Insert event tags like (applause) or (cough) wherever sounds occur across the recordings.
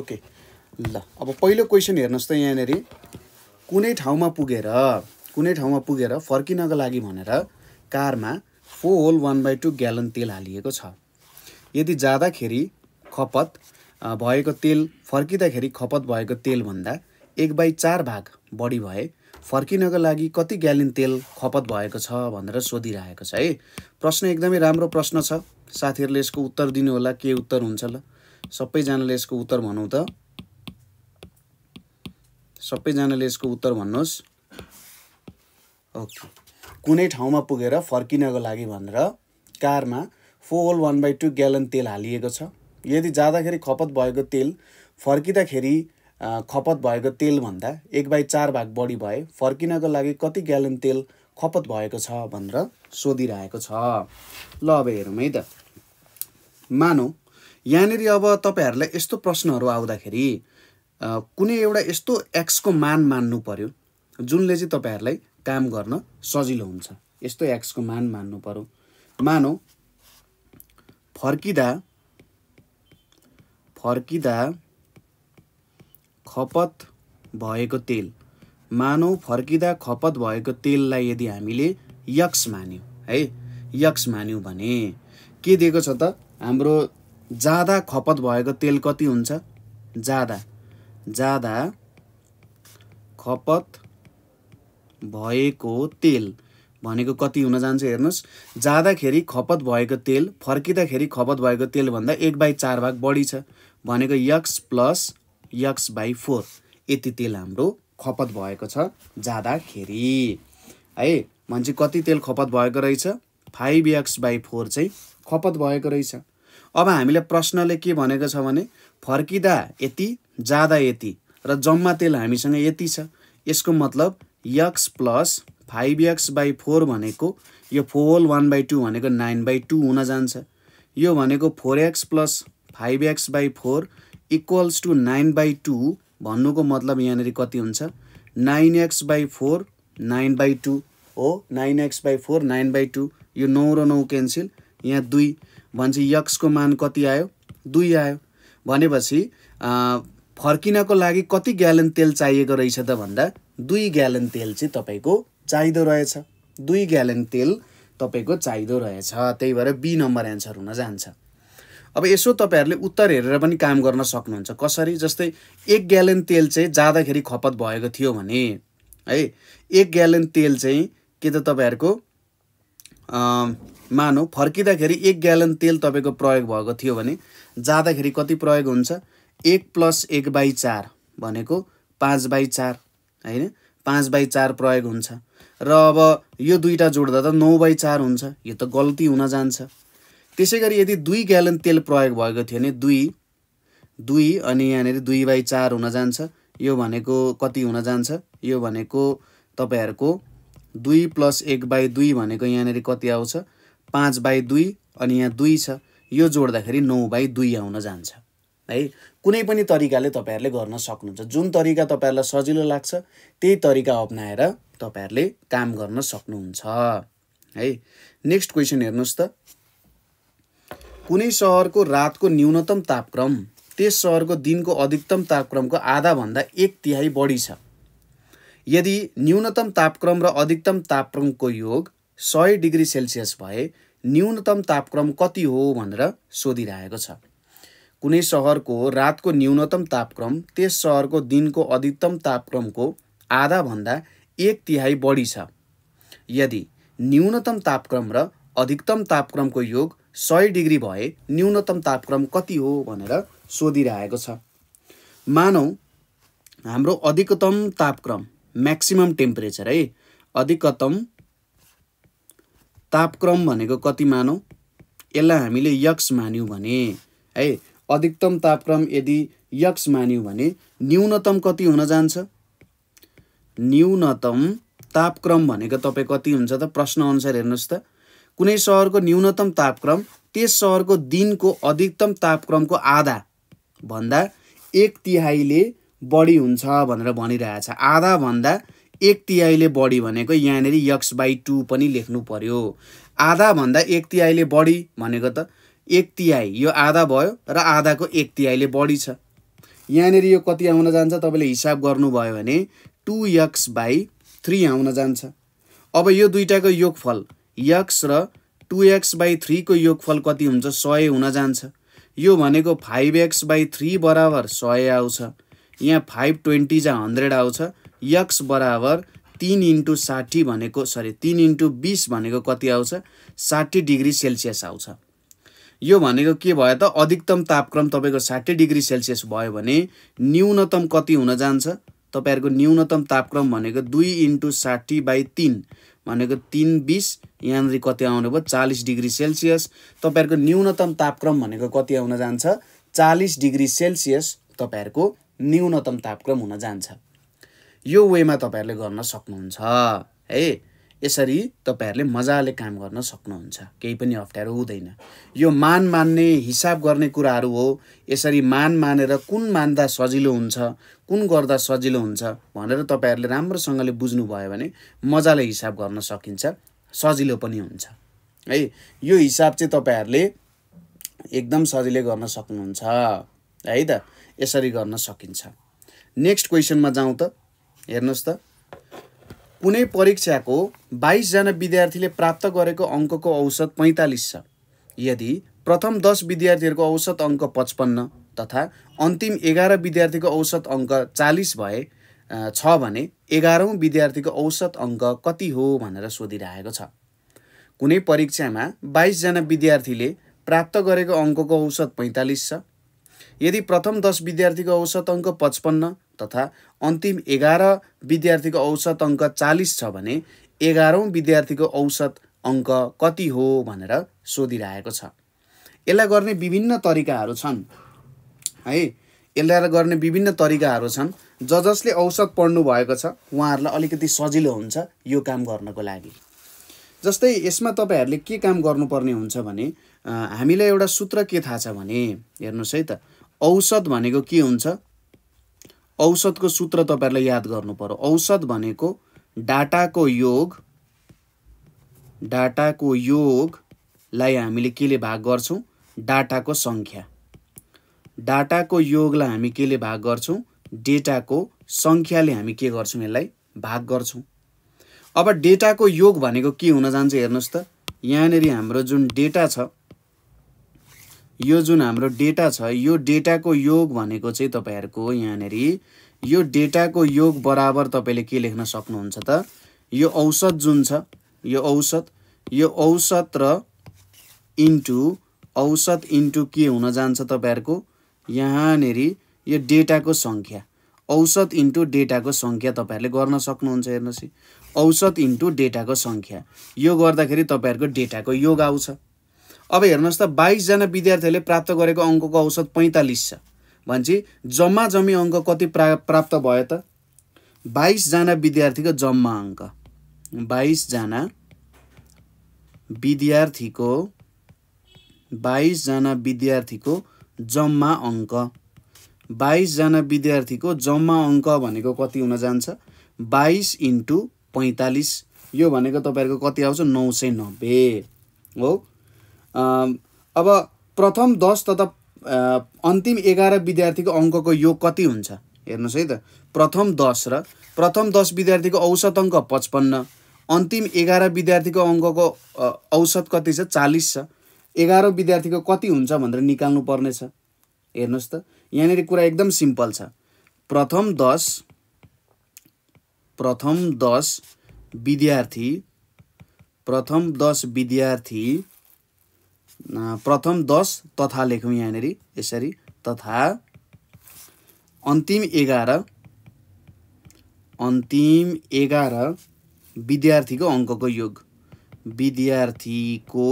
okay ल अब पहिलो क्वेसन हेर्नुहोस् त यहाँनिर कुनै ठाउँमा पुगेर कुनै ठाउँमा पुगेर फर्किनको लागि भनेर कारमा four whole one by two gallon तेल हालिएको छ यदि जाँदाखेरि खपत भएको तेल फर्किँदाखेरि खपत भएको तेलभन्दा एक बाई चार भाग बढी भए फर्किनको लागि कति ग्यालन तेल खपत भएको छ भनेर सोधिरहेको छ है प्रश्न एकदमै राम्रो प्रश्न छ साथीहरूले यसको उत्तर दिनुहोला के उत्तर हुन्छ ल सबैजनाले यसको उत्तर भनौँ त सबैजनाले यसको उत्तर भन्नुहोस् ओके कुनै ठाउँमा पुगेर फर्किनको लागि भनेर कारमा four whole one by two gallon तेल हालिएको छ यदि जाँदाखेरि खपत भएको तेल फर्किँदाखेरि खपत भएको तेलभन्दा एक बाई चार भाग बढी भए फर्किनको लागि कति ग्यालन तेल खपत भएको छ भनेर सोधिरहेको छ ल अब हेरौँ है त मानौ यहाँनिर अब तपाईँहरूलाई यस्तो प्रश्नहरू आउँदाखेरि कुनै एउटा यस्तो एक्सको मान मान्नु पर्यो जुनले चाहिँ तपाईँहरूलाई काम गर्न सजिलो हुन्छ यस्तो एक्सको मान मान्नु पऱ्यो मानौ फर्किँदा फर्किँदा खपत भएको तेल मानौ फर्किँदा खपत भएको तेललाई यदि हामीले यक्स मान्यौँ है यक्स मान्यौँ भने के दिएको छ त हाम्रो ज्यादा खपत भएको तेल कति हुन्छ ज्यादा ज्यादा खपत भएको तेल भनेको कति हुन जान्छ हेर्नुहोस् जाँदाखेरि खपत भएको तेल फर्किँदाखेरि खपत भएको तेलभन्दा एक बाई चार भाग बढी छ भनेको X plus X by four यति तेल हाम्रो खपत भएको छ जाँदाखेरि है भन्छ कति तेल खपत भएको रहेछ फाइभ यक्स बाई फोर चाहिँ खपत भएको रहेछ अब हामीले प्रश्नले के भनेको छ भने फर्किँदा यति जाँदा यति र जम्मा तेल हामीसँग यति छ यसको मतलब X plus five x by four भनेको यो फोर वान बाई टू भनेको नाइन बाई टू हुन जान्छ यो भनेको four X plus five x by four equals to nine by two भन्नुको मतलब यहाँनिर कति हुन्छ nine X by four nine by two हो nine X by four nine by two यो नौ र नौ क्यान्सिल यहाँ दुई भन्छ यक्सको मान कति आयो दुई आयो भनेपछि फर्किनको लागि कति ग्यालन तेल चाहिएको रहेछ त भन्दा दुई ग्यालन तेल चाहिँ तपाईँको चाहिँदो रहेछ दुई ग्यालन तेल तपाईँको चाहिँदो रहेछ त्यही भएर बी नम्बर एन्सर हुन जान्छ अब यसो तपाईँहरूले उत्तर हेरेर पनि काम गर्न सक्नुहुन्छ कसरी जस्तै एक ग्यालन तेल चाहिँ जाँदाखेरि खपत भएको थियो भने है एक ग्यालन तेल चाहिँ के त तपाईँहरूको मानौँ फर्किँदाखेरि एक ग्यालन तेल तपाईँको प्रयोग भएको थियो भने जाँदाखेरि कति प्रयोग हुन्छ एक प्लस एक बाई चार भनेको पाँच बाई चार होइन पाँच बाई चार प्रयोग हुन्छ र अब यो दुईवटा जोड्दा त नौ बाई चार हुन्छ यो त गल्ती हुन जान्छ त्यसै गरी यदि दुई ग्यालन तेल प्रयोग भएको थियो भने दुई दुई अनि यहाँनिर दुई बाई चार हुन जान्छ यो भनेको कति हुन जान्छ यो भनेको तपाईँहरूको दुई प्लस एक बाई दुई भनेको यहाँनिर कति आउँछ पाँच बाई दुई अनि यहाँ दुई छ यो जोड्दाखेरि नौ बाई दुई आउन जान्छ है कुनै पनि तरिकाले तपाईँहरूले गर्न सक्नुहुन्छ जुन तरिका तपाईँहरूलाई सजिलो लाग्छ त्यही तरिका अप्नाएर तपाईँहरूले काम गर्न सक्नुहुन्छ है नेक्स्ट क्वेसन हेर्नुहोस् त कुनै सहरको रातको न्यूनतम तापक्रम त्यस सहरको दिनको अधिकतम तापक्रमको आधाभन्दा एक तिहाई बढी छ यदि न्यूनतम तापक्रम र अधिकतम तापक्रमको योग सय डिग्री सेल्सियस भए न्यूनतम तापक्रम कति हो भनेर सोधिरहेको छ कुनै सहरको रातको न्यूनतम तापक्रम त्यस सहरको दिनको अधिकतम तापक्रमको आधाभन्दा एक तिहाई बढी छ यदि न्यूनतम तापक्रम र अधिकतम तापक्रमको योग सय डिग्री भए न्यूनतम तापक्रम कति हो भनेर सोधिरहेको छ मानौ हाम्रो अधिकतम तापक्रम म्याक्सिमम् टेम्परेचर है अधिकतम तापक्रम भनेको कति मानौँ यसलाई हामीले यक्स मान्यौँ भने है अधिकतम तापक्रम यदि यक्स मान्यौँ भने न्यूनतम कति हुन जान्छ न्यूनतम तापक्रम भनेको तपाईँ कति हुन्छ त प्रश्नअनुसार हेर्नुहोस् त कुनै सहरको न्यूनतम तापक्रम त्यस सहरको दिनको अधिकतम तापक्रमको आधा भन्दा एक तिहाईले बढी हुन्छ भनेर भनिरहेछ आधाभन्दा एक तिहाईले बढी भनेको यहाँनिर यक्स बाई टू पनि लेख्नु पर्यो आधाभन्दा एक तिहाईले बढी भनेको त एक तिहाई यो आधा भयो र आधाको एक तिहाईले बढी छ यहाँनिर यो कति आउन जान्छ तपाईँले हिसाब गर्नुभयो भने टु यक्स बाई थ्री आउन जान्छ अब यो दुइटाको योगफल यक्स र टु एक्स बाई थ्रीको योगफल कति हुन्छ सय हुन जान्छ यो भनेको फाइभ एक्स बाई थ्री बराबर सय आउँछ यहाँ फाइभ ट्वेन्टी जा हन्ड्रेड आउँछ यक्स बराबर तिन इन्टु साठी भनेको सरी तिन इन्टु बिस भनेको कति आउँछ साठी डिग्री सेल्सियस आउँछ यो भनेको के भयो त अधिकतम तापक्रम तपाईँको साठी डिग्री सेल्सियस भयो भने न्यूनतम कति हुन जान्छ तपाईँहरूको न्यूनतम तापक्रम भनेको दुई इन्टु साठी बाई तिन भनेको तिन बिस यहाँनिर कति आउने भयो चालिस डिग्री सेल्सियस तपाईँहरूको न्यूनतम तापक्रम भनेको कति आउन जान्छ चालिस डिग्री सेल्सियस तपाईँहरूको न्यूनतम तापक्रम हुन जान्छ यो वेमा तपाईँहरूले गर्न सक्नुहुन्छ है यसरी तपाईँहरूले मजाले काम गर्न सक्नुहुन्छ केही पनि अप्ठ्यारो हुँदैन यो मान मान्ने हिसाब गर्ने कुराहरू हो यसरी मान मानेर कुन मान्दा सजिलो हुन्छ कुन गर्दा सजिलो हुन्छ भनेर तपाईँहरूले राम्रोसँगले बुझ्नुभयो भने मजाले हिसाब गर्न सकिन्छ सजिलो पनि हुन्छ है यो हिसाब चाहिँ तपाईँहरूले एकदम सजिलै गर्न सक्नुहुन्छ है त यसरी गर्न सकिन्छ नेक्स्ट क्वेसनमा जाउँ त हेर्नुहोस् त कुनै परीक्षाको बाइसजना विद्यार्थीले प्राप्त गरेको अङ्कको औसत पैँतालिस छ यदि प्रथम दस विद्यार्थीहरूको औसत अङ्क पचपन्न तथा अन्तिम एघार विद्यार्थीको औसत अङ्क चालिस भए छ भने एघारौँ विद्यार्थीको औसत अङ्क कति हो भनेर सोधिरहेको छ कुनै परीक्षामा बाइसजना विद्यार्थीले प्राप्त गरेको अङ्कको औसत पैँतालिस छ यदि प्रथम दस विद्यार्थीको औसत अङ्क पचपन्न तथा अन्तिम एघार विद्यार्थीको औसत अङ्क चालिस छ भने एघारौँ विद्यार्थीको औसत अङ्क कति हो भनेर सोधिरहेको छ यसलाई गर्ने विभिन्न तरिकाहरू छन् है यसलाई गर्ने विभिन्न तरिकाहरू छन् ज जसले औसत पढ्नु भएको छ उहाँहरूलाई अलिकति सजिलो हुन्छ यो काम गर्नको लागि जस्तै यसमा तपाईँहरूले के काम गर्नुपर्ने हुन्छ भने हामीलाई एउटा सूत्र के थाहा छ भने हेर्नुहोस् है त औसत भनेको के हुन्छ औसतको सूत्र तपाईँहरूलाई याद गर्नु पर्यो औसत भनेको डाटाको योग डाटाको योगलाई हामीले केले भाग गर्छौँ डाटाको सङ्ख्या डाटाको योगलाई हामी केले भाग गर्छौँ डेटाको सङ्ख्याले हामी के गर्छौँ यसलाई भाग गर्छौँ अब डेटाको योग भनेको के हुन जान्छ हेर्नुहोस् त यहाँनिर हाम्रो जुन डेटा छ यो जुन हाम्रो डेटा छ यो डेटाको योग भनेको चाहिँ तपाईँहरूको यहाँनिर यो डेटाको योग बराबर तपाईँले के लेख्न सक्नुहुन्छ त यो औसत जुन छ यो औसत यो औसत र इन्टु औसत इन्टु के हुन जान्छ तपाईँहरूको यहाँनिर यो डेटाको सङ्ख्या औसत इन्टु डेटाको सङ्ख्या तपाईँहरूले गर्न सक्नुहुन्छ हेर्नुहोस् औसत इन्टु डेटाको सङ्ख्या यो गर्दाखेरि तपाईँहरूको डेटाको योग आउँछ अब हेर्नुहोस् त बाइसजना विद्यार्थीहरूले प्राप्त गरेको अङ्कको औसत पैँतालिस छ भनेपछि जम्मा जम्मी अङ्क कति प्रा प्राप्त भयो त बाइसजना विद्यार्थीको जम्मा अङ्क बाइसजना विद्यार्थीको बाइसजना विद्यार्थीको जम्मा अङ्क बाइसजना विद्यार्थीको जम्मा अङ्क भनेको कति हुन जान्छ बाइस इन्टु पैँतालिस यो भनेको तपाईँहरूको कति आउँछ नौ सय नब्बे हो अब प्रथम दस तथा अन्तिम एघार विद्यार्थीको अङ्कको योग कति हुन्छ हेर्नुहोस् है त प्रथम दस र प्रथम दस विद्यार्थीको औसत अङ्क पचपन्न अन्तिम एघार विद्यार्थीको अङ्कको औसत कति छ चालिस छ एघार विद्यार्थीको कति हुन्छ भनेर निकाल्नु पर्नेछ हेर्नुहोस् त यहाँनिर कुरा एकदम सिम्पल छ प्रथम दस प्रथम दस विद्यार्थी प्रथम दस विद्यार्थी प्रथम दस तथा लेखौँ यहाँनिर यसरी तथा अन्तिम एघार अन्तिम एघार विद्यार्थीको अङ्कको योग विद्यार्थीको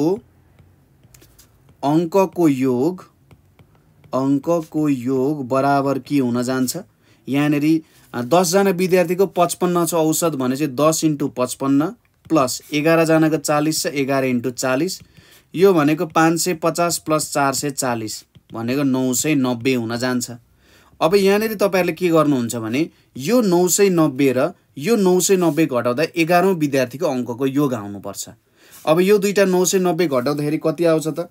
अङ्कको योग अङ्कको योग बराबर के हुन जान्छ यहाँनिर दसजना विद्यार्थीको पचपन्न छ औसत भने चाहिँ दस इन्टु पचपन्न प्लस एघारजनाको चालिस छ एघार इन्टु चालिस यो भनेको पाँच सय पचास प्लस चार सय चालिस भनेको नौ सय नब्बे हुन जान्छ अब यहाँनिर तपाईँहरूले के गर्नुहुन्छ भने यो नौ सय नब्बे र यो नौ सय नब्बे घटाउँदा एघारौँ विद्यार्थीको अङ्कको योग आउनुपर्छ अब यो दुईवटा नौ सय नब्बे घटाउँदाखेरि कति आउँछ त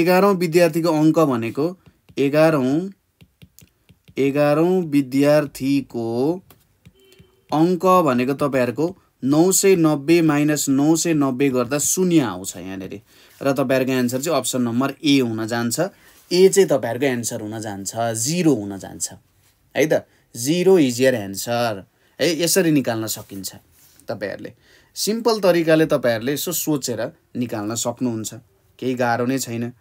एघारौँ विद्यार्थीको अङ्क भनेको एघारौँ एघारौँ विद्यार्थीको अङ्क भनेको तपाईँहरूको नौ सय नब्बे माइनस नौ सय नब्बे गर्दा शून्य आउँछ यहाँनिर र तपाईँहरूको एन्सर चाहिँ अप्सन नम्बर ए हुन जान्छ ए चाहिँ तपाईँहरूको एन्सर हुन जान्छ जिरो हुन जान्छ है त जिरो इज यर एन्सर है यसरी निकाल्न सकिन्छ तपाईँहरूले सिम्पल तरिकाले तपाईँहरूले यसो सोचेर निकाल्न सक्नुहुन्छ केही गाह्रो नै छैन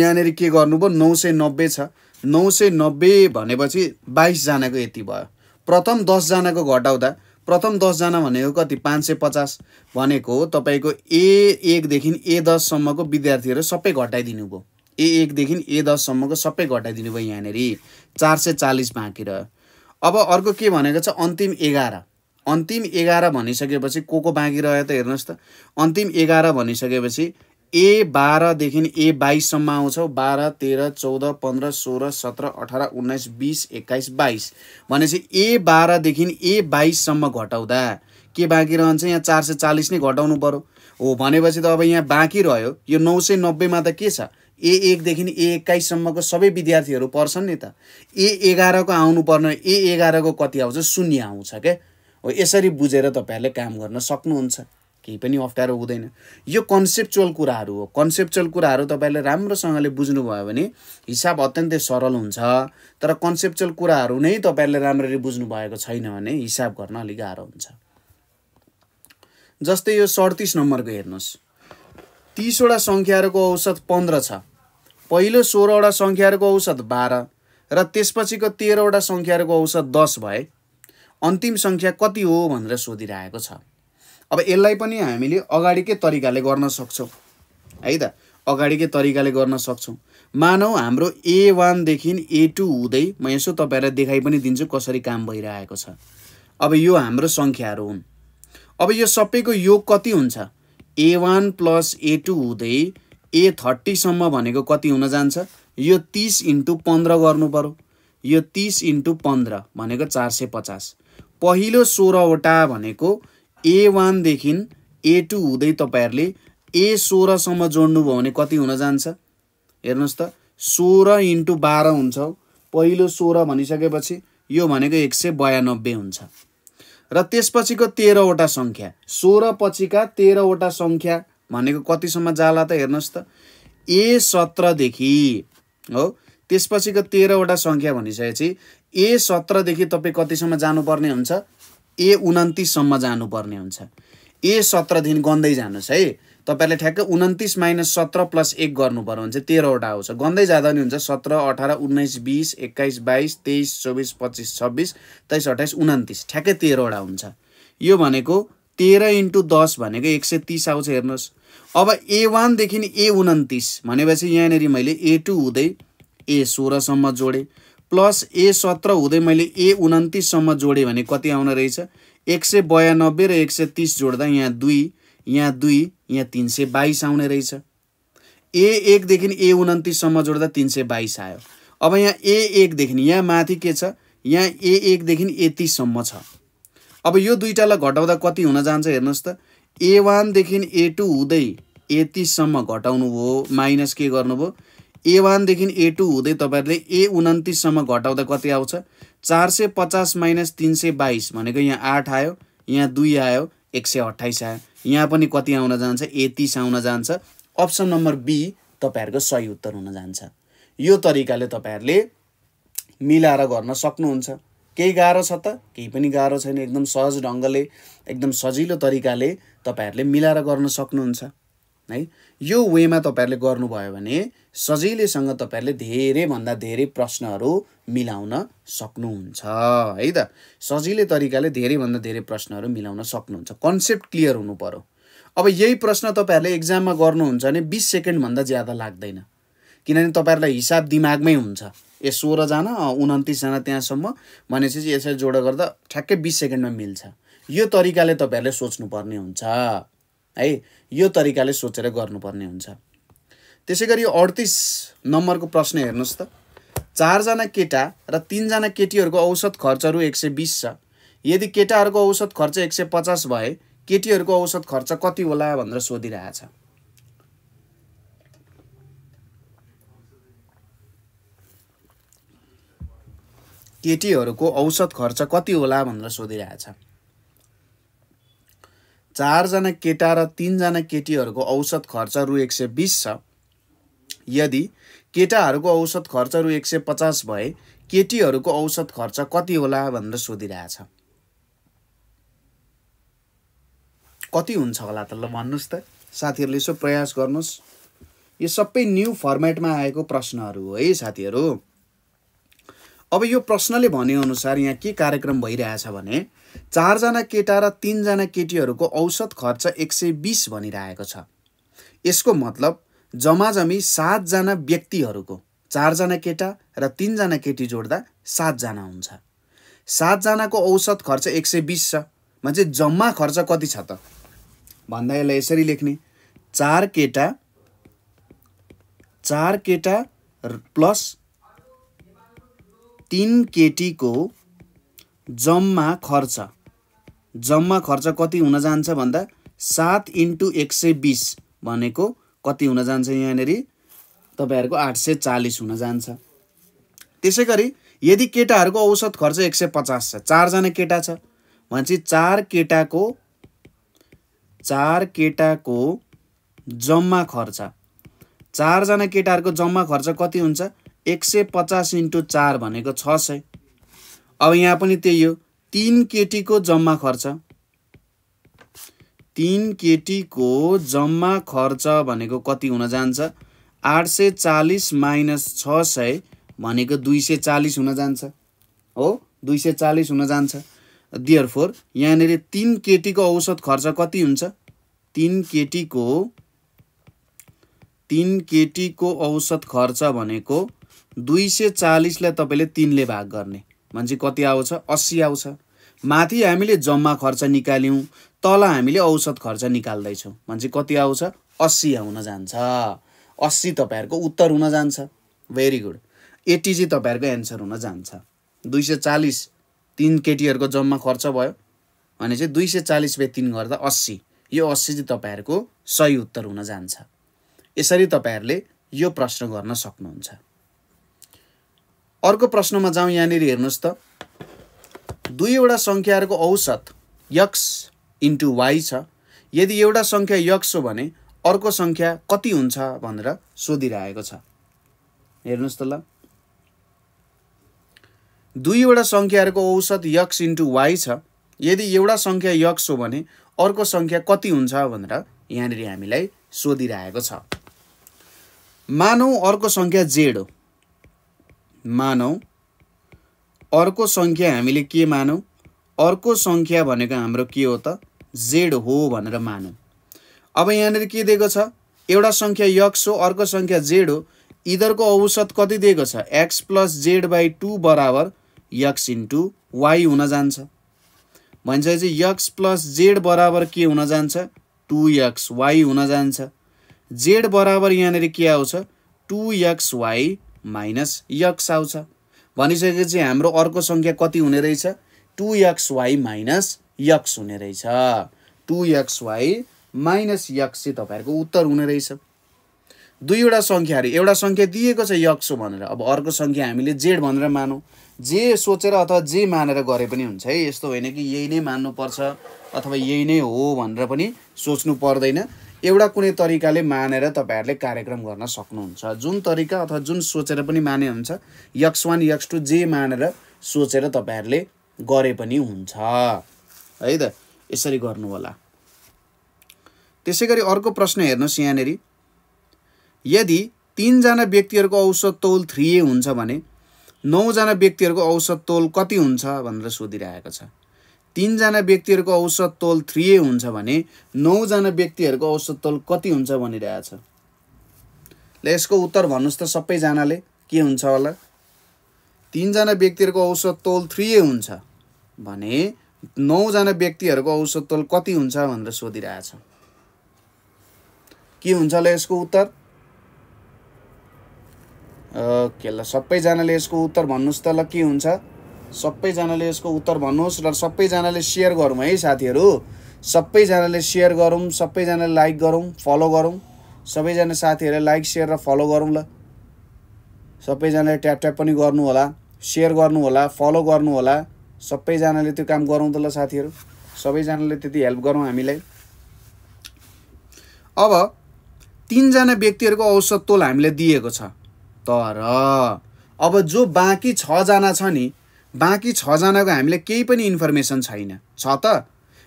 यहाँनिर के गर्नुभयो नौ सय नब्बे छ नौ सय नब्बे भनेपछि बाइसजनाको यति भयो प्रथम दसजनाको घटाउँदा प्रथम दसजना भनेको कति पाँच सय पचास भनेको तपाईँको ए एकदेखि ए दससम्मको विद्यार्थीहरू सबै घटाइदिनु भयो ए एकदेखि ए दससम्मको सबै घटाइदिनु भयो यहाँनिर चार सय चालिस बाँकी रह्यो अब अर्को के भनेको छ अन्तिम एघार अन्तिम एघार भनिसकेपछि को को बाँकी रह्यो त हेर्नुहोस् त अन्तिम एघार भनिसकेपछि ए बाह्रदेखि ए बाइससम्म आउँछ बाह्र तेह्र चौध पन्ध्र सोह्र सत्र अठार उन्नाइस बिस एक्काइस बाइस भनेपछि ए बाह्रदेखि ए बाइससम्म घटाउँदा के बाँकी रहन्छ यहाँ चार सय चालिस नै घटाउनु पऱ्यो हो भनेपछि त अब यहाँ बाँकी रह्यो यो नौ सय नब्बेमा त के छ ए एकदेखि ए एक्काइससम्मको सबै विद्यार्थीहरू पर्छन् नि त ए एघारको पर्ने ए एघारको कति आउँछ शून्य आउँछ क्या हो यसरी बुझेर तपाईँहरूले काम गर्न सक्नुहुन्छ केही पनि अप्ठ्यारो हुँदैन यो कन्सेप्चुअल कुराहरू हो कन्सेप्चुअल कुराहरू तपाईँले राम्रोसँगले बुझ्नुभयो भने हिसाब अत्यन्तै सरल हुन्छ तर कन्सेप्चुअल कुराहरू नै तपाईँले राम्ररी बुझ्नु भएको छैन भने हिसाब गर्न अलिक गाह्रो हुन्छ जस्तै यो सडतिस नम्बरको हेर्नुहोस् तिसवटा सङ्ख्याहरूको औसत पन्ध्र छ पहिलो सोह्रवटा सङ्ख्याहरूको औसत बाह्र र त्यसपछिको तेह्रवटा सङ्ख्याहरूको औसत दस भए अन्तिम सङ्ख्या कति हो भनेर सोधिरहेको छ अब यसलाई पनि हामीले अगाडिकै तरिकाले गर्न सक्छौँ है त अगाडिकै तरिकाले गर्न सक्छौँ मानौ हाम्रो ए वानदेखि ए टू हुँदै म यसो तपाईँहरूलाई देखाइ पनि दिन्छु कसरी काम भइरहेको छ अब यो हाम्रो सङ्ख्याहरू हुन् अब यो सबैको योग कति हुन्छ A one plus A two हुँदै ए थर्टीसम्म भनेको कति हुन जान्छ यो तिस इन्टु पन्ध्र गर्नु पऱ्यो यो तिस इन्टु पन्ध्र भनेको चार सय पचास पहिलो सोह्रवटा भनेको ए वानदेखि ए टू हुँदै तपाईँहरूले ए सोह्रसम्म जोड्नुभयो भने कति हुन जान्छ हेर्नुहोस् त सोह्र इन्टु बाह्र हुन्छ पहिलो सोह्र भनिसकेपछि यो भनेको एक सय बयानब्बे हुन्छ र त्यसपछिको तेह्रवटा सङ्ख्या सोह्र पछिका तेह्रवटा सङ्ख्या भनेको कतिसम्म जाला त हेर्नुहोस् त ए सत्रदेखि हो त्यसपछिको तेह्रवटा सङ्ख्या भनिसकेपछि ए सत्रदेखि तपाईँ कतिसम्म जानुपर्ने हुन्छ ए उन्तिससम्म जानुपर्ने हुन्छ ए सत्रदेखि गन्दै जानुहोस् है तपाईँहरूले ठ्याक्कै उन्तिस माइनस सत्र प्लस एक गर्नु पऱ्यो भने चाहिँ तेह्रवटा आउँछ गन्दै जाँदा नि हुन्छ सत्र अठार उन्नाइस बिस एक्काइस बाइस तेइस चौबिस पच्चिस छब्बिस तेइस अट्ठाइस उन्तिस ठ्याक्कै तेह्रवटा हुन्छ यो भनेको तेह्र इन्टु दस भनेको एक सय तिस आउँछ हेर्नुहोस् अब ए वानदेखि ए उन्तिस भनेपछि यहाँनिर मैले ए टू हुँदै ए सोह्रसम्म जोडेँ प्लस ए सत्र हुँदै मैले ए उन्तिससम्म जोडेँ भने कति आउन रहेछ एक सय बयानब्बे र एक सय तिस जोड्दा यहाँ दुई यहाँ दुई यहाँ तिन सय बाइस आउने रहेछ ए एकदेखि ए उन्तिससम्म जोड्दा तिन सय बाइस आयो अब यहाँ ए एकदेखि यहाँ माथि के छ यहाँ ए एकदेखि ए तिससम्म छ अब यो दुईवटालाई घटाउँदा कति हुन जान्छ हेर्नुहोस् त ए वानदेखि ए टू हुँदै ए तिससम्म घटाउनु भयो माइनस के गर्नुभयो ए वानदेखि ए टू हुँदै तपाईँहरूले ए उन्तिससम्म घटाउँदा कति आउँछ चार सय पचास माइनस तिन सय बाइस भनेको यहाँ आठ आयो यहाँ दुई आयो एक सय अट्ठाइस आयो यहाँ पनि कति आउन जान्छ ए तिस आउन जान्छ अप्सन नम्बर बी तपाईँहरूको सही उत्तर हुन जान्छ यो तरिकाले तपाईँहरूले मिलाएर गर्न सक्नुहुन्छ केही गाह्रो छ त केही पनि गाह्रो छैन एकदम सहज ढङ्गले एकदम सजिलो तरिकाले तपाईँहरूले मिलाएर गर्न सक्नुहुन्छ है यो वेमा तपाईँहरूले गर्नुभयो भने सजिलैसँग तपाईँहरूले धेरैभन्दा धेरै प्रश्नहरू मिलाउन सक्नुहुन्छ है त सजिलै तरिकाले धेरैभन्दा धेरै प्रश्नहरू मिलाउन सक्नुहुन्छ कन्सेप्ट क्लियर हुनु पऱ्यो अब यही प्रश्न तपाईँहरूले एक्जाममा गर्नुहुन्छ भने बिस सेकेन्डभन्दा ज्यादा लाग्दैन किनभने तपाईँहरूलाई हिसाब दिमागमै हुन्छ ए सोह्रजना उन्तिसजना त्यहाँसम्म भनेपछि यसरी जोड गर्दा ठ्याक्कै बिस सेकेन्डमा मिल्छ यो तरिकाले तपाईँहरूले सोच्नुपर्ने हुन्छ है यो तरिकाले सोचेर गर्नुपर्ने हुन्छ त्यसै गरी यो अडतिस नम्बरको प्रश्न हेर्नुहोस् त चारजना केटा र तिनजना केटीहरूको औसत खर्चहरू एक सय बिस छ यदि केटाहरूको औसत खर्च एक सय पचास भए केटीहरूको औसत खर्च कति होला भनेर सोधिरहेछ केटीहरूको औसत खर्च कति होला भनेर सोधिरहेछ चारजना केटा र तिनजना केटीहरूको औसत खर्च रु एक सय बिस छ यदि केटाहरूको औसत खर्च रु एक सय पचास भए केटीहरूको औसत खर्च कति होला भनेर सोधिरहेछ कति हुन्छ होला त ल भन्नुहोस् त साथीहरूले यसो प्रयास गर्नुहोस् यो सबै न्यू फर्मेटमा आएको प्रश्नहरू हो है साथीहरू अब यो प्रश्नले भनेअनुसार यहाँ के कार्यक्रम भइरहेछ भने चारजना केटा र तिनजना केटीहरूको औसत खर्च एक सय बिस भनिरहेको छ यसको मतलब जम्मी सातजना व्यक्तिहरूको चारजना केटा र तिनजना केटी जोड्दा सातजना हुन्छ सातजनाको औसत खर्च एक सय बिस छ मान्छे जम्मा खर्च कति छ त भन्दा यसलाई यसरी लेख्ने चार केटा चार केटा प्लस तिन केटीको जम्मा खर्च जम्मा खर्च कति हुन जान्छ भन्दा सात इन्टु एक सय बिस भनेको कति हुन जान्छ यहाँनिर तपाईँहरूको आठ सय चालिस हुन जान्छ त्यसै गरी यदि केटाहरूको औसत खर्च एक सय पचास छ चारजना केटा छ भनेपछि चार केटाको चार केटाको जम्मा खर्च चारजना केटाहरूको जम्मा खर्च कति हुन्छ एक सय पचास इन्टु चार भनेको छ सय अब यहाँ पनि त्यही हो तिन केटीको जम्मा खर्च तिन केटीको जम्मा खर्च भनेको कति हुन जान्छ आठ सय चालिस माइनस छ सय भनेको दुई सय चालिस हुन जान्छ हो दुई सय चालिस हुन जान्छ दियर फोर यहाँनिर तिन केटीको औसत खर्च कति हुन्छ तिन केटीको तिन केटीको औसत खर्च भनेको दुई सय चालिसलाई तपाईँले तिनले भाग गर्ने भने कति आउँछ अस्सी आउँछ माथि हामीले जम्मा खर्च निकाल्यौँ तल हामीले औसत खर्च निकाल्दैछौँ भने चाहिँ कति आउँछ अस्सी आउन जान्छ अस्सी तपाईँहरूको उत्तर हुन जान्छ भेरी गुड एट्टी चाहिँ तपाईँहरूको एन्सर हुन जान्छ दुई सय चालिस तिन केटीहरूको जम्मा खर्च भयो भने चाहिँ दुई सय चालिस बाई तिन गर्दा अस्सी यो अस्सी चाहिँ तपाईँहरूको सही उत्तर हुन जान्छ यसरी तपाईँहरूले यो प्रश्न गर्न सक्नुहुन्छ अर्को प्रश्नमा जाउँ यहाँनिर हेर्नुहोस् त दुईवटा सङ्ख्याहरूको औसत यक्स इन्टु वाइ छ यदि एउटा सङ्ख्या यक्स हो भने अर्को सङ्ख्या कति हुन्छ भनेर सोधिरहेको छ हेर्नुहोस् त ल दुईवटा सङ्ख्याहरूको औसत यक्स इन्टु वाइ छ यदि एउटा सङ्ख्या यक्स हो भने अर्को सङ्ख्या कति हुन्छ भनेर यहाँनिर हामीलाई सोधिरहेको छ मानौँ अर्को सङ्ख्या जेड हो मानौँ अर्को सङ्ख्या हामीले के मानौँ अर्को सङ्ख्या भनेको हाम्रो के हो त जेड हो भनेर मानौँ अब यहाँनिर के दिएको छ एउटा सङ्ख्या यक्स हो अर्को सङ्ख्या जेड हो यिनीहरूको औसत कति दिएको छ X plus Z by two बराबर यक्स इन्टु वाइ हुन जान्छ भनिसकेपछि यक्स प्लस जेड बराबर के हुन जान्छ टु यक्स वाइ हुन जान्छ जेड बराबर यहाँनिर के आउँछ two X Y minus X आउँछ भनिसकेपछि हाम्रो अर्को सङ्ख्या कति हुने रहेछ two X Y minus X हुने रहेछ two X Y minus X चाहिँ तपाईँहरूको उत्तर हुने रहेछ दुईवटा सङ्ख्याहरू एउटा सङ्ख्या दिएको छ यक्स भनेर अब अर्को सङ्ख्या हामीले जेड भनेर मानौँ जे सोचेर अथवा जे मानेर गरे पनि हुन्छ है यस्तो होइन कि यही नै मान्नुपर्छ अथवा यही नै हो भनेर पनि सोच्नु पर्दैन एउटा कुनै तरिकाले मानेर तपाईँहरूले कार्यक्रम गर्न सक्नुहुन्छ जुन तरिका अथवा जुन सोचेर पनि माने हुन्छ यक्स वान यक्स टू जे मानेर सोचेर तपाईँहरूले गरे पनि हुन्छ है त यसरी गर्नु होला त्यसै गरी अर्को प्रश्न हेर्नुहोस् यहाँनिर यदि तिनजना व्यक्तिहरूको औसत तौल थ्री हुन्छ भने नौजना व्यक्तिहरूको औसत तौल कति हुन्छ भनेर सोधिरहेको छ तिनजना व्यक्तिहरूको औसत तोल थ्री हुन्छ भने नौजना व्यक्तिहरूको औसत तोल कति हुन्छ भनिरहेको छ ल यसको उत्तर भन्नुहोस् त सबैजनाले के हुन्छ होला तिनजना व्यक्तिहरूको औसत तोल थ्री हुन्छ भने नौजना व्यक्तिहरूको औसत तोल कति हुन्छ भनेर सोधिरहेछ के हुन्छ ल यसको उत्तर ओके ल सबैजनाले यसको उत्तर भन्नुहोस् त ल के हुन्छ सबैजनाले यसको उत्तर भन्नुहोस् र सबैजनाले सेयर गरौँ है साथीहरू सबैजनाले सेयर गरौँ सबैजनाले लाइक गरौँ फलो गरौँ सबैजना साथीहरूले लाइक सेयर र फलो गरौँ ल सबैजनाले ट्याप ट्याप पनि गर्नु होला सेयर गर्नु होला फलो गर्नु होला सबैजनाले त्यो काम गरौँ त ल साथीहरू सबैजनाले त्यति हेल्प गरौँ हामीलाई अब तिनजना व्यक्तिहरूको औसत तोल हामीले दिएको छ तर अब जो बाँकी छजना छ नि बाँकी छजनाको हामीले केही पनि इन्फर्मेसन छैन छ त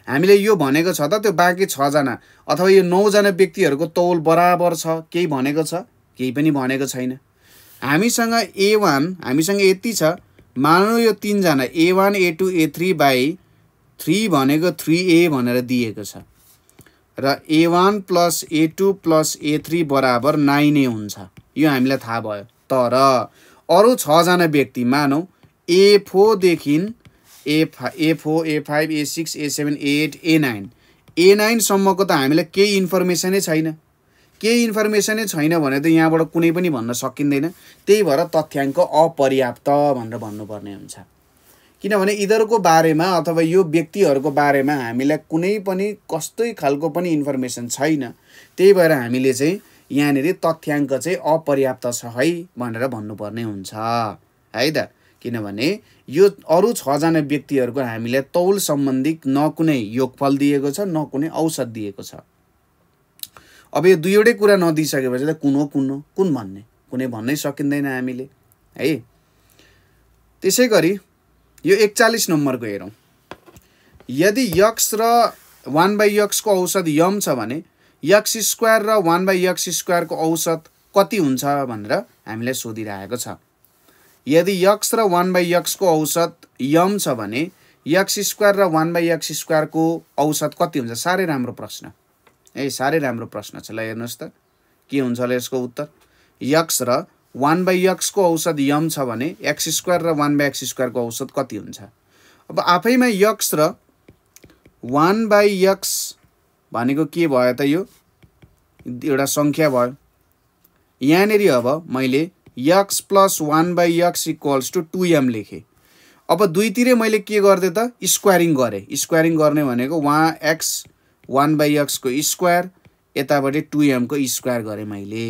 हामीले यो भनेको छ त त्यो बाँकी छजना अथवा यो नौजना व्यक्तिहरूको तौल बराबर छ केही भनेको छ केही पनि भनेको छैन हामीसँग ए वान हामीसँग यति छ मानौ यो तिनजना A one A two A three by three भनेको थ्री ए भनेर दिएको छ र A one plus A two plus A three बराबर नाइन ए हुन्छ यो हामीलाई थाहा भयो तर अरू छजना व्यक्ति मानौँ ए फोरदेखि ए फा A four A five A six A seven A eight A nine A नाइनसम्मको त हामीलाई केही इन्फर्मेसनै छैन केही इन्फर्मेसनै छैन भने त यहाँबाट कुनै पनि भन्न सकिँदैन त्यही भएर तथ्याङ्क अपर्याप्त भनेर भन्नुपर्ने हुन्छ किनभने यिनीहरूको बारेमा अथवा यो व्यक्तिहरूको बारेमा हामीलाई कुनै पनि कस्तै खालको पनि इन्फर्मेसन छैन त्यही भएर हामीले चाहिँ यहाँनिर तथ्याङ्क चाहिँ अपर्याप्त छ है भनेर भन्नुपर्ने हुन्छ है त किनभने यो अरू छजना व्यक्तिहरूको हामीलाई तौल सम्बन्धी न कुनै योगफल दिएको छ न कुनै औषध दिएको छ अब यो दुईवटै कुरा नदिइसकेपछि त कुन हो कुन हो कुन भन्ने कुनै भन्नै सकिँदैन हामीले है त्यसै गरी यो एकचालिस नम्बरको हेरौँ यदि यक्स र वान बाई यक्सको औषध यम छ भने यक्स स्क्वायर र वान बाई यक्स स्क्वायरको औसत कति हुन्छ भनेर हामीलाई सोधिरहेको छ यदि यक्स र वान बाई यक्सको औसत यम छ भने यक्स स्क्वायर र वान बाई यक्स स्क्वायरको औसत कति हुन्छ साह्रै राम्रो प्रश्न ए साह्रै राम्रो प्रश्न छ ल हेर्नुहोस् त के हुन्छ होला यसको उत्तर यक्स र वान बाई यक्सको औसत यम छ भने एक्स स्क्वायर र वान बाई एक्स स्क्वायरको औसत कति हुन्छ अब आफैमा यक्स र वान बाई यक्स भनेको के भयो त यो एउटा सङ्ख्या भयो यहाँनिर अब मैले X plus one by X equals to two M लेखेँ अब दुईतिरै मैले के गर्थेँ त स्क्वायरिङ गरेँ स्क्वायरिङ गर्ने भनेको वहाँ एक्स वान बाई एक्सको स्क्वायर यतापट्टि टु एमको स्क्वायर गरेँ मैले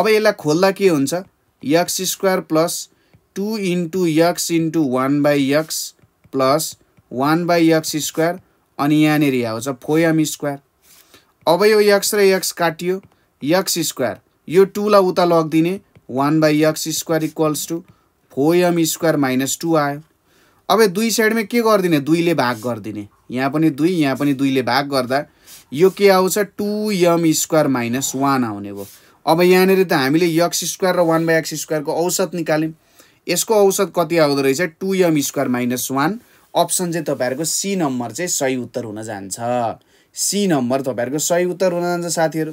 अब यसलाई खोल्दा के हुन्छ X square plus two into X into one by X plus one by X square अनि यहाँनिर आउँछ फोर एम स्क्वायर अब यो यक्स र यक्स काटियो यक्स स्क्वायर यो टुलाई उता लगिदिने one by X square equals to four M square minus two आयो अब दुई साइडमा के गरिदिने दुईले भाग गरिदिने यहाँ पनि दुई यहाँ पनि दुईले भाग गर्दा यो के आउँछ two M square minus one आउने भयो अब यहाँनिर त हामीले यक्स स्क्वायर र वान बाई एक्स स्क्वायरको औसत निकाल्यौँ यसको औसत कति आउँदो रहेछ two M square minus one option चाहिँ तपाईँहरूको सी नम्बर चाहिँ सही उत्तर हुन जान्छ सी नम्बर तपाईँहरूको सही उत्तर हुन जान्छ साथीहरू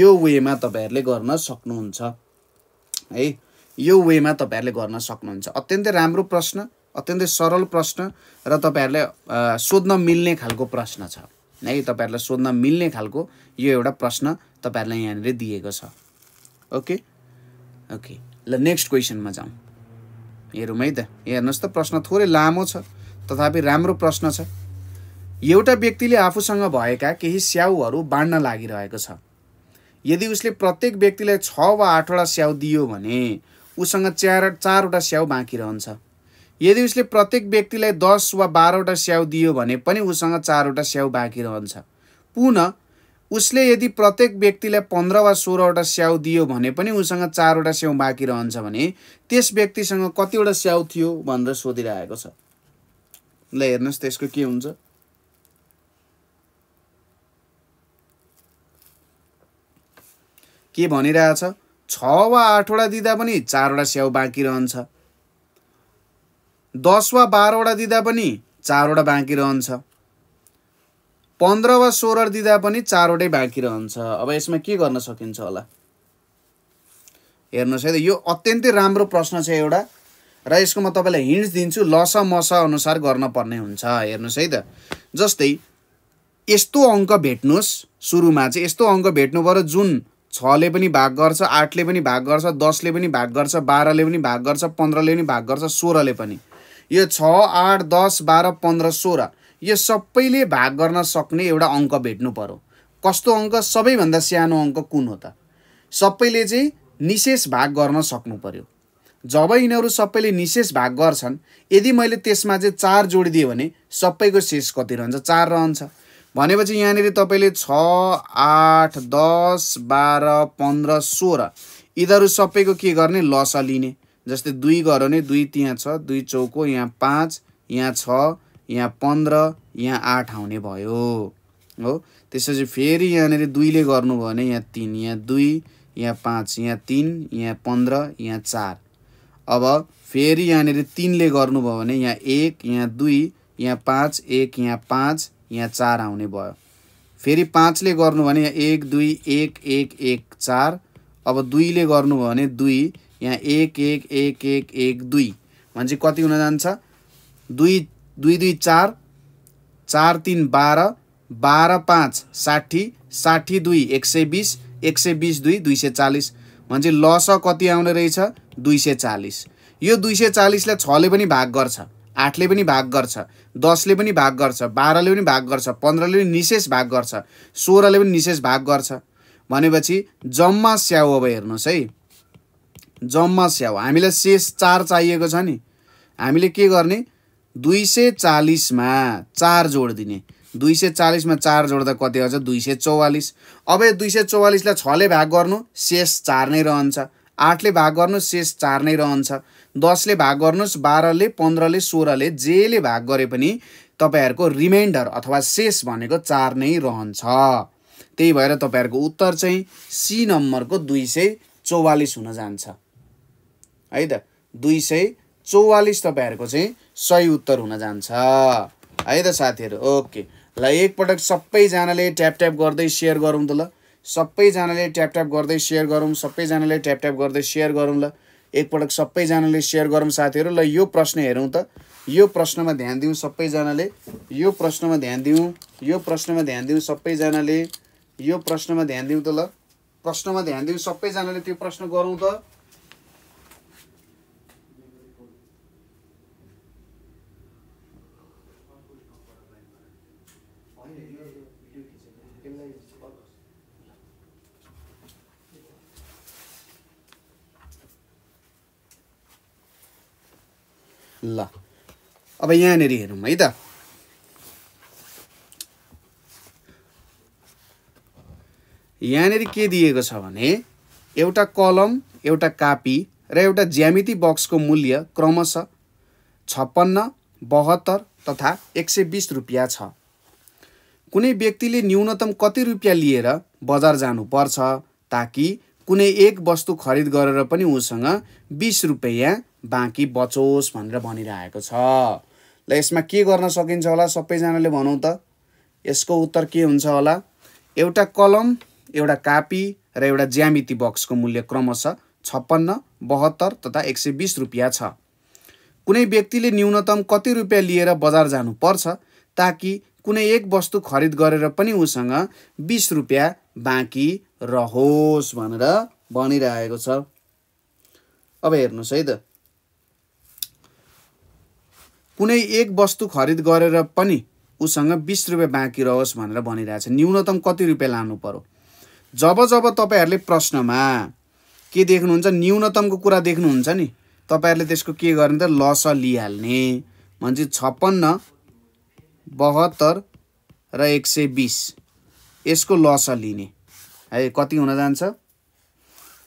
यो वेमा तपाईँहरूले गर्न सक्नुहुन्छ है यो वेमा तपाईँहरूले गर्न सक्नुहुन्छ अत्यन्तै राम्रो प्रश्न अत्यन्तै सरल प्रश्न र तपाईँहरूले सोध्न मिल्ने खालको प्रश्न छ है तपाईँहरूलाई सोध्न मिल्ने खालको यो एउटा प्रश्न तपाईँहरूलाई यहाँनिर दिएको छ ओके ओके ल नेक्स्ट क्वेसनमा जाउँ हेरौँ है त हेर्नुहोस् त प्रश्न थोरै लामो छ तथापि राम्रो प्रश्न छ एउटा व्यक्तिले आफूसँग भएका केही स्याउहरू बाँड्न लागिरहेको छ यदि उसले प्रत्येक व्यक्तिलाई छ वा आठवटा स्याउ दियो भने उसँग चार चारवटा स्याउ बाँकी रहन्छ यदि उसले प्रत्येक व्यक्तिलाई दस वा बाह्रवटा स्याउ दियो भने पनि उसँग चारवटा स्याउ बाँकी रहन्छ पुनः उसले यदि प्रत्येक व्यक्तिलाई पन्ध्र वा सोह्रवटा स्याउ दियो भने पनि उसँग चारवटा स्याउ बाँकी रहन्छ भने त्यस व्यक्तिसँग कतिवटा स्याउ थियो भनेर सोधिरहेको छ ल हेर्नुहोस् त्यसको के हुन्छ के भनिरहेछ छ वा आठवटा दिँदा पनि चारवटा स्याउ बाँकी रहन्छ दस वा बाह्रवटा दिँदा पनि चारवटा बाँकी रहन्छ पन्ध्र वा सोह्र दिँदा पनि चारवटै बाँकी रहन्छ अब यसमा के गर्न सकिन्छ होला हेर्नुहोस् है त यो अत्यन्तै राम्रो प्रश्न छ एउटा र यसको म तपाईँलाई हिन्ट्स दिन्छु लस मस अनुसार गर्न पर्ने हुन्छ हेर्नुहोस् है त जस्तै यस्तो अङ्क भेट्नुहोस् सुरुमा चाहिँ यस्तो अङ्क भेट्नु पऱ्यो जुन छले पनि भाग गर्छ आठले पनि भाग गर्छ दसले पनि भाग गर्छ बाह्रले पनि भाग गर्छ पन्ध्रले पनि भाग गर्छ सोह्रले पनि यो छ आठ दस बाह्र पन्ध्र सोह्र यो सबैले भाग गर्न सक्ने एउटा अङ्क भेट्नु पऱ्यो कस्तो अङ्क सबैभन्दा सानो अङ्क कुन हो त सबैले चाहिँ निशेष भाग गर्न सक्नु पऱ्यो जब यिनीहरू सबैले निशेष भाग गर्छन् यदि मैले त्यसमा चाहिँ चार जोडिदिएँ भने सबैको शेष कति रहन्छ चार रहन्छ भनेपछि यहाँनिर तपाईँले छ आठ दस बाह्र पन्ध्र सोह्र यिनीहरू सबैको के गर्ने लस लिने जस्तै दुई गर नै दुई त्यहाँ छ दुई चौको यहाँ पाँच यहाँ छ यहाँ पन्ध्र यहाँ आठ आउने भयो हो त्यसपछि फेरि यहाँनिर दुईले गर्नुभयो भने यहाँ तिन यहाँ दुई यहाँ पाँच यहाँ तिन यहाँ पन्ध्र यहाँ चार अब फेरि यहाँनिर तिनले गर्नुभयो भने यहाँ एक यहाँ दुई यहाँ पाँच एक यहाँ पाँच यहाँ चार आउने भयो फेरि पाँचले गर्नु भने एक दुई एक एक एक चार अब दुईले गर्नुभयो भने दुई यहाँ एक एक एक एक एक दुई भनेपछि कति हुन जान्छ दुई दुई दुई चार चार तिन बाह्र बाह्र पाँच साठी साठी दुई एक सय बिस एक सय बिस दुई दुई सय चालिस भनेपछि लस कति आउने रहेछ दुई सय चालिस यो दुई सय चालिसलाई छले पनि भाग गर्छ आठले पनि भाग गर्छ दसले पनि भाग गर्छ बाह्रले पनि भाग गर्छ पन्ध्रले पनि निशेष भाग गर्छ सोह्रले पनि निशेष भाग गर्छ भनेपछि जम्मा स्याउ अब हेर्नुहोस् है जम्मा स्याउ हामीलाई शेष चार चाहिएको छ नि हामीले के गर्ने दुई सय चालिसमा चार जोड दिने दुई सय चालिसमा चार जोड्दा कति आउँछ दुई सय चौवालिस अब यो दुई सय चौवालिसलाई छले भाग गर्नु शेष चार नै रहन्छ आठले भाग गर्नु शेष चार नै रहन्छ दसले भाग गर्नुहोस् बाह्रले पन्ध्रले सोह्रले जेले भाग गरे पनि तपाईँहरूको रिमाइन्डर अथवा शेष भनेको चार नै रहन्छ त्यही भएर तपाईँहरूको उत्तर चाहिँ सी नम्बरको दुई सय चौवालिस हुन जान्छ है त दुई सय चौवालिस तपाईँहरूको चाहिँ सही उत्तर हुन जान्छ है त साथीहरू ओके ल एकपटक सबैजनाले ट्याप ट्याप गर्दै सेयर गरौँ त ल सबैजनाले ट्याप ट्याप गर्दै सेयर गरौँ सबैजनाले ट्याप ट्याप गर्दै सेयर गरौँ ल एकपटक सबैजनाले सेयर गरौँ साथीहरू ल यो प्रश्न हेरौँ त यो प्रश्नमा ध्यान दिउँ सबैजनाले यो प्रश्नमा ध्यान दिउँ यो प्रश्नमा ध्यान दिउँ सबैजनाले यो प्रश्नमा ध्यान दिउँ त ल प्रश्नमा ध्यान दिउँ सबैजनाले त्यो प्रश्न गरौँ त ल अब यहाँनिर हेरौँ है त यहाँनिर के दिएको छ भने एउटा कलम एउटा कापी र एउटा ज्यामिति बक्सको मूल्य क्रमशः छप्पन्न बहत्तर तथा एक सय बिस रुपियाँ छ कुनै व्यक्तिले न्यूनतम कति रुपियाँ लिएर बजार जानुपर्छ ताकि कुनै एक वस्तु खरिद गरेर पनि उसँग बिस रुपियाँ बाँकी बचोस् भनेर भनिरहेको छ ल यसमा के गर्न सकिन्छ होला सबैजनाले भनौँ त यसको उत्तर के हुन्छ होला एउटा कलम एउटा कापी र एउटा ज्यामिति बक्सको मूल्य क्रमशः छप्पन्न बहत्तर तथा एक सय बिस रुपियाँ छ कुनै व्यक्तिले न्यूनतम कति रुपियाँ लिएर बजार जानुपर्छ ताकि कुनै एक वस्तु खरिद गरेर पनि उसँग बिस रुपियाँ बाँकी रहोस् भनेर भनिरहेको छ अब हेर्नुहोस् है त कुनै एक वस्तु खरिद गरेर पनि उसँग बिस रुपियाँ बाँकी रहोस् भनेर भनिरहेछ न्यूनतम कति रुपियाँ लानु पर्यो जब जब तपाईँहरूले प्रश्नमा के देख्नुहुन्छ न्यूनतमको कुरा देख्नुहुन्छ नि तपाईँहरूले त्यसको के गर्ने त लस लिइहाल्ने भन्छ छप्पन्न बहत्तर र एक सय बिस यसको लस लिने है कति हुन जान्छ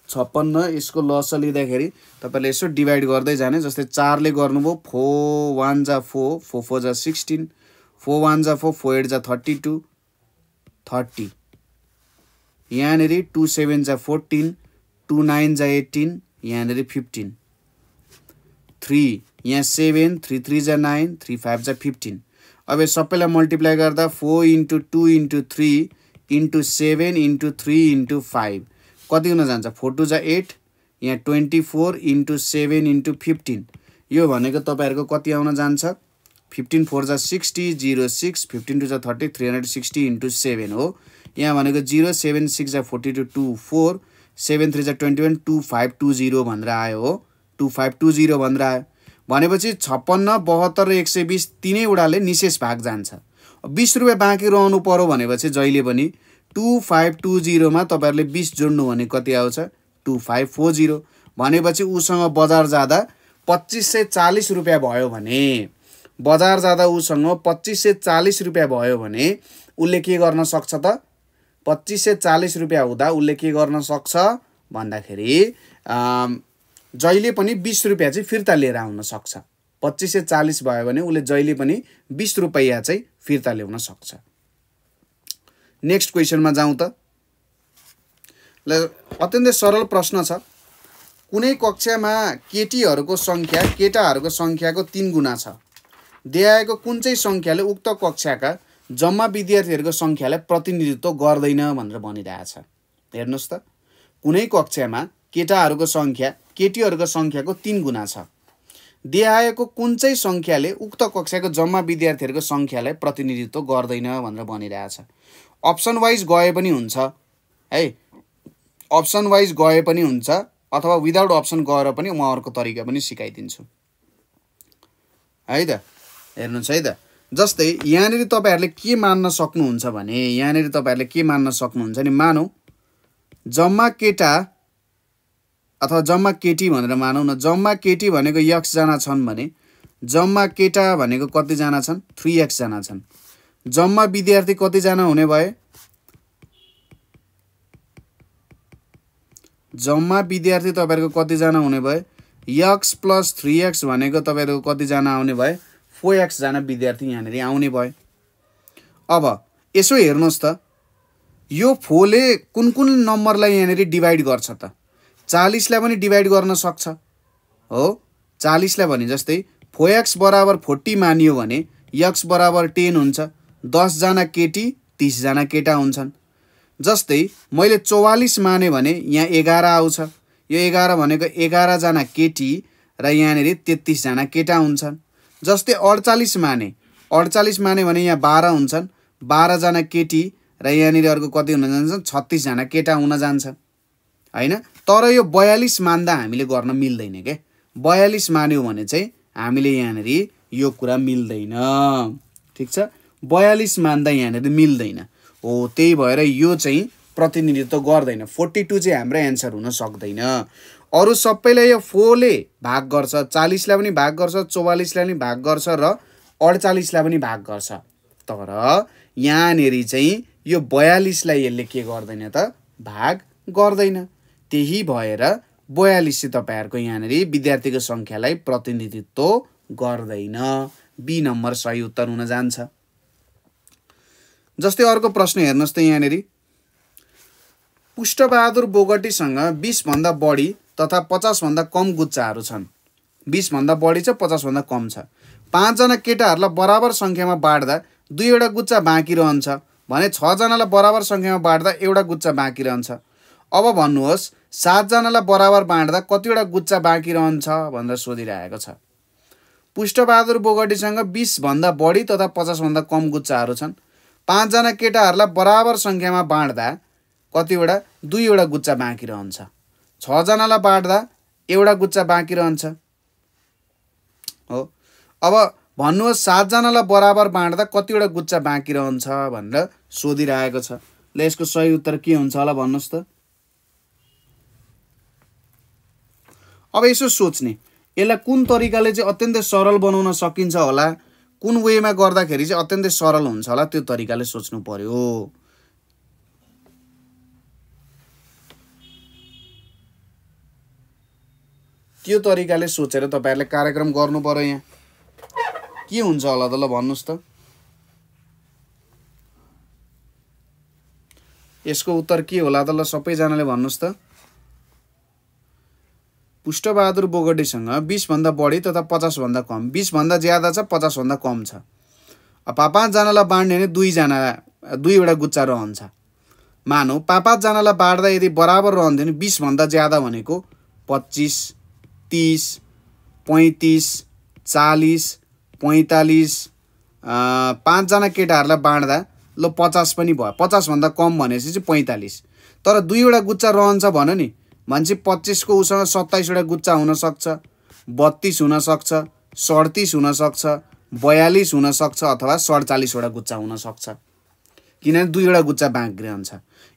छप्पन्न यसको लस लिँदाखेरि तपाईँले यसो डिभाइड गर्दै जाने जस्तै चारले गर्नुभयो फोर वान जा फोर फोर फोर जा सिक्सटिन फोर वान जा फोर फोर एट जा थर्टी टू थर्टी यहाँनिर टु सेभेन जा फोर्टिन टु नाइन जा एट्टिन यहाँनिर फिफ्टिन थ्री यहाँ सेभेन थ्री थ्री जा नाइन थ्री फाइभ जा फिफ्टिन अब यो सबैलाई मल्टिप्लाई गर्दा four into two into three into seven into three into five कति हुन जान्छ फोर टू जा एट यहाँ twenty four into seven into fifteen यो भनेको तपाईँहरूको कति आउन जान्छ फिफ्टिन फोर जा sixty zero six fifteen two जा thirty three hundred sixty into seven हो यहाँ भनेको जिरो सेभेन सिक्स जा forty two two four seven three जा twenty one two five two zero भनेर आयो हो टू फाइभ टू जिरो भनेर आयो भनेपछि छप्पन्न बहत्तर र एक सय बिस तिनैवटाले निशेष भाग जान्छ बिस रुपियाँ बाँकी रहनु पऱ्यो भनेपछि जहिले पनि टु फाइभ टू जिरोमा तपाईँहरूले बिस जोड्नु भने कति आउँछ टु फाइभ फोर जिरो भनेपछि उसँग बजार जाँदा पच्चिस सय चालिस रुपियाँ भयो भने बजार जाँदा उसँग पच्चिस सय चालिस रुपियाँ भयो भने उसले के गर्न सक्छ त पच्चिस सय चालिस रुपियाँ हुँदा उसले के गर्न सक्छ भन्दाखेरि जहिले पनि बिस रुपियाँ चाहिँ फिर्ता लिएर आउन सक्छ पच्चिस सय चालिस भयो भने उसले जहिले पनि बिस रुपियाँ चाहिँ फिर्ता ल्याउन सक्छ नेक्स्ट क्वेसनमा जाउँ त ल अत्यन्तै सरल प्रश्न छ कुनै कक्षामा केटीहरूको सङ्ख्या केटाहरूको सङ्ख्याको तिन गुणा छ देखाएको कुन चाहिँ सङ्ख्याले उक्त कक्षाका जम्मा विद्यार्थीहरूको सङ्ख्यालाई प्रतिनिधित्व गर्दैन भनेर भनिरहेछ हेर्नुहोस् त कुनै कक्षामा केटाहरूको सङ्ख्या केटीहरूको सङ्ख्याको तिन गुणा छ देहाएको कुन चाहिँ सङ्ख्याले उक्त कक्षाको जम्मा विद्यार्थीहरूको सङ्ख्यालाई प्रतिनिधित्व गर्दैन भनेर भनिरहेछ अप्सन वाइज गए पनि हुन्छ है अप्सन वाइज गए पनि हुन्छ अथवा विदाउट अप्सन गएर पनि म अर्को तरिका पनि सिकाइदिन्छु है त हेर्नुहोस् है त जस्तै यहाँनिर तपाईँहरूले के मान्न सक्नुहुन्छ भने यहाँनिर तपाईँहरूले के मान्न सक्नुहुन्छ नि मानौँ जम्मा केटा अथवा जम्मा केटी भनेर मानौँ न जम्मा केटी भनेको यक्सजना छन् भने जम्मा केटा भनेको कतिजना छन् थ्री एक्सजना छन् जम्मा विद्यार्थी कतिजना हुने भए जम्मा विद्यार्थी तपाईँहरूको कतिजना हुने भए यक्स प्लस थ्री एक्स भनेको तपाईँहरूको कतिजना आउने भए फोर एक्सजना विद्यार्थी यहाँनिर आउने भए अब यसो हेर्नुहोस् त यो फोले कुन कुन नम्बरलाई यहाँनिर डिभाइड गर्छ त चालिसलाई पनि डिभाइड गर्न सक्छ हो चालिसलाई भने जस्तै फोएक्स बराबर फोर्टी मानियो भने यक्स बराबर टेन हुन्छ दसजना केटी तिसजना केटा हुन्छन् जस्तै मैले चौवालिस माने भने यहाँ एघार आउँछ यो एघार भनेको एघारजना केटी र यहाँनिर तेत्तिसजना केटा हुन्छन् जस्तै अडचालिस माने अडचालिस माने भने यहाँ बाह्र हुन्छन् बाह्रजना केटी र यहाँनिर अर्को कति हुन जान्छन् छत्तिसजना केटा हुन जान्छ होइन तर यो बयालिस मान्दा हामीले गर्न मिल्दैन क्या बयालिस मान्यो भने चाहिँ हामीले यहाँनिर यो कुरा मिल्दैन ठिक छ बयालिस मान्दा यहाँनिर मिल्दैन हो त्यही भएर यो चाहिँ प्रतिनिधित्व गर्दैन फोर्टी टू चाहिँ हाम्रो एन्सर हुन सक्दैन अरू सबैलाई यो फोरले भाग गर्छ चालिसलाई पनि भाग गर्छ चौवालिसलाई पनि भाग गर्छ र अडचालिसलाई पनि भाग गर्छ तर यहाँनिर चाहिँ यो बयालिसलाई यसले के गर्दैन त भाग गर्दैन त्यही भएर बयालिस चाहिँ तपाईँहरूको यहाँनिर विद्यार्थीको सङ्ख्यालाई प्रतिनिधित्व गर्दैन बी नम्बर सही उत्तर हुन जान्छ जस्तै अर्को प्रश्न हेर्नुहोस् त यहाँनिर पुष्टबहादुर बोगटीसँग बिसभन्दा बढी तथा पचासभन्दा कम गुच्चाहरू छन् बिसभन्दा बढी छ पचासभन्दा कम छ पाँचजना केटाहरूलाई बराबर सङ्ख्यामा बाँड्दा दुईवटा गुच्चा बाँकी रहन्छ भने छजनालाई बराबर सङ्ख्यामा बाँड्दा एउटा गुच्चा बाँकी रहन्छ अब भन्नुहोस् सातजनालाई बराबर बाँड्दा कतिवटा गुच्चा बाँकी रहन्छ भनेर सोधिरहेको छ पुष्टबहादुर बोगटीसँग बिसभन्दा बढी तथा पचासभन्दा कम गुच्चाहरू छन् पाँचजना केटाहरूलाई बराबर सङ्ख्यामा बाँड्दा कतिवटा दुईवटा गुच्चा बाँकी रहन्छ छजनालाई बाँड्दा एउटा गुच्चा बाँकी रहन्छ हो अब भन्नुहोस् सातजनालाई बराबर बाँड्दा कतिवटा गुच्चा बाँकी रहन्छ भनेर सोधिरहेको छ ल यसको सही उत्तर के हुन्छ होला भन्नुहोस् त अब यसो सोच्ने यसलाई कुन तरिकाले चाहिँ अत्यन्तै सरल बनाउन सकिन्छ होला कुन वेमा गर्दाखेरि चाहिँ अत्यन्तै सरल हुन्छ होला त्यो तरिकाले सोच्नु पर्यो त्यो तरिकाले सोचेर तपाईँहरूले कार्यक्रम गर्नु पर्यो यहाँ के हुन्छ होला त ल भन्नुहोस् त यसको उत्तर के होला त ल सबैजनाले भन्नुहोस् त पुष्टबहादुर बोगडेसँग बिसभन्दा बढी तथा पचासभन्दा कम बिसभन्दा ज्यादा छ पचासभन्दा कम छ अब पाँचजनालाई बाँड्ने भने दुईजना दुईवटा गुच्चा रहन्छ मानौँ पाँच पाँचजनालाई बाँड्दा यदि बराबर रहन्थ्यो भने बिसभन्दा ज्यादा भनेको पच्चिस तिस पैँतिस चालिस पैँतालिस पाँचजना केटाहरूलाई बाँड्दा ल पचास पनि भयो पचासभन्दा कम भनेपछि चाहिँ पैँतालिस तर दुईवटा गुच्चा रहन्छ भन नि मान्छे पच्चिसको उसँग सत्ताइसवटा गुच्चा हुनसक्छ बत्तिस हुनसक्छ सडतिस हुनसक्छ बयालिस हुनसक्छ अथवा सडचालिसवटा गुच्चा हुनसक्छ किनभने दुईवटा गुच्चा बाँकी रहन्छ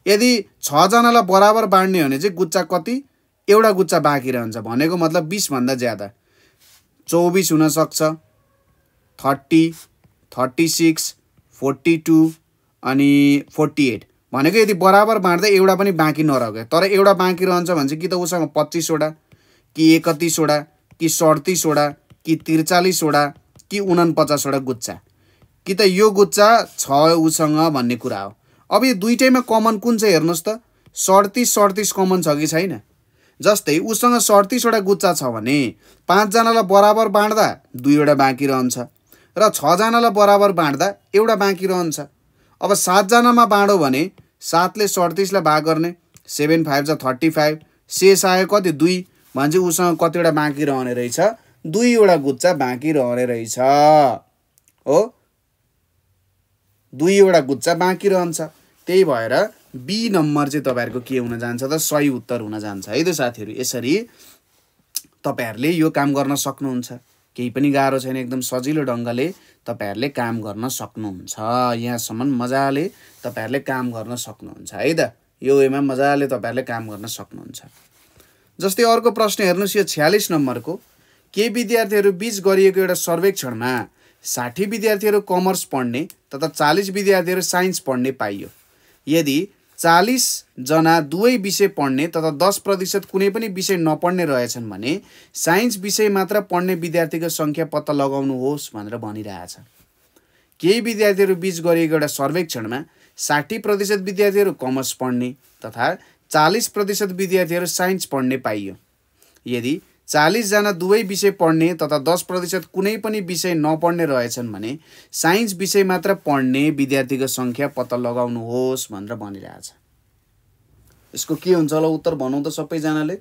यदि छजनालाई बराबर बाँड्ने हो भने चाहिँ गुच्चा कति एउटा गुच्चा बाँकी रहन्छ भनेको मतलब बिसभन्दा ज्यादा चौबिस हुनसक्छ thirty thirty six forty two अनि फोर्टी एट भनेको यदि बराबर बाँड्दा एउटा पनि बाँकी नरह्यो तर एउटा बाँकी रहन्छ भने चाहिँ कि त उसँग पच्चिसवटा कि एकतिसवटा कि सडतिसवटा कि त्रिचालिसवटा कि उनापचासवटा गुच्चा कि त यो गुच्चा छ उसँग भन्ने कुरा हो अब यो दुइटैमा कमन कुन चाहिँ हेर्नुहोस् त सडतिस सडतिस कमन छ कि छैन जस्तै उसँग सडतिसवटा गुच्चा छ भने पाँचजनालाई बराबर बाँड्दा दुईवटा बाँकी रहन्छ र छजनालाई बराबर बाँड्दा एउटा बाँकी रहन्छ अब सातजनामा बाँडो भने सातले सडतिसलाई भाग गर्ने सेभेन फाइभ छ थर्टी फाइभ शेष आयो कति दुई भने चाहिँ उसँग कतिवटा बाँकी रहने रहेछ दुईवटा गुच्चा बाँकी रहने रहेछ हो दुईवटा गुच्चा बाँकी रहन्छ त्यही भएर बी नम्बर चाहिँ तपाईँहरूको के हुन जान्छ त सही उत्तर हुन जान्छ है त साथीहरू यसरी तपाईँहरूले यो काम गर्न सक्नुहुन्छ केही पनि गाह्रो छैन एकदम सजिलो ढङ्गले तपाईँहरूले काम गर्न सक्नुहुन्छ यहाँसम्म मजाले तपाईँहरूले काम गर्न सक्नुहुन्छ है त यो वेमा मजाले तपाईँहरूले काम गर्न सक्नुहुन्छ जस्तै अर्को प्रश्न हेर्नुहोस् यो छ्यालिस नम्बरको के विद्यार्थीहरू बिच गरिएको एउटा सर्वेक्षणमा साठी विद्यार्थीहरू कमर्स पढ्ने तथा चालिस विद्यार्थीहरू साइन्स पढ्ने पाइयो यदि चालिसजना दुवै विषय पढ्ने तथा दस प्रतिशत कुनै पनि विषय नपढ्ने रहेछन् भने साइन्स विषय मात्र पढ्ने विद्यार्थीको सङ्ख्या पत्ता लगाउनुहोस् भनेर भनिरहेछ केही विद्यार्थीहरू बिच गरिएको एउटा सर्वेक्षणमा साठी प्रतिशत विद्यार्थीहरू कमर्स पढ्ने तथा चालिस प्रतिशत विद्यार्थीहरू साइन्स पढ्ने पाइयो यदि चालिसजना दुवै विषय पढ्ने तथा दस प्रतिशत कुनै पनि विषय नपढ्ने रहेछन् भने साइन्स विषय मात्र पढ्ने विद्यार्थीको सङ्ख्या पत्ता लगाउनुहोस् भनेर भनिरहेछ यसको के हुन्छ होला उत्तर भनौँ त सबैजनाले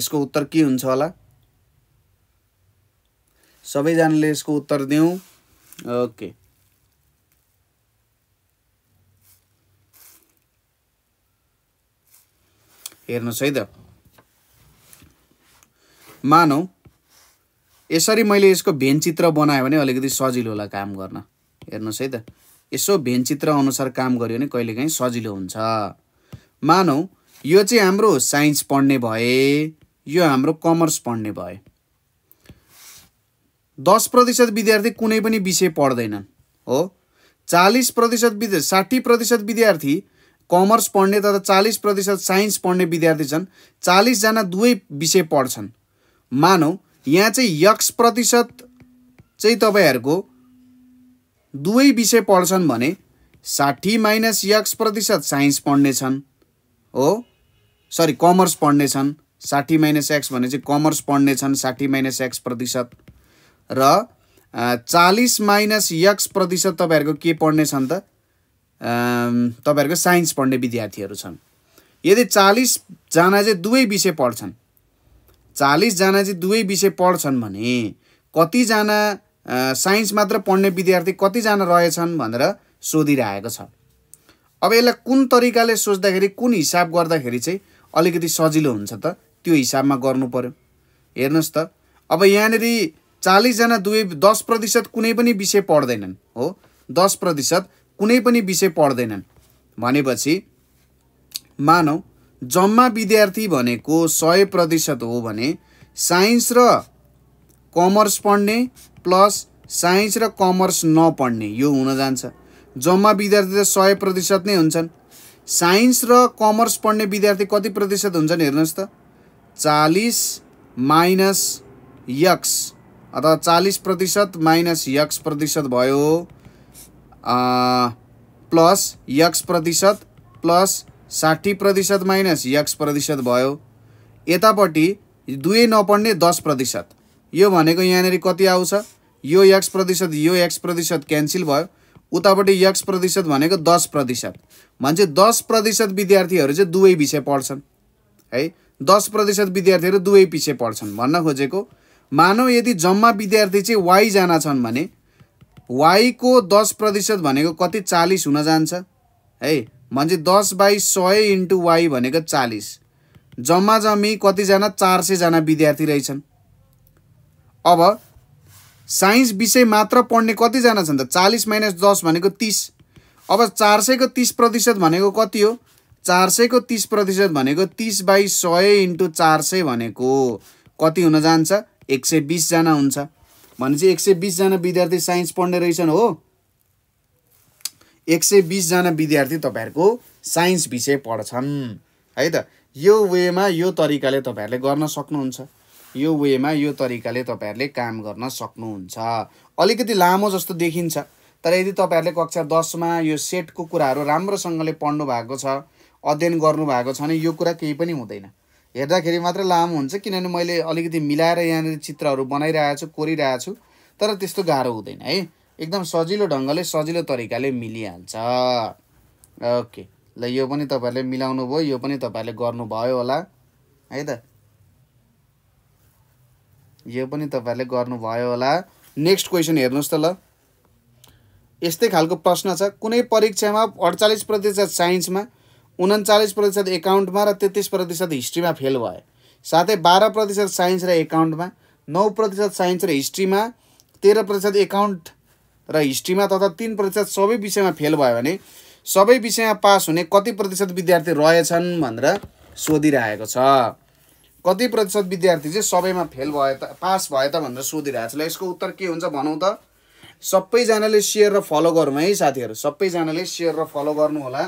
यसको उत्तर के हुन्छ होला सबैजनाले यसको उत्तर दिउँ ओके हेर्नुहोस् है त मानौ यसरी मैले यसको भेनचित्र बनाएँ भने अलिकति सजिलो होला काम गर्न हेर्नुहोस् है त यसो भेन चित्र अनुसार काम गऱ्यो भने कहिलेकाहीँ सजिलो हुन्छ मानौ यो चाहिँ हाम्रो साइन्स पढ्ने भए यो हाम्रो कमर्स पढ्ने भए दस प्रतिशत विद्यार्थी कुनै पनि विषय पढ्दैनन् हो चालिस प्रतिशत विद्या साठी प्रतिशत विद्यार्थी कमर्स पढ्ने तथा चालिस प्रतिशत साइन्स पढ्ने विद्यार्थी छन् चालिसजना दुवै विषय पढ्छन् मानौ यहाँ चाहिँ यक्स प्रतिशत चाहिँ तपाईँहरूको दुवै विषय पढ्छन् भने साठी माइनस यक्स प्रतिशत साइन्स पढ्ने छन् हो सरी कमर्स पढ्ने छन् साठी माइनस एक्स भने चाहिँ कमर्स पढ्ने छन् साठी माइनस एक्स प्रतिशत र चालिस माइनस यक्स प्रतिशत तपाईँहरूको के पढ्ने छन् त तपाईँहरूको साइन्स पढ्ने विद्यार्थीहरू छन् यदि चालिसजना चाहिँ दुवै विषय पढ्छन् चालिसजना चाहिँ दुवै विषय पढ्छन् भने कतिजना साइन्स मात्र पढ्ने विद्यार्थी कतिजना रहेछन् भनेर सोधिरहेको छ अब यसलाई कुन तरिकाले सोच्दाखेरि कुन हिसाब गर्दाखेरि चाहिँ अलिकति सजिलो हुन्छ त त्यो हिसाबमा गर्नु पऱ्यो हेर्नुहोस् त अब यहाँनिर चालिसजना दुवै दस प्रतिशत कुनै पनि विषय पढ्दैनन् हो दस प्रतिशत कुनै पनि विषय पढ्दैनन् भनेपछि मानौ जम्मा विद्यार्थी भनेको सय प्रतिशत हो भने साइन्स र कमर्स पढ्ने प्लस साइन्स र कमर्स नपढ्ने यो हुन जान्छ जम्मा विद्यार्थी त सय प्रतिशत नै हुन्छन् साइन्स र कमर्स पढ्ने विद्यार्थी कति प्रतिशत हुन्छन् हेर्नुहोस् त चालिस माइनस यक्स अथवा चालिस प्रतिशत माइनस यक्स प्रतिशत भयो प्लस यक्स प्रतिशत प्लस साठी प्रतिशत माइनस यक्स प्रतिशत भयो यतापट्टि दुवै नपढ्ने दस प्रतिशत यो भनेको यहाँनिर कति आउँछ यो एक्स प्रतिशत यो एक्स प्रतिशत क्यान्सल भयो उतापट्टि यक्स प्रतिशत भनेको दस प्रतिशत भने दस प्रतिशत विद्यार्थीहरू चाहिँ दुवै विषय पढ्छन् है दस प्रतिशत विद्यार्थीहरू दुवै पछि पढ्छन् भन्न खोजेको मानव यदि जम्मा विद्यार्थी चाहिँ वाई जाना छन् भने वाईको दस प्रतिशत भनेको कति चालिस हुन जान्छ है मान्छे दस बाई सय इन्टु वाई भनेको चालिस जम्मा जम्मी कतिजना चार सयजना विद्यार्थी रहेछन् अब साइन्स विषय मात्र पढ्ने कतिजना छन् त चालिस माइनस दस भनेको तिस अब चार सयको तिस प्रतिशत भनेको कति हो चार सयको तिस प्रतिशत भनेको तिस बाई सय इन्टु चार सय भनेको कति हुन जान्छ एक सय बिसजना हुन्छ भनेपछि एक सय बिसजना विद्यार्थी साइन्स पढ्ने रहेछन् हो एक सय बिसजना विद्यार्थी तपाईँहरूको साइन्स विषय पढ्छन् है त यो वेमा यो तरिकाले तपाईँहरूले गर्न सक्नुहुन्छ यो वेमा यो तरिकाले तपाईँहरूले काम गर्न सक्नुहुन्छ अलिकति लामो जस्तो देखिन्छ तर यदि तपाईँहरूले कक्षा दसमा यो सेटको कुराहरू राम्रोसँगले पढ्नु भएको छ अध्ययन गर्नुभएको छ भने यो कुरा केही पनि हुँदैन हेर्दाखेरि मात्र लामो हुन्छ किनभने मैले अलिकति मिलाएर यहाँनिर चित्रहरू बनाइरहेको छु कोरिरहेको छु तर त्यस्तो गाह्रो हुँदैन है एकदम सजिलो ढङ्गले सजिलो तरिकाले मिलिहाल्छ ओके ल यो पनि तपाईँहरूले मिलाउनु भयो यो पनि तपाईँहरूले गर्नुभयो होला है त यो पनि तपाईँहरूले गर्नुभयो होला नेक्स्ट क्वेसन हेर्नुहोस् त ल यस्तै खालको प्रश्न छ कुनै परीक्षामा अडचालिस प्रतिशत साइन्समा उन्चालिस प्रतिशत एकाउन्टमा र तेत्तिस प्रतिशत हिस्ट्रीमा फेल भए साथै बाह्र प्रतिशत साइन्स र एकाउन्टमा नौ प्रतिशत साइन्स र हिस्ट्रीमा तेह्र प्रतिशत एकाउन्ट र हिस्ट्रीमा तथा तिन प्रतिशत सबै विषयमा फेल भयो भने सबै विषयमा पास हुने कति प्रतिशत विद्यार्थी रहेछन् भनेर सोधिरहेको छ कति प्रतिशत विद्यार्थी चाहिँ सबैमा फेल भयो त पास भयो त भनेर सोधिरहेको छ ल यसको उत्तर के हुन्छ भनौँ त सबैजनाले सेयर र फलो गरौँ है साथीहरू सबैजनाले सेयर र फलो गर्नु होला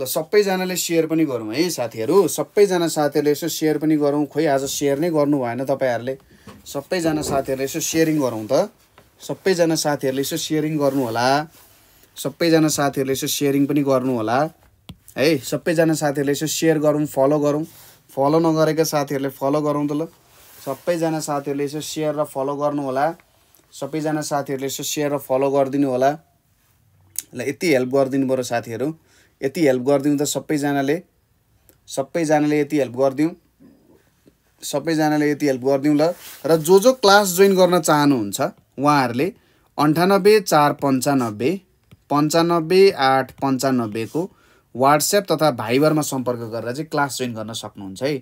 ल सबैजनाले सेयर पनि गरौँ है साथीहरू सबैजना साथीहरूले यसो सेयर पनि गरौँ खोइ आज सेयर नै गर्नु भएन तपाईँहरूले सबैजना साथीहरूले यसो सेयरिङ गरौँ त सबैजना साथीहरूले यसो सेयरिङ गर्नुहोला सबैजना साथीहरूले यसो सेयरिङ पनि गर्नुहोला है सबैजना साथीहरूले यसो सेयर गरौँ फलो गरौँ फलो नगरेका साथीहरूले फलो गरौँ त ल सबैजना साथीहरूले यसो सेयर र फलो गर्नुहोला सबैजना साथीहरूले यसो सेयर र फलो गरिदिनु होला ल यति हेल्प गरिदिनु पऱ्यो साथीहरू यति हेल्प गरिदिउँ त सबैजनाले सबैजनाले यति हेल्प गरिदिउँ सबैजनाले यति हेल्प गरिदिउँ ल र जो जो क्लास जोइन गर्न चाहनुहुन्छ उहाँहरूले अन्ठानब्बे चार पन्चानब्बे पन्चानब्बे आठ पन्चानब्बेको वाट्सएप तथा भाइबरमा सम्पर्क गरेर चाहिँ क्लास जोइन गर्न सक्नुहुन्छ है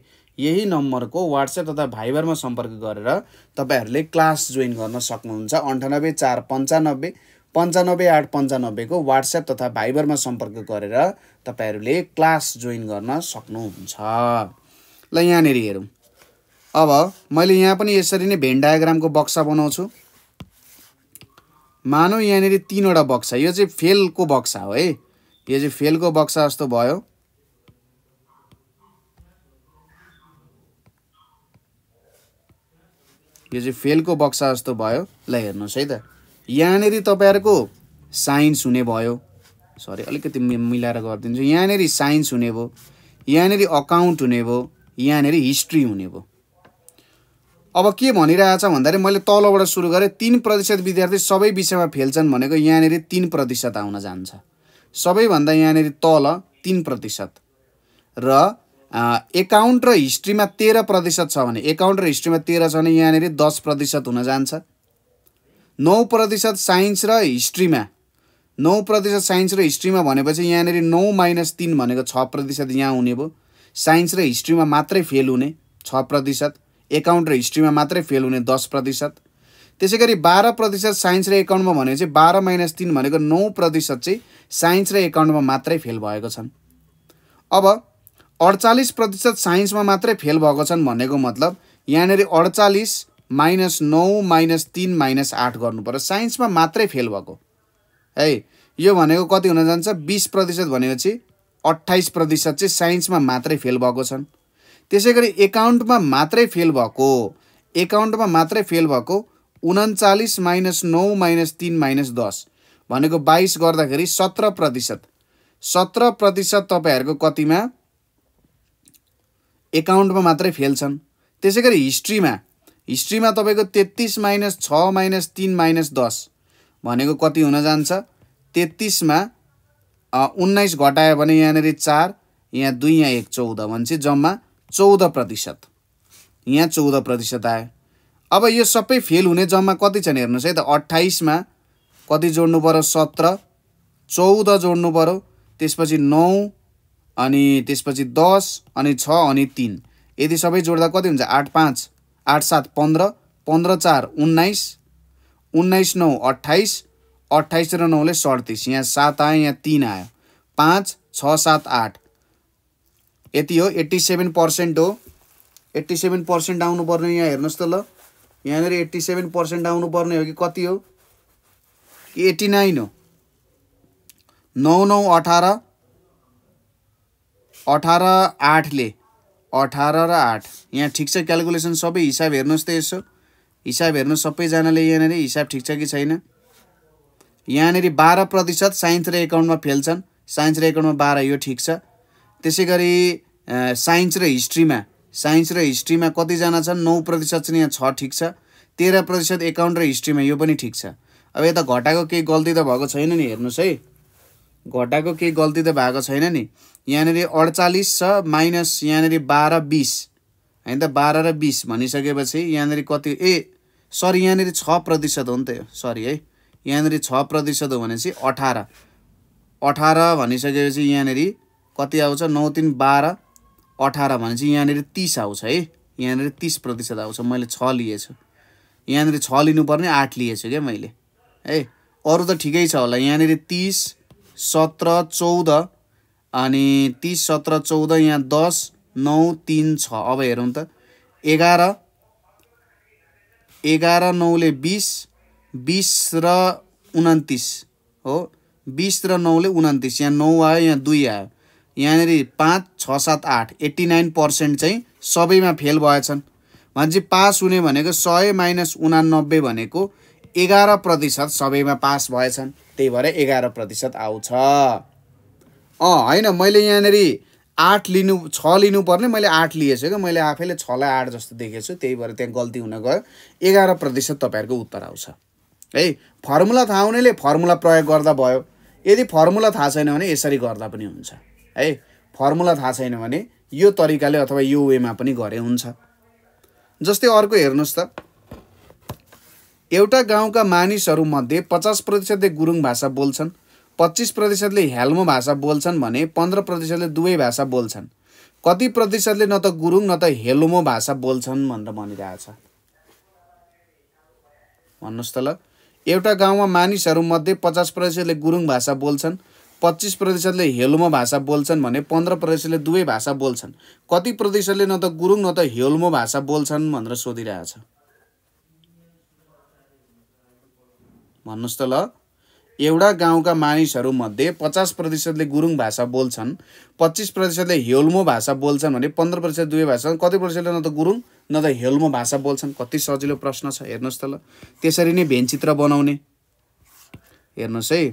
यही नम्बरको वाट्सएप तथा भाइबरमा सम्पर्क गरेर तपाईँहरूले क्लास जोइन गर्न सक्नुहुन्छ अन्ठानब्बे चार पन्चानब्बे पन्चानब्बे आठ पन्चानब्बेको वाट्सएप तथा भाइबरमा सम्पर्क गरेर तपाईँहरूले क्लास जोइन गर्न सक्नुहुन्छ ल यहाँनिर हेरौँ अब मैले यहाँ पनि यसरी नै भेन डायग्रामको बक्सा बनाउँछु मानौ यहाँनिर तिनवटा बक्सा यो चाहिँ फेलको बक्सा हो है यो चाहिँ फेलको बक्सा जस्तो भयो यो चाहिँ फेलको बक्सा जस्तो भयो ल हेर्नुहोस् है त यहाँनिर तपाईँहरूको साइन्स हुने भयो सरी अलिकति मिलाएर गरिदिन्छु यहाँनिर साइन्स हुने भयो यहाँनिर अकाउन्ट हुने भयो यहाँनिर हिस्ट्री हुने भयो अब के भनिरहेछ भन्दाखेरि मैले तलबाट सुरु गरेँ तिन प्रतिशत विद्यार्थी सबै विषयमा फेल्छन् भनेको यहाँनिर तिन प्रतिशत आउन जान्छ सबैभन्दा यहाँनिर तल तिन प्रतिशत र एकाउन्ट र हिस्ट्रीमा तेह्र प्रतिशत छ भने एकाउन्ट र हिस्ट्रीमा तेह्र छ भने यहाँनिर दस प्रतिशत हुन जान्छ नौ प्रतिशत साइन्स र हिस्ट्रीमा नौ प्रतिशत साइन्स र हिस्ट्रीमा भनेपछि यहाँनिर नौ माइनस तिन भनेको छ प्रतिशत यहाँ हुने भयो साइन्स र हिस्ट्रीमा मात्रै फेल हुने छ प्रतिशत एकाउन्ट र हिस्ट्रीमा मात्रै फेल हुने दस प्रतिशत त्यसै गरी बाह्र प्रतिशत साइन्स र एकाउन्टमा भनेको चाहिँ बाह्र माइनस तिन भनेको नौ प्रतिशत चाहिँ साइन्स र एकाउन्टमा मात्रै फेल भएको छन् अब अडचालिस प्रतिशत साइन्समा मात्रै फेल भएको छन् भनेको मतलब यहाँनिर अडचालिस माइनस नौ माइनस तिन माइनस आठ पऱ्यो साइन्समा मात्रै फेल भएको है यो भनेको कति हुन जान्छ बिस प्रतिशत भनेपछि अट्ठाइस प्रतिशत चाहिँ साइन्समा मात्रै फेल भएको छन् त्यसै गरी एकाउन्टमा मात्रै फेल भएको एकाउन्टमा मात्रै फेल भएको उन्चालिस माइनस नौ माइनस तिन माइनस दस भनेको बाइस गर्दाखेरि सत्र प्रतिशत सत्र प्रतिशत तपाईँहरूको कतिमा एकाउन्टमा मात्रै फेल छन् त्यसै गरी हिस्ट्रीमा हिस्ट्रीमा तपाईँको तेत्तिस माइनस छ माइनस तिन माइनस दस भनेको कति हुन जान्छ तेत्तिसमा उन्नाइस घटायो भने यहाँनिर चार यहाँ दुई यहाँ एक चौध भन्छ जम्मा चौध प्रतिशत यहाँ चौध प्रतिशत आयो अब यो सबै फेल हुने जम्मा कति छन् हेर्नुहोस् है त अट्ठाइसमा कति जोड्नु पऱ्यो सत्र चौध जोड्नु पऱ्यो त्यसपछि नौ अनि त्यसपछि दस अनि छ अनि तिन यदि सबै जोड्दा कति हुन्छ आठ पाँच आठ सात पन्ध्र पन्ध्र चार उन्नाइस उन्नाइस नौ अट्ठाइस अट्ठाइस र नौले सडतिस यहाँ सात आयो यहाँ तिन आयो पाँच छ सात आठ यति हो एट्टी सेभेन पर्सेन्ट हो एट्टी सेभेन पर्सेन्ट आउनुपर्ने यहाँ हेर्नुहोस् त ल यहाँनिर एट्टी सेभेन पर्सेन्ट आउनुपर्ने हो कि कति हो कि एट्टी नाइन हो नौ नौ अठार अठार आठले अठार र आठ यहाँ ठिक छ क्यालकुलेसन सबै हिसाब हेर्नुहोस् त यसो हिसाब हेर्नु सबैजनाले यहाँनिर हिसाब ठिक छ कि छैन यहाँनिर बाह्र प्रतिशत साइन्स र एकाउन्टमा फेल छन् साइन्स र एकाउन्टमा बाह्र यो ठिक छ त्यसै गरी साइन्स र हिस्ट्रीमा साइन्स र हिस्ट्रीमा कतिजना छन् नौ प्रतिशत चाहिँ यहाँ छ ठिक छ तेह्र प्रतिशत एकाउन्ट र हिस्ट्रीमा यो पनि ठिक छ अब यता घटाएको केही गल्ती त भएको छैन नि हेर्नुहोस् है घटाएको केही गल्ती त भएको छैन नि यहाँनिर अडचालिस छ माइनस यहाँनिर बाह्र बिस होइन त बाह्र र बिस भनिसकेपछि यहाँनिर कति ए सरी यहाँनिर छ प्रतिशत हो नि त यो सरी है यहाँनिर छ प्रतिशत हो भनेपछि अठार अठार भनिसकेपछि यहाँनिर कति आउँछ नौ तिन बाह्र अठार भनेपछि यहाँनिर तिस आउँछ है यहाँनिर तिस प्रतिशत आउँछ मैले छ लिएछु यहाँनिर छ लिनुपर्ने आठ लिएछु क्या मैले है अरू त ठिकै छ होला यहाँनिर तिस सत्र चौध अनि तिस सत्र चौध यहाँ दस नौ तिन छ अब हेरौँ त एघार एघार नौले बिस बिस र उन्तिस हो बिस र नौले उन्तिस यहाँ नौ आयो यहाँ दुई आयो यहाँनिर पाँच छ सात आठ एट्टी नाइन पर्सेन्ट चाहिँ सबैमा फेल भएछन् भनेपछि पास हुने भनेको सय माइनस उनानब्बे भनेको एघार प्रतिशत सबैमा पास भएछन् त्यही भएर एघार प्रतिशत आउँछ अँ होइन मैले यहाँनिर आठ लिनु छ लिनुपर्ने मैले आठ लिएछु क्या मैले आफैले छलाई आठ जस्तो देखेको छु त्यही भएर त्यहाँ गल्ती हुन गयो एघार प्रतिशत तपाईँहरूको उत्तर आउँछ है फर्मुला थाहा हुनेले फर्मुला प्रयोग गर्दा भयो यदि फर्मुला थाहा छैन भने यसरी गर्दा पनि हुन्छ है फर्मुला थाहा छैन भने यो तरिकाले अथवा यो वेमा पनि गरे हुन्छ जस्तै अर्को हेर्नुहोस् त एउटा गाउँका मानिसहरूमध्ये पचास प्रतिशतले गुरुङ भाषा बोल्छन् पच्चिस प्रतिशतले ह्याल्मो भाषा बोल्छन् भने पन्ध्र प्रतिशतले दुवै भाषा बोल्छन् कति प्रतिशतले न त गुरुङ न त हेलोमो भाषा बोल्छन् भनेर भनिरहेछ भन्नुहोस् त ल एउटा गाउँमा मानिसहरूमध्ये पचास प्रतिशतले गुरुङ भाषा बोल्छन् पच्चिस प्रतिशतले हेलोमो भाषा बोल्छन् भने पन्ध्र प्रतिशतले दुवै भाषा बोल्छन् कति प्रतिशतले न त गुरुङ न त हेलोमो भाषा बोल्छन् भनेर सोधिरहेछ भन्नुहोस् त ल एउटा गाउँका मानिसहरूमध्ये पचास प्रतिशतले गुरुङ भाषा बोल्छन् पच्चिस प्रतिशतले हेल्मो भाषा बोल्छन् भने पन्ध्र प्रतिशत दुवै भाषा कति प्रतिशतले न त गुरुङ न त हेल्मो भाषा बोल्छन् कति सजिलो प्रश्न छ हेर्नुहोस् त ल त्यसरी नै भेनचित्र बनाउने हेर्नुहोस् है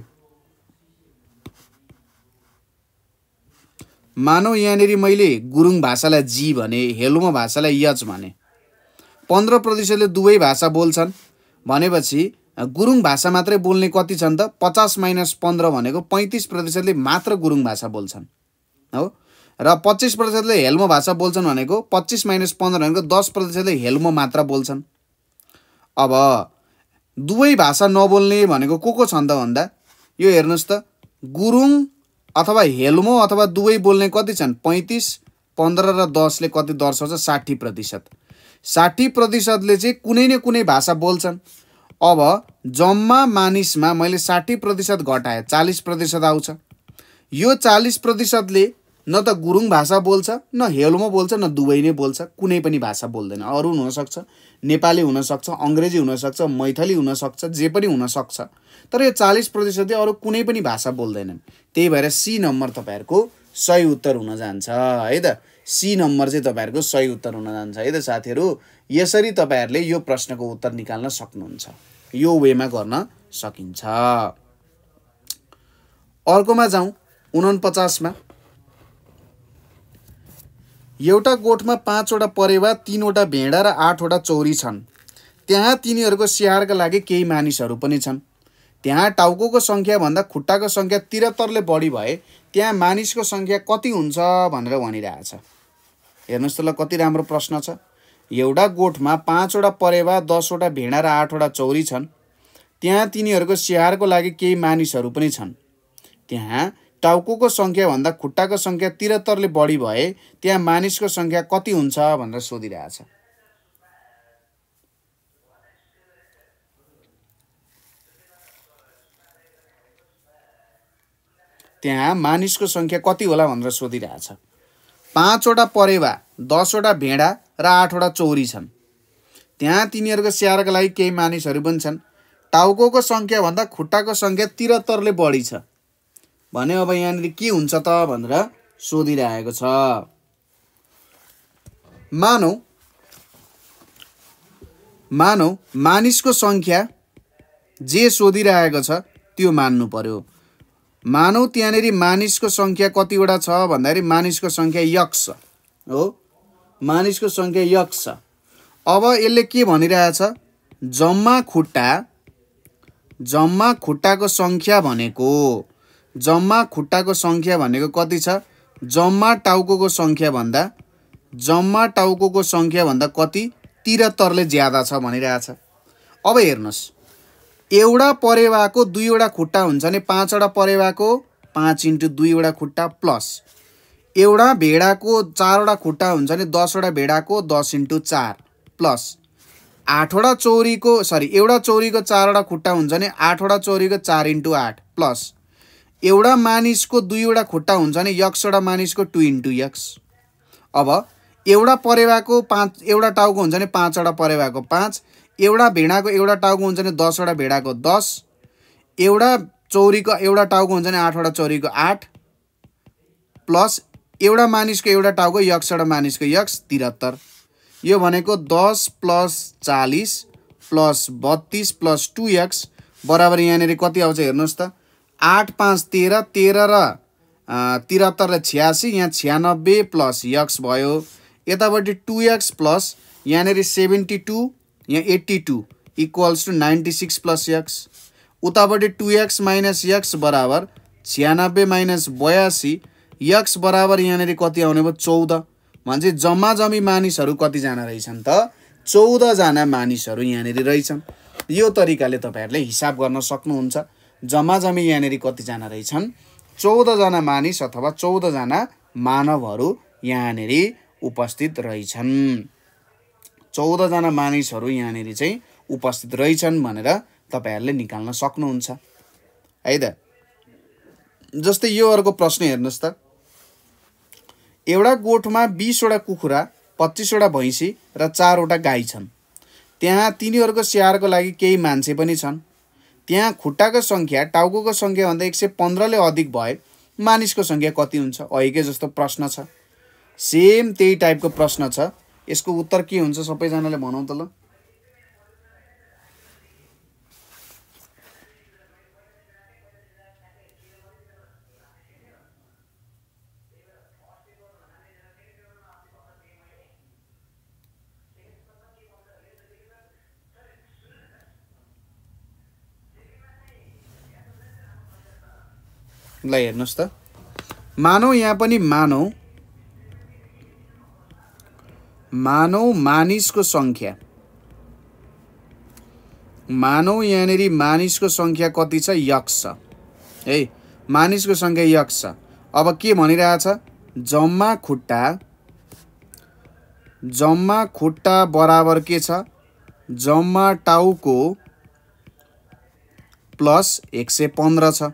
मानौ यहाँनिर मैले गुरुङ भाषालाई जी भने हेलमो भाषालाई यच भने पन्ध्र प्रतिशतले दुवै भाषा बोल्छन् भनेपछि गुरुङ भाषा मात्रै बोल्ने कति छन् त पचास माइनस पन्ध्र भनेको पैँतिस प्रतिशतले मात्र गुरुङ भाषा बोल्छन् हो र पच्चिस प्रतिशतले हेल्मो भाषा बोल्छन् भनेको पच्चिस माइनस पन्ध्र भनेको दस प्रतिशतले हेल्मो मात्र बोल्छन् अब दुवै भाषा नबोल्ने भनेको को को छन् त भन्दा यो हेर्नुहोस् त गुरुङ अथवा हेल्मो अथवा दुवै बोल्ने कति छन् पैँतिस पन्ध्र र दसले कति दर्शाउँछ साठी प्रतिशत साठी प्रतिशतले चाहिँ कुनै न कुनै भाषा बोल्छन् अब जम्मा मानिसमा मैले साठी प्रतिशत घटाएँ चालिस प्रतिशत आउँछ यो चालिस प्रतिशतले न त गुरुङ भाषा बोल्छ न हेलमो बोल्छ न दुवै नै बोल्छ कुनै पनि भाषा बोल्दैन अरू हुनसक्छ नेपाली हुनसक्छ अङ्ग्रेजी हुनसक्छ मैथली हुनसक्छ जे पनि हुनसक्छ तर यो चालिस प्रतिशतले अरू कुनै पनि भाषा बोल्दैनन् त्यही भएर सी नम्बर तपाईँहरूको सही उत्तर हुन जान्छ है त सी नम्बर चाहिँ तपाईँहरूको सही उत्तर हुन जान्छ है त साथीहरू यसरी तपाईँहरूले यो प्रश्नको उत्तर निकाल्न सक्नुहुन्छ यो वेमा गर्न सकिन्छ अर्कोमा जाउँ उनपचासमा एउटा गोठमा पाँचवटा परेवा तिनवटा भेडा र आठवटा चौरी छन् त्यहाँ तिनीहरूको स्याहारका लागि केही मानिसहरू पनि छन् त्यहाँ टाउको सङ्ख्याभन्दा खुट्टाको सङ्ख्या त्रिहत्तरले बढी भए त्यहाँ मानिसको सङ्ख्या कति हुन्छ भनेर भनिरहेछ हेर्नुहोस् त ल कति राम्रो प्रश्न छ एउटा गोठमा पाँचवटा परेवा दसवटा भेडा र आठवटा चौरी छन् त्यहाँ तिनीहरूको स्याहारको लागि केही मानिसहरू पनि छन् त्यहाँ टाउको सङ्ख्याभन्दा खुट्टाको सङ्ख्या त्रिहत्तरले बढी भए त्यहाँ मानिसको सङ्ख्या कति हुन्छ भनेर सोधिरहेछ त्यहाँ मानिसको सङ्ख्या कति होला भनेर सोधिरहेछ पाँचवटा परेवा दसवटा भेडा र आठवटा चौरी छन् त्यहाँ तिनीहरूको स्याहारका लागि केही मानिसहरू पनि छन् टाउको सङ्ख्याभन्दा खुट्टाको सङ्ख्या त्रिहत्तरले बढी छ भने अब यहाँनिर के हुन्छ त भनेर सोधिरहेको छ मानौ मानौ मानिसको सङ्ख्या जे सोधिरहेको छ त्यो मान्नु पर्यो मानौ त्यहाँनिर मानिसको सङ्ख्या कतिवटा छ भन्दाखेरि मानिसको सङ्ख्या यक्स हो मानिसको सङ्ख्या यक्स अब यसले के भनिरहेछ जम्मा खुट्टा जम्मा खुट्टाको सङ्ख्या भनेको जम्मा खुट्टाको सङ्ख्या भनेको कति छ जम्मा टाउको भन्दा जम्मा टाउको सङ्ख्याभन्दा कति तिहत्तरले ज्यादा छ भनिरहेछ अब हेर्नुहोस् एउटा परेवाको दुईवटा खुट्टा हुन्छ भने पाँचवटा परेवाको पाँच इन्टु दुईवटा खुट्टा प्लस एउटा भेडाको चारवटा खुट्टा हुन्छ भने दसवटा भेडाको दस इन्टु चार प्लस आठवटा चौरीको सरी एउटा चौरीको चारवटा खुट्टा हुन्छ भने आठवटा चौरीको चार इन्टु आठ प्लस एउटा मानिसको दुईवटा खुट्टा हुन्छ भने यक्सवटा मानिसको टु इन्टु यक्स अब एउटा परेवाको पाँच एउटा टाउको हुन्छ भने पाँचवटा परेवाको पाँच एउटा भेडाको एउटा टाउको हुन्छ भने दसवटा भेडाको दस एउटा चौरीको एउटा टाउको हुन्छ भने आठवटा चौरीको आठ प्लस एउटा मानिसको एउटा टाउको यक्स एउटा मानिसको यक्स त्रिहत्तर यो भनेको दस प्लस चालिस प्लस बत्तिस प्लस टु एक्स बराबर यहाँनिर कति आउँछ हेर्नुहोस् त आठ पाँच तेह्र तेह्र र त्रिहत्तर र छ्यासी यहाँ छ्यानब्बे प्लस यक्स भयो यतापट्टि टु एक्स प्लस यहाँनिर सेभेन्टी टू यहाँ eighty two equals two ninety six plus x उतापट्टि टु एक्स माइनस एक्स बराबर छ्यानब्बे माइनस बयासी यक्स बराबर यहाँनिर कति आउने भयो चौध भने जम्मा जम्मी मानिसहरू कतिजना रहेछन् त चौधजना मानिसहरू यहाँनिर रहेछन् यो तरिकाले तपाईँहरूले हिसाब गर्न सक्नुहुन्छ जम्मा जम्मी यहाँनिर कतिजना रहेछन् चौधजना मानिस अथवा चौधजना मानवहरू यहाँनिर उपस्थित रहेछन् चौधजना मानिसहरू यहाँनिर चाहिँ उपस्थित रहेछन् भनेर तपाईँहरूले निकाल्न सक्नुहुन्छ है त जस्तै यो अर्को प्रश्न हेर्नुहोस् त एउटा गोठमा बिसवटा कुखुरा पच्चिसवटा भैँसी र चारवटा गाई छन् त्यहाँ तिनीहरूको स्याहारको लागि केही मान्छे पनि छन् त्यहाँ खुट्टाको सङ्ख्या टाउको सङ्ख्याभन्दा एक सय पन्ध्रले अधिक भए मानिसको सङ्ख्या कति हुन्छ अहिले जस्तो प्रश्न छ सेम त्यही टाइपको प्रश्न छ यसको उत्तर के हुन्छ सबैजनाले भनौँ त ल ल हेर्नुहोस् त मानौ यहाँ पनि मानौ मानव मानिसको सङ्ख्या मानव यहाँनिर मानिसको सङ्ख्या कति छ यक्स छ है मानिसको सङ्ख्या यक्स छ अब के भनिरहेछ जम्मा खुट्टा जम्मा खुट्टा बराबर के छ जम्मा टाउको प्लस एक सय पन्ध्र छ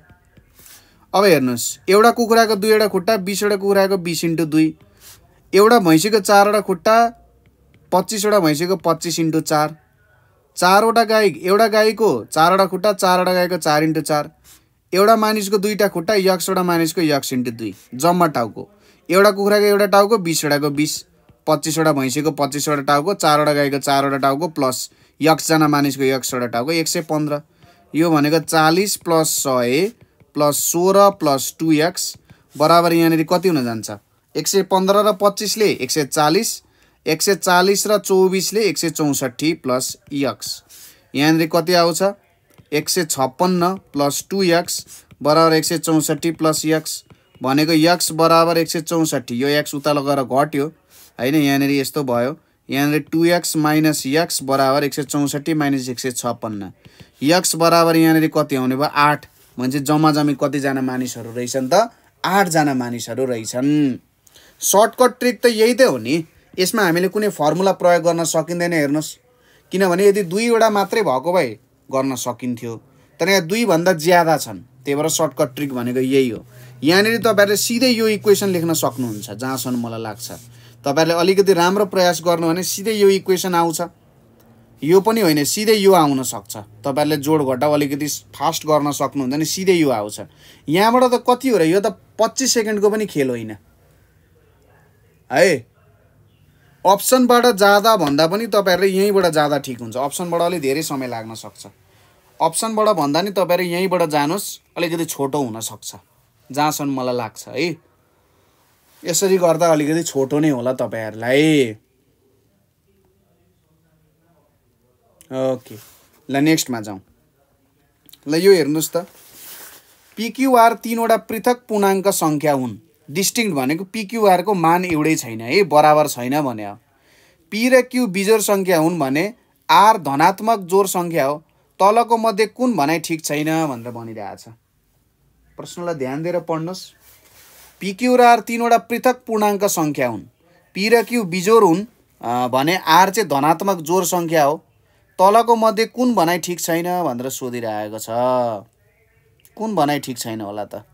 अब हेर्नुहोस् एउटा कुखुराको दुईवटा खुट्टा बिसवटा कुखुराको बिस इन्टु दुई एउटा भैँसीको चारवटा खुट्टा पच्चिसवटा भैँसीको पच्चिस इन्टु चार चारवटा गाई एउटा गाईको चारवटा खुट्टा चारवटा गाईको चार इन्टु चार एउटा मानिसको दुईवटा खुट्टा यक्सवटा मानिसको यक्स इन्टु दुई जम्मा टाउको एउटा कुखुराको एउटा टाउको बिसवटाको बिस पच्चिसवटा भैँसीको पच्चिसवटा टाउको चारवटा गाईको चारवटा टाउको प्लस यक्सजना मानिसको यक्सवटा टाउको एक सय पन्ध्र यो भनेको चालिस प्लस सय प्लस सोह्र प्लस टु एक्स बराबर यहाँनिर कति हुन जान्छ एक सय पन्ध्र र पच्चिसले एक सय चालिस एक सय चालिस र चौबिसले एक सय चौसठी प्लस यक्स यहाँनिर कति आउँछ एक सय छप्पन्न प्लस टु यक्स बराबर एक सय चौसठी प्लस यक्स भनेको यक्स बराबर एक सय चौसठी यो यक्स उता लगेर घट्यो होइन यहाँनिर यस्तो भयो यहाँनिर टु एक्स माइनस यक्स बराबर एक सय चौसठी माइनस एक सय छप्पन्न यक्स बराबर यहाँनिर कति आउने भयो आठ भने चाहिँ जम्मा जम्मी कतिजना मानिसहरू रहेछन् त आठजना मानिसहरू रहेछन् सर्टकट ट्रिक त यही त हो नि यसमा हामीले कुनै फर्मुला प्रयोग गर्न सकिँदैन हेर्नुहोस् किनभने यदि दुईवटा मात्रै भएको भए गर्न सकिन्थ्यो तर यहाँ दुईभन्दा ज्यादा छन् त्यही भएर सर्टकट ट्रिक भनेको यही हो यहाँनिर तपाईँहरूले सिधै यो इक्वेसन लेख्न सक्नुहुन्छ जहाँसम्म मलाई लाग्छ तपाईँहरूले अलिकति राम्रो प्रयास गर्नु भने सिधै यो इक्वेसन आउँछ यो पनि होइन सिधै यो आउन सक्छ तपाईँहरूले जोड घटाउ अलिकति फास्ट गर्न सक्नुहुन्छ भने सिधै यो आउँछ यहाँबाट त कति हो र यो त पच्चिस सेकेन्डको पनि खेल होइन है अप्सनबाट जाँदा भन्दा पनि तपाईँहरूले यहीँबाट जाँदा ठिक हुन्छ अप्सनबाट अलिक धेरै समय लाग्न सक्छ अप्सनबाट भन्दा नि तपाईँहरू यहीँबाट जानुहोस् अलिकति छोटो हुनसक्छ जहाँसम्म मलाई लाग्छ है यसरी गर्दा अलिकति छोटो नै होला तपाईँहरूलाई ओके ल नेक्स्टमा जाउँ ल यो हेर्नुहोस् त पिक्युआर तिनवटा पृथक पूर्णाङ्क सङ्ख्या हुन् डिस्टिङ भनेको पिक्युआरको मान एउटै छैन है बराबर छैन भने पी र क्यू बिजोर सङ्ख्या हुन् भने आर धनात्मक जोर सङ्ख्या हो तलको मध्ये कुन भनाइ ठिक छैन भनेर भनिरहेको छ प्रश्नलाई ध्यान दिएर पढ्नुहोस् पिक्यु र आर तिनवटा पृथक पूर्णाङ्क सङ्ख्या हुन् पी र क्यू बिजोर हुन् भने आर चाहिँ धनात्मक जोर सङ्ख्या हो तलको मध्ये कुन भनाइ ठिक छैन भनेर सोधिरहेको छ कुन भनाइ ठिक छैन होला त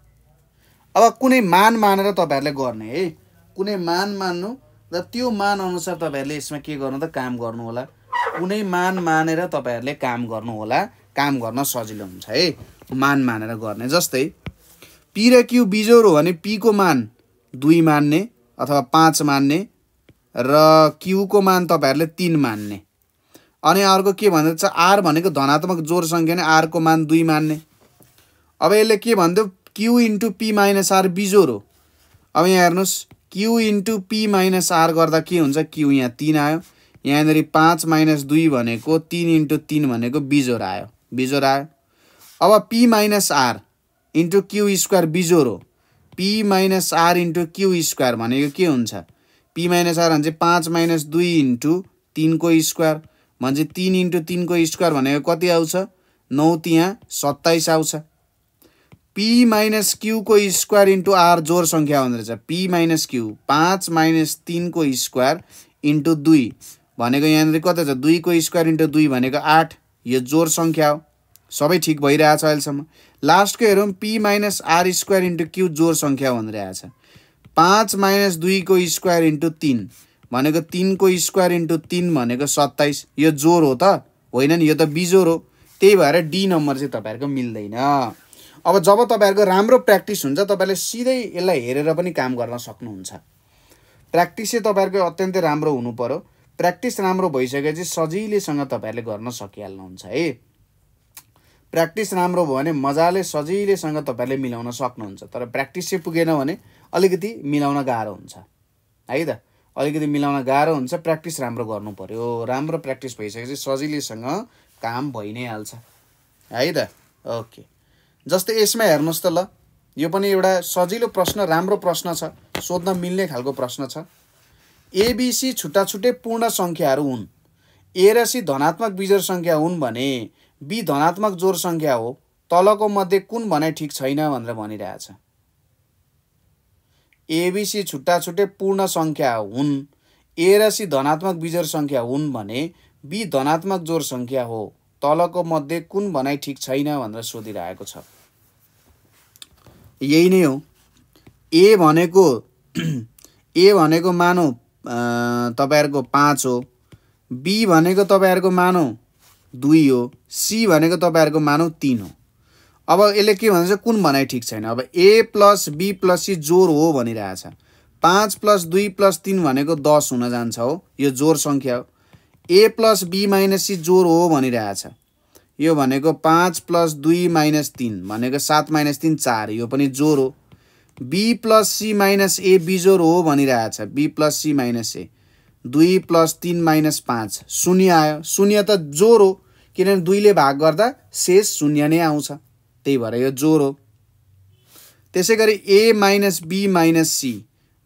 अब कुनै मान मानेर तपाईँहरूले गर्ने है कुनै मान मान्नु र त्यो मान अनुसार तपाईँहरूले यसमा के गर्नु त काम गर्नु होला कुनै मान मानेर तपाईँहरूले काम गर्नु होला काम गर्न सजिलो हुन्छ है मान मानेर गर्ने जस्तै पी र क्यु बिजोर हो भने पीको मान दुई मान्ने अथवा पाँच मान्ने र क्युको मान तपाईँहरूले तिन मान्ने अनि अर्को के भन्दा आर भनेको धनात्मक जोर सङ्ख्या नै आरको मान दुई मान्ने अब यसले के भन्थ्यो q into p minus r बिजोर हो अब यहाँ हेर्नुहोस् q into p minus r गर्दा के हुन्छ क्यु यहाँ तिन आयो यहाँनिर पाँच माइनस दुई भनेको तिन इन्टु तिन भनेको बिजोर आयो बिजोर आयो अब p minus r into q square बिजोर हो p minus r into q square भनेको के हुन्छ पी माइनस आर भने चाहिँ पाँच माइनस दुई इन्टु तिनको स्क्वायर भने चाहिँ तिन इन्टु तिनको स्क्वायर भनेको कति आउँछ नौ त्यहाँ सत्ताइस आउँछ पी माइनस क्युको स्क्वायर इन्टु आर जोर सङ्ख्या हुँदो रहेछ पी माइनस क्यु पाँच माइनस तिनको स्क्वायर इन्टु दुई भनेको यहाँनिर कता छ दुईको स्क्वायर इन्टु दुई भनेको आठ यो जोर सङ्ख्या हो सबै ठिक भइरहेछ अहिलेसम्म लास्टको हेरौँ p minus r square into q जोर सङ्ख्या भनिरहेछ रहेछ पाँच माइनस दुईको स्क्वायर इन्टु तिन भनेको तिनको स्क्वायर इन्टु तिन भनेको सत्ताइस यो जोर हो त होइन नि यो त बिजोर हो त्यही भएर डी नम्बर चाहिँ तपाईँहरूको मिल्दैन अब जब तपाईँहरूको राम्रो प्र्याक्टिस हुन्छ तपाईँले सिधै यसलाई हेरेर पनि काम गर्न सक्नुहुन्छ प्र्याक्टिसै तपाईँहरूको अत्यन्तै राम्रो हुनु पऱ्यो प्र्याक्टिस राम्रो भइसकेपछि सजिलैसँग तपाईँहरूले गर्न सकिहाल्नुहुन्छ है प्र्याक्टिस राम्रो भयो भने मजाले सजिलैसँग तपाईँहरूले मिलाउन सक्नुहुन्छ तर प्र्याक्टिस चाहिँ पुगेन भने अलिकति मिलाउन गाह्रो हुन्छ है त अलिकति मिलाउन गाह्रो हुन्छ प्र्याक्टिस राम्रो गर्नु पऱ्यो राम्रो प्र्याक्टिस भइसकेपछि सजिलैसँग काम भइ नै हाल्छ है त ओके जस्तै यसमा हेर्नुहोस् त ल यो पनि एउटा सजिलो प्रश्न राम्रो प्रश्न छ सोध्न मिल्ने खालको प्रश्न छ एबिसी छुट्टा छुट्टै पूर्ण सङ्ख्याहरू हुन् ए र सी धनात्मक बिजोर सङ्ख्या हुन् भने बी धनात्मक जोर सङ्ख्या हो तलको मध्ये कुन भनाइ ठिक छैन भनेर भनिरहेछ एबिसी छुट्टा छुट्टै पूर्ण सङ्ख्या हुन् ए र सी धनात्मक बिजोर सङ्ख्या हुन् भने बी धनात्मक जोर सङ्ख्या हो तलको मध्ये कुन भनाइ ठिक छैन भनेर सोधिरहेको छ यही नै हो ए भनेको ए भनेको मानौ तपाईँहरूको पाँच हो बी भनेको तपाईँहरूको मानौ दुई हो सी भनेको तपाईँहरूको मानौ तिन हो अब यसले के भन्छ कुन भनाइ ठिक छैन अब a plus be plus c जोर हो भनिरहेछ पाँच प्लस दुई प्लस तिन भनेको दस हुन जान्छ हो यो जोर सङ्ख्या हो ए प्लस बी माइनस सी जोर हो भनिरहेछ यो भनेको पाँच प्लस दुई माइनस तिन भनेको सात माइनस तिन चार यो पनि जोर हो b plus C minus a बिजोर हो भनिरहेछ b plus C minus a दुई प्लस तिन माइनस पाँच शून्य आयो शून्य त जोर हो किनभने दुईले भाग गर्दा शेष शून्य नै आउँछ त्यही भएर यो जोर हो त्यसै गरी a minus be minus c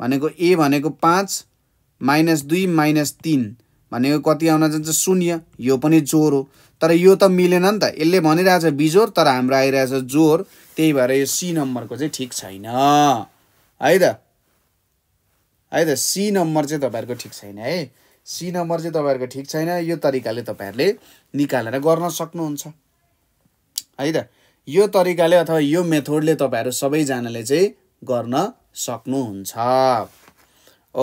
भनेको ए भनेको पाँच माइनस दुई माइनस तिन भनेको कति आउन जान्छ शून्य यो पनि जोर हो तर यो त मिलेन नि त यसले भनिरहेछ बिजोर तर हाम्रो आइरहेछ जोर त्यही भएर यो सी नम्बरको चाहिँ ठिक छैन है त है त सी नम्बर चाहिँ तपाईँहरूको ठिक छैन है सी नम्बर चाहिँ तपाईँहरूको ठिक छैन यो तरिकाले तपाईँहरूले निकालेर गर्न सक्नुहुन्छ है त यो तरिकाले अथवा यो मेथोडले तपाईँहरू सबैजनाले चाहिँ गर्न सक्नुहुन्छ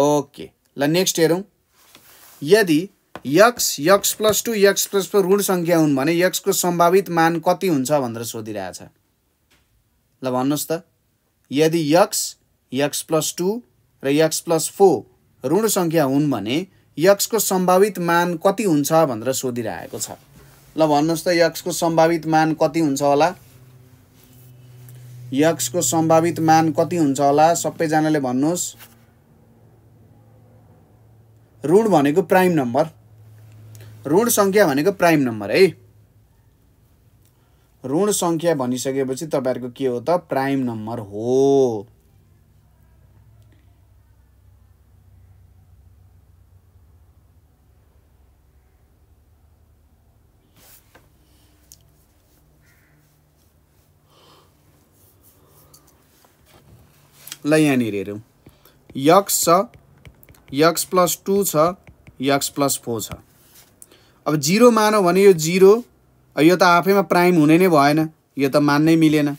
ओके ल नेक्स्ट हेरौँ यदि x x plus two x plus four ऋण सङ्ख्या हुन् भने यक्सको सम्भावित मान कति हुन्छ भनेर सोधिरहेछ ल भन्नुहोस् त यदि यक्स यक्स प्लस टू र यक्स प्लस फोर ऋण सङ्ख्या हुन् भने यक्सको सम्भावित मान कति हुन्छ भनेर सोधिरहेको छ ल भन्नुहोस् त यक्सको सम्भावित मान कति हुन्छ होला यक्सको सम्भावित मान कति हुन्छ होला सबैजनाले भन्नुहोस् ऋण भनेको प्राइम नम्बर ऋण सङ्ख्या भनेको प्राइम नम्बर है ऋण सङ्ख्या भनिसकेपछि तपाईँहरूको के हो त प्राइम नम्बर हो ल यहाँनिर हेरौँ यक्स छ यक्स प्लस टू छ यक्स प्लस फोर छ अब जिरो मानौँ भने यो जिरो यो त आफैमा प्राइम हुने नै भएन यो त मान्नै मिलेन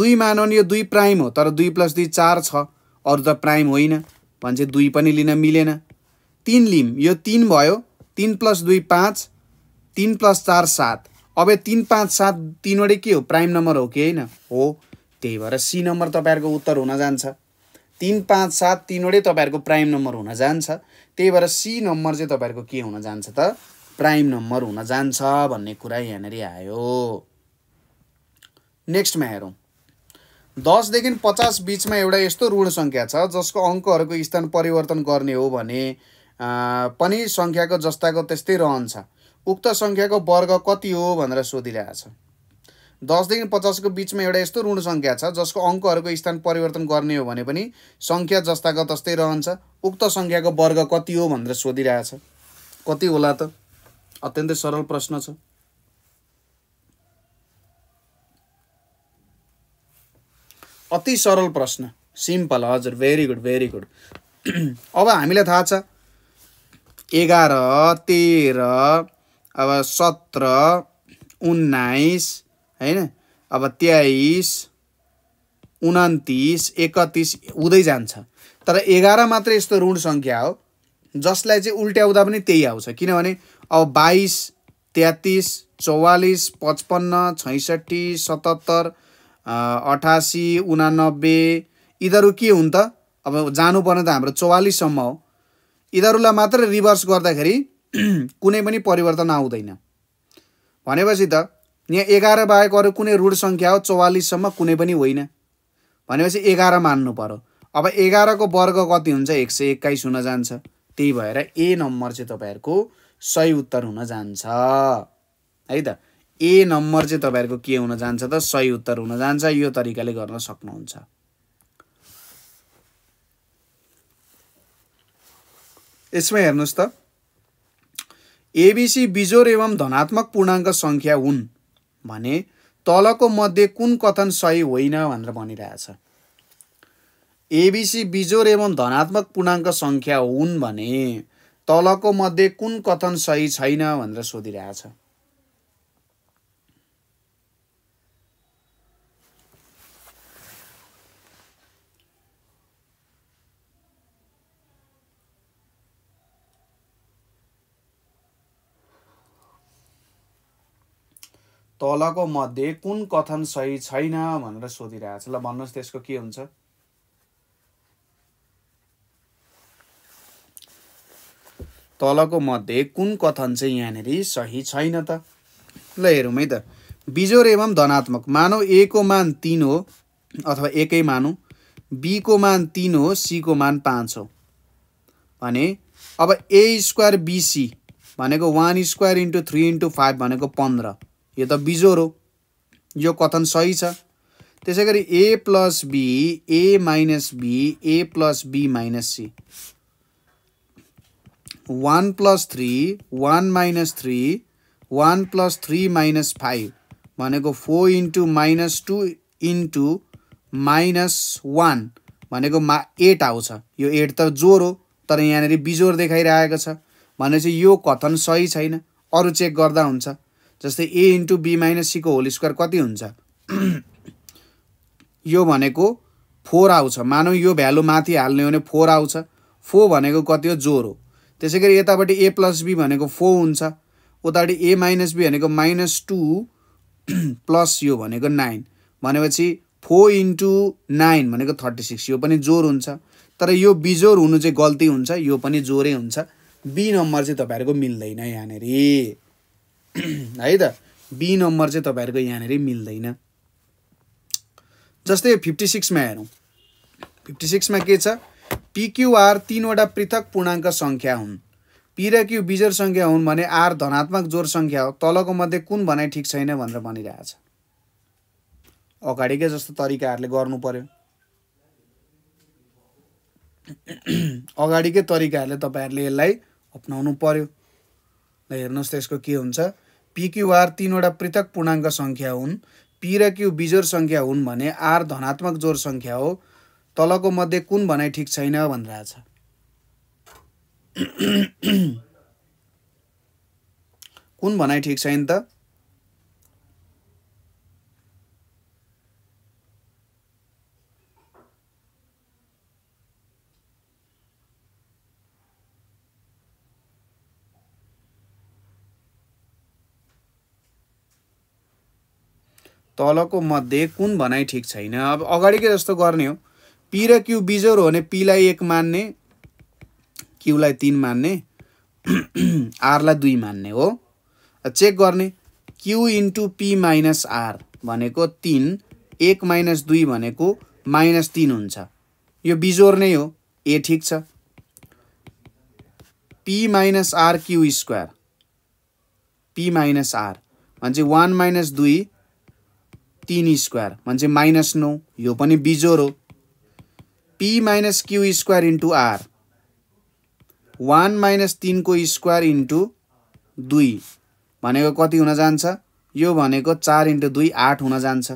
दुई मानौँ भने यो दुई प्राइम हो तर दुई प्लस दुई चार छ अरू त प्राइम होइन भने चाहिँ दुई पनि लिन मिलेन तिन लिम यो तिन भयो तिन प्लस दुई पाँच तिन प्लस चार सात अब तिन पाँच सात तिनवटै के हो प्राइम नम्बर हो कि होइन हो त्यही भएर सी नम्बर तपाईँहरूको उत्तर हुन जान्छ तिन पाँच सात तिनवटै तपाईँहरूको प्राइम नम्बर हुन जान्छ त्यही भएर सी नम्बर चाहिँ तपाईँहरूको के हुन जान्छ त प्राइम नम्बर हुन जान्छ भन्ने कुरा यहाँनिर आयो नेक्स्टमा हेरौँ दसदेखि पचास बिचमा एउटा यस्तो ऋण सङ्ख्या छ जसको अङ्कहरूको स्थान परिवर्तन गर्ने हो भने पनि सङ्ख्याको जस्ताको त्यस्तै रहन्छ उक्त सङ्ख्याको वर्ग कति हो भनेर सोधिरहेछ दसदेखि पचासको बिचमा एउटा यस्तो ऋण सङ्ख्या छ जसको अङ्कहरूको स्थान परिवर्तन गर्ने हो भने पनि सङ्ख्या जस्ताको तस्तै रहन्छ उक्त सङ्ख्याको वर्ग कति हो भनेर सोधिरहेछ कति होला त अत्यन्तै सरल प्रश्न छ अति सरल प्रश्न सिम्पल हजुर भेरी गुड भेरी गुड अब हामीलाई थाहा छ एघार तेह्र अब सत्र उन्नाइस होइन अब तेइस उन्तिस एकतिस हुँदै जान्छ तर एघार मात्र यस्तो ऋण सङ्ख्या हो जसलाई चाहिँ उल्ट्याउँदा पनि त्यही आउँछ किनभने अब बाइस तेत्तिस चौवालिस पचपन्न छैसठी सतहत्तर अठासी उनानब्बे यिनीहरू के हुन् त अब जानुपर्ने त हाम्रो चौवालिससम्म हो यिनीहरूलाई मात्र रिभर्स गर्दाखेरि (clears throat) कुनै पनि परिवर्तन आउँदैन भनेपछि त यहाँ एघार बाहेक अरू कुनै रुढ सङ्ख्या हो चौवालिससम्म कुनै पनि होइन भनेपछि एघार मान्नु पऱ्यो अब एघारको वर्ग कति हुन्छ एक सय एक्काइस हुन जान्छ त्यही भएर ए नम्बर चाहिँ तपाईँहरूको सही उत्तर हुन जान्छ है त ए नम्बर चाहिँ तपाईँहरूको के हुन जान्छ त सही उत्तर हुन जान्छ यो तरिकाले गर्न सक्नुहुन्छ यसमा हेर्नुहोस् त एबिसी बिजोर एवं धनात्मक पूर्णाङ्क सङ्ख्या हुन् भने तलको मध्ये कुन कथन सही होइन भनेर भनिरहेछ एबिसी बिजोर एवं धनात्मक पूर्णाङ्क सङ्ख्या हुन् भने तलको मध्ये कुन कथन सही छैन भनेर सोधिरहेछ तलको मध्ये कुन कथन सही छैन भनेर सोधिरहेको छ ल भन्नुहोस् त्यसको के हुन्छ तलको मध्ये कुन कथन चाहिँ यहाँनिर सही छैन त ल हेरौँ है त बिजोर एवं धनात्मक मानौ ए को मान तिन हो अथवा एकै मानौँ बीको मान तिन हो सीको मान पाँच हो भने अब ए स्क्वायर बिसी भनेको one square into three into five भनेको पन्ध्र यो त बिजोर हो यो कथन सही छ त्यसै गरी a plus b a minus b a plus be minus c one plus three one minus three one plus three minus five भनेको four into minus two into minus one भनेको मा एट आउँछ यो एट त जोर हो तर यहाँनिर बिजोर देखाइरहेको छ भनेपछि यो कथन सही छैन अरू चेक गर्दा हुन्छ जस्तै ए इन्टु बी माइनस सीको होल स्क्वायर कति हुन्छ (clears throat) यो भनेको फोर आउँछ मानौँ यो भ्यालु माथि हाल्ने हो भने फोर आउँछ फोर भनेको कति हो जोर हो त्यसै गरी यतापट्टि ए प्लस बी भनेको फोर हुन्छ उतापट्टि ए माइनस बी भनेको माइनस टू (clears throat) प्लस यो भनेको नाइन भनेपछि फोर इन्टु नाइन भनेको थर्टी सिक्स यो पनि जोर हुन्छ तर यो बिजोर हुनु चाहिँ गल्ती हुन्छ यो पनि जोरै हुन्छ बी नम्बर चाहिँ तपाईँहरूको मिल्दैन यहाँनिर (clears throat) है त बी नम्बर चाहिँ तपाईँहरूको यहाँनिर मिल्दैन जस्तै फिफ्टी सिक्समा हेरौँ फिफ्टी सिक्समा के छ पिक्युआर तिनवटा पृथक पूर्णाङ्क सङ्ख्या हुन् पी र क्यु बिजोर सङ्ख्या हुन् भने आर धनात्मक जोर सङ्ख्या हो तलको मध्ये कुन भनाइ ठिक छैन भनेर भनिरहेछ अगाडिकै जस्तो तरिकाहरूले गर्नु पर्यो (clears throat) अगाडिकै तरिकाहरूले तपाईँहरूले यसलाई अप्नाउनु पर्यो ल हेर्नुहोस् त यसको के हुन्छ पिक्युआर तिनवटा पृथक पूर्णाङ्क सङ्ख्या हुन् पी र क्यु बिजोर सङ्ख्या हुन् भने आर धनात्मक जोर सङ्ख्या हो तलको मध्ये कुन भनाइ ठिक छैन भनिरहेछ कुन भनाइ ठिक छैन त तलको मध्ये कुन भनाइ ठिक छैन अब अगाडिकै जस्तो गर्ने हो पी र क्यु बिजोर हो भने पीलाई एक मान्ने क्युलाई तिन मान्ने (clears throat) आरलाई दुई मान्ने हो चेक गर्ने q into p minus r भनेको तिन एक माइनस दुई भनेको माइनस तिन हुन्छ यो बिजोर नै हो ए ठिक छ p minus r q square p minus r भने चाहिँ वान माइनस दुई तिन स्क्वायर मान्छे माइनस नौ यो पनि बिजोर हो p minus q square into r one minus तिनको स्क्वायर इन्टु दुई भनेको कति हुन जान्छ यो भनेको चार इन्टु दुई आठ हुन जान्छ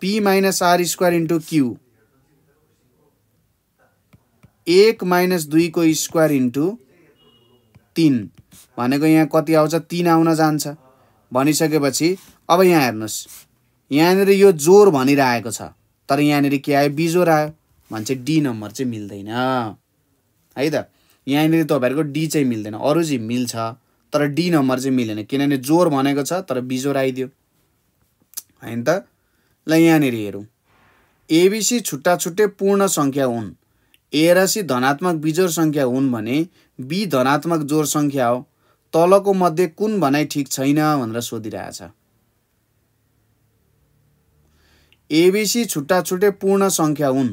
p minus r square into q एक माइनस दुईको स्क्वायर इन्टु तिन भनेको यहाँ कति आउँछ तिन आउन जान्छ भनिसकेपछि अब यहाँ हेर्नुहोस् यहाँनिर यो जोर भनिरहेको छ तर यहाँनिर के आयो बिजोर आयो भने चाहिँ डी नम्बर चाहिँ मिल्दैन है त यहाँनिर तपाईँहरूको डी चाहिँ मिल्दैन अरू चाहिँ मिल्छ तर डी नम्बर चाहिँ मिलेन किनभने जोर भनेको छ तर बिजोर आइदियो होइन त ल यहाँनिर हेरौँ एबिसी छुट्टा छुट्टै पूर्ण सङ्ख्या हुन् ए र सी धनात्मक बिजोर सङ्ख्या हुन् भने बी धनात्मक जोर सङ्ख्या हो तलको मध्ये कुन भनाइ ठिक छैन भनेर सोधिरहेछ एबिसी छुट्टा छुट्टै पूर्ण सङ्ख्या हुन्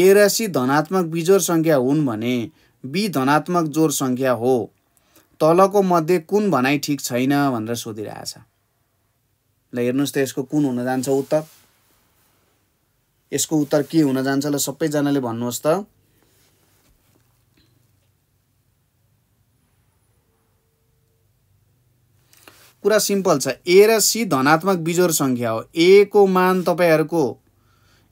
ए र सी धनात्मक बिजोर सङ्ख्या हुन् भने बी धनात्मक जोर सङ्ख्या हो तलको मध्ये कुन भनाइ ठिक छैन भनेर सोधिरहेछ ल हेर्नुहोस् त यसको कुन हुन जान्छ उत्तर यसको उत्तर के हुन जान्छ ल सबैजनाले भन्नुहोस् त कुरा सिम्पल छ ए र सी धनात्मक बिजोर सङ्ख्या हो ए को मान तपाईँहरूको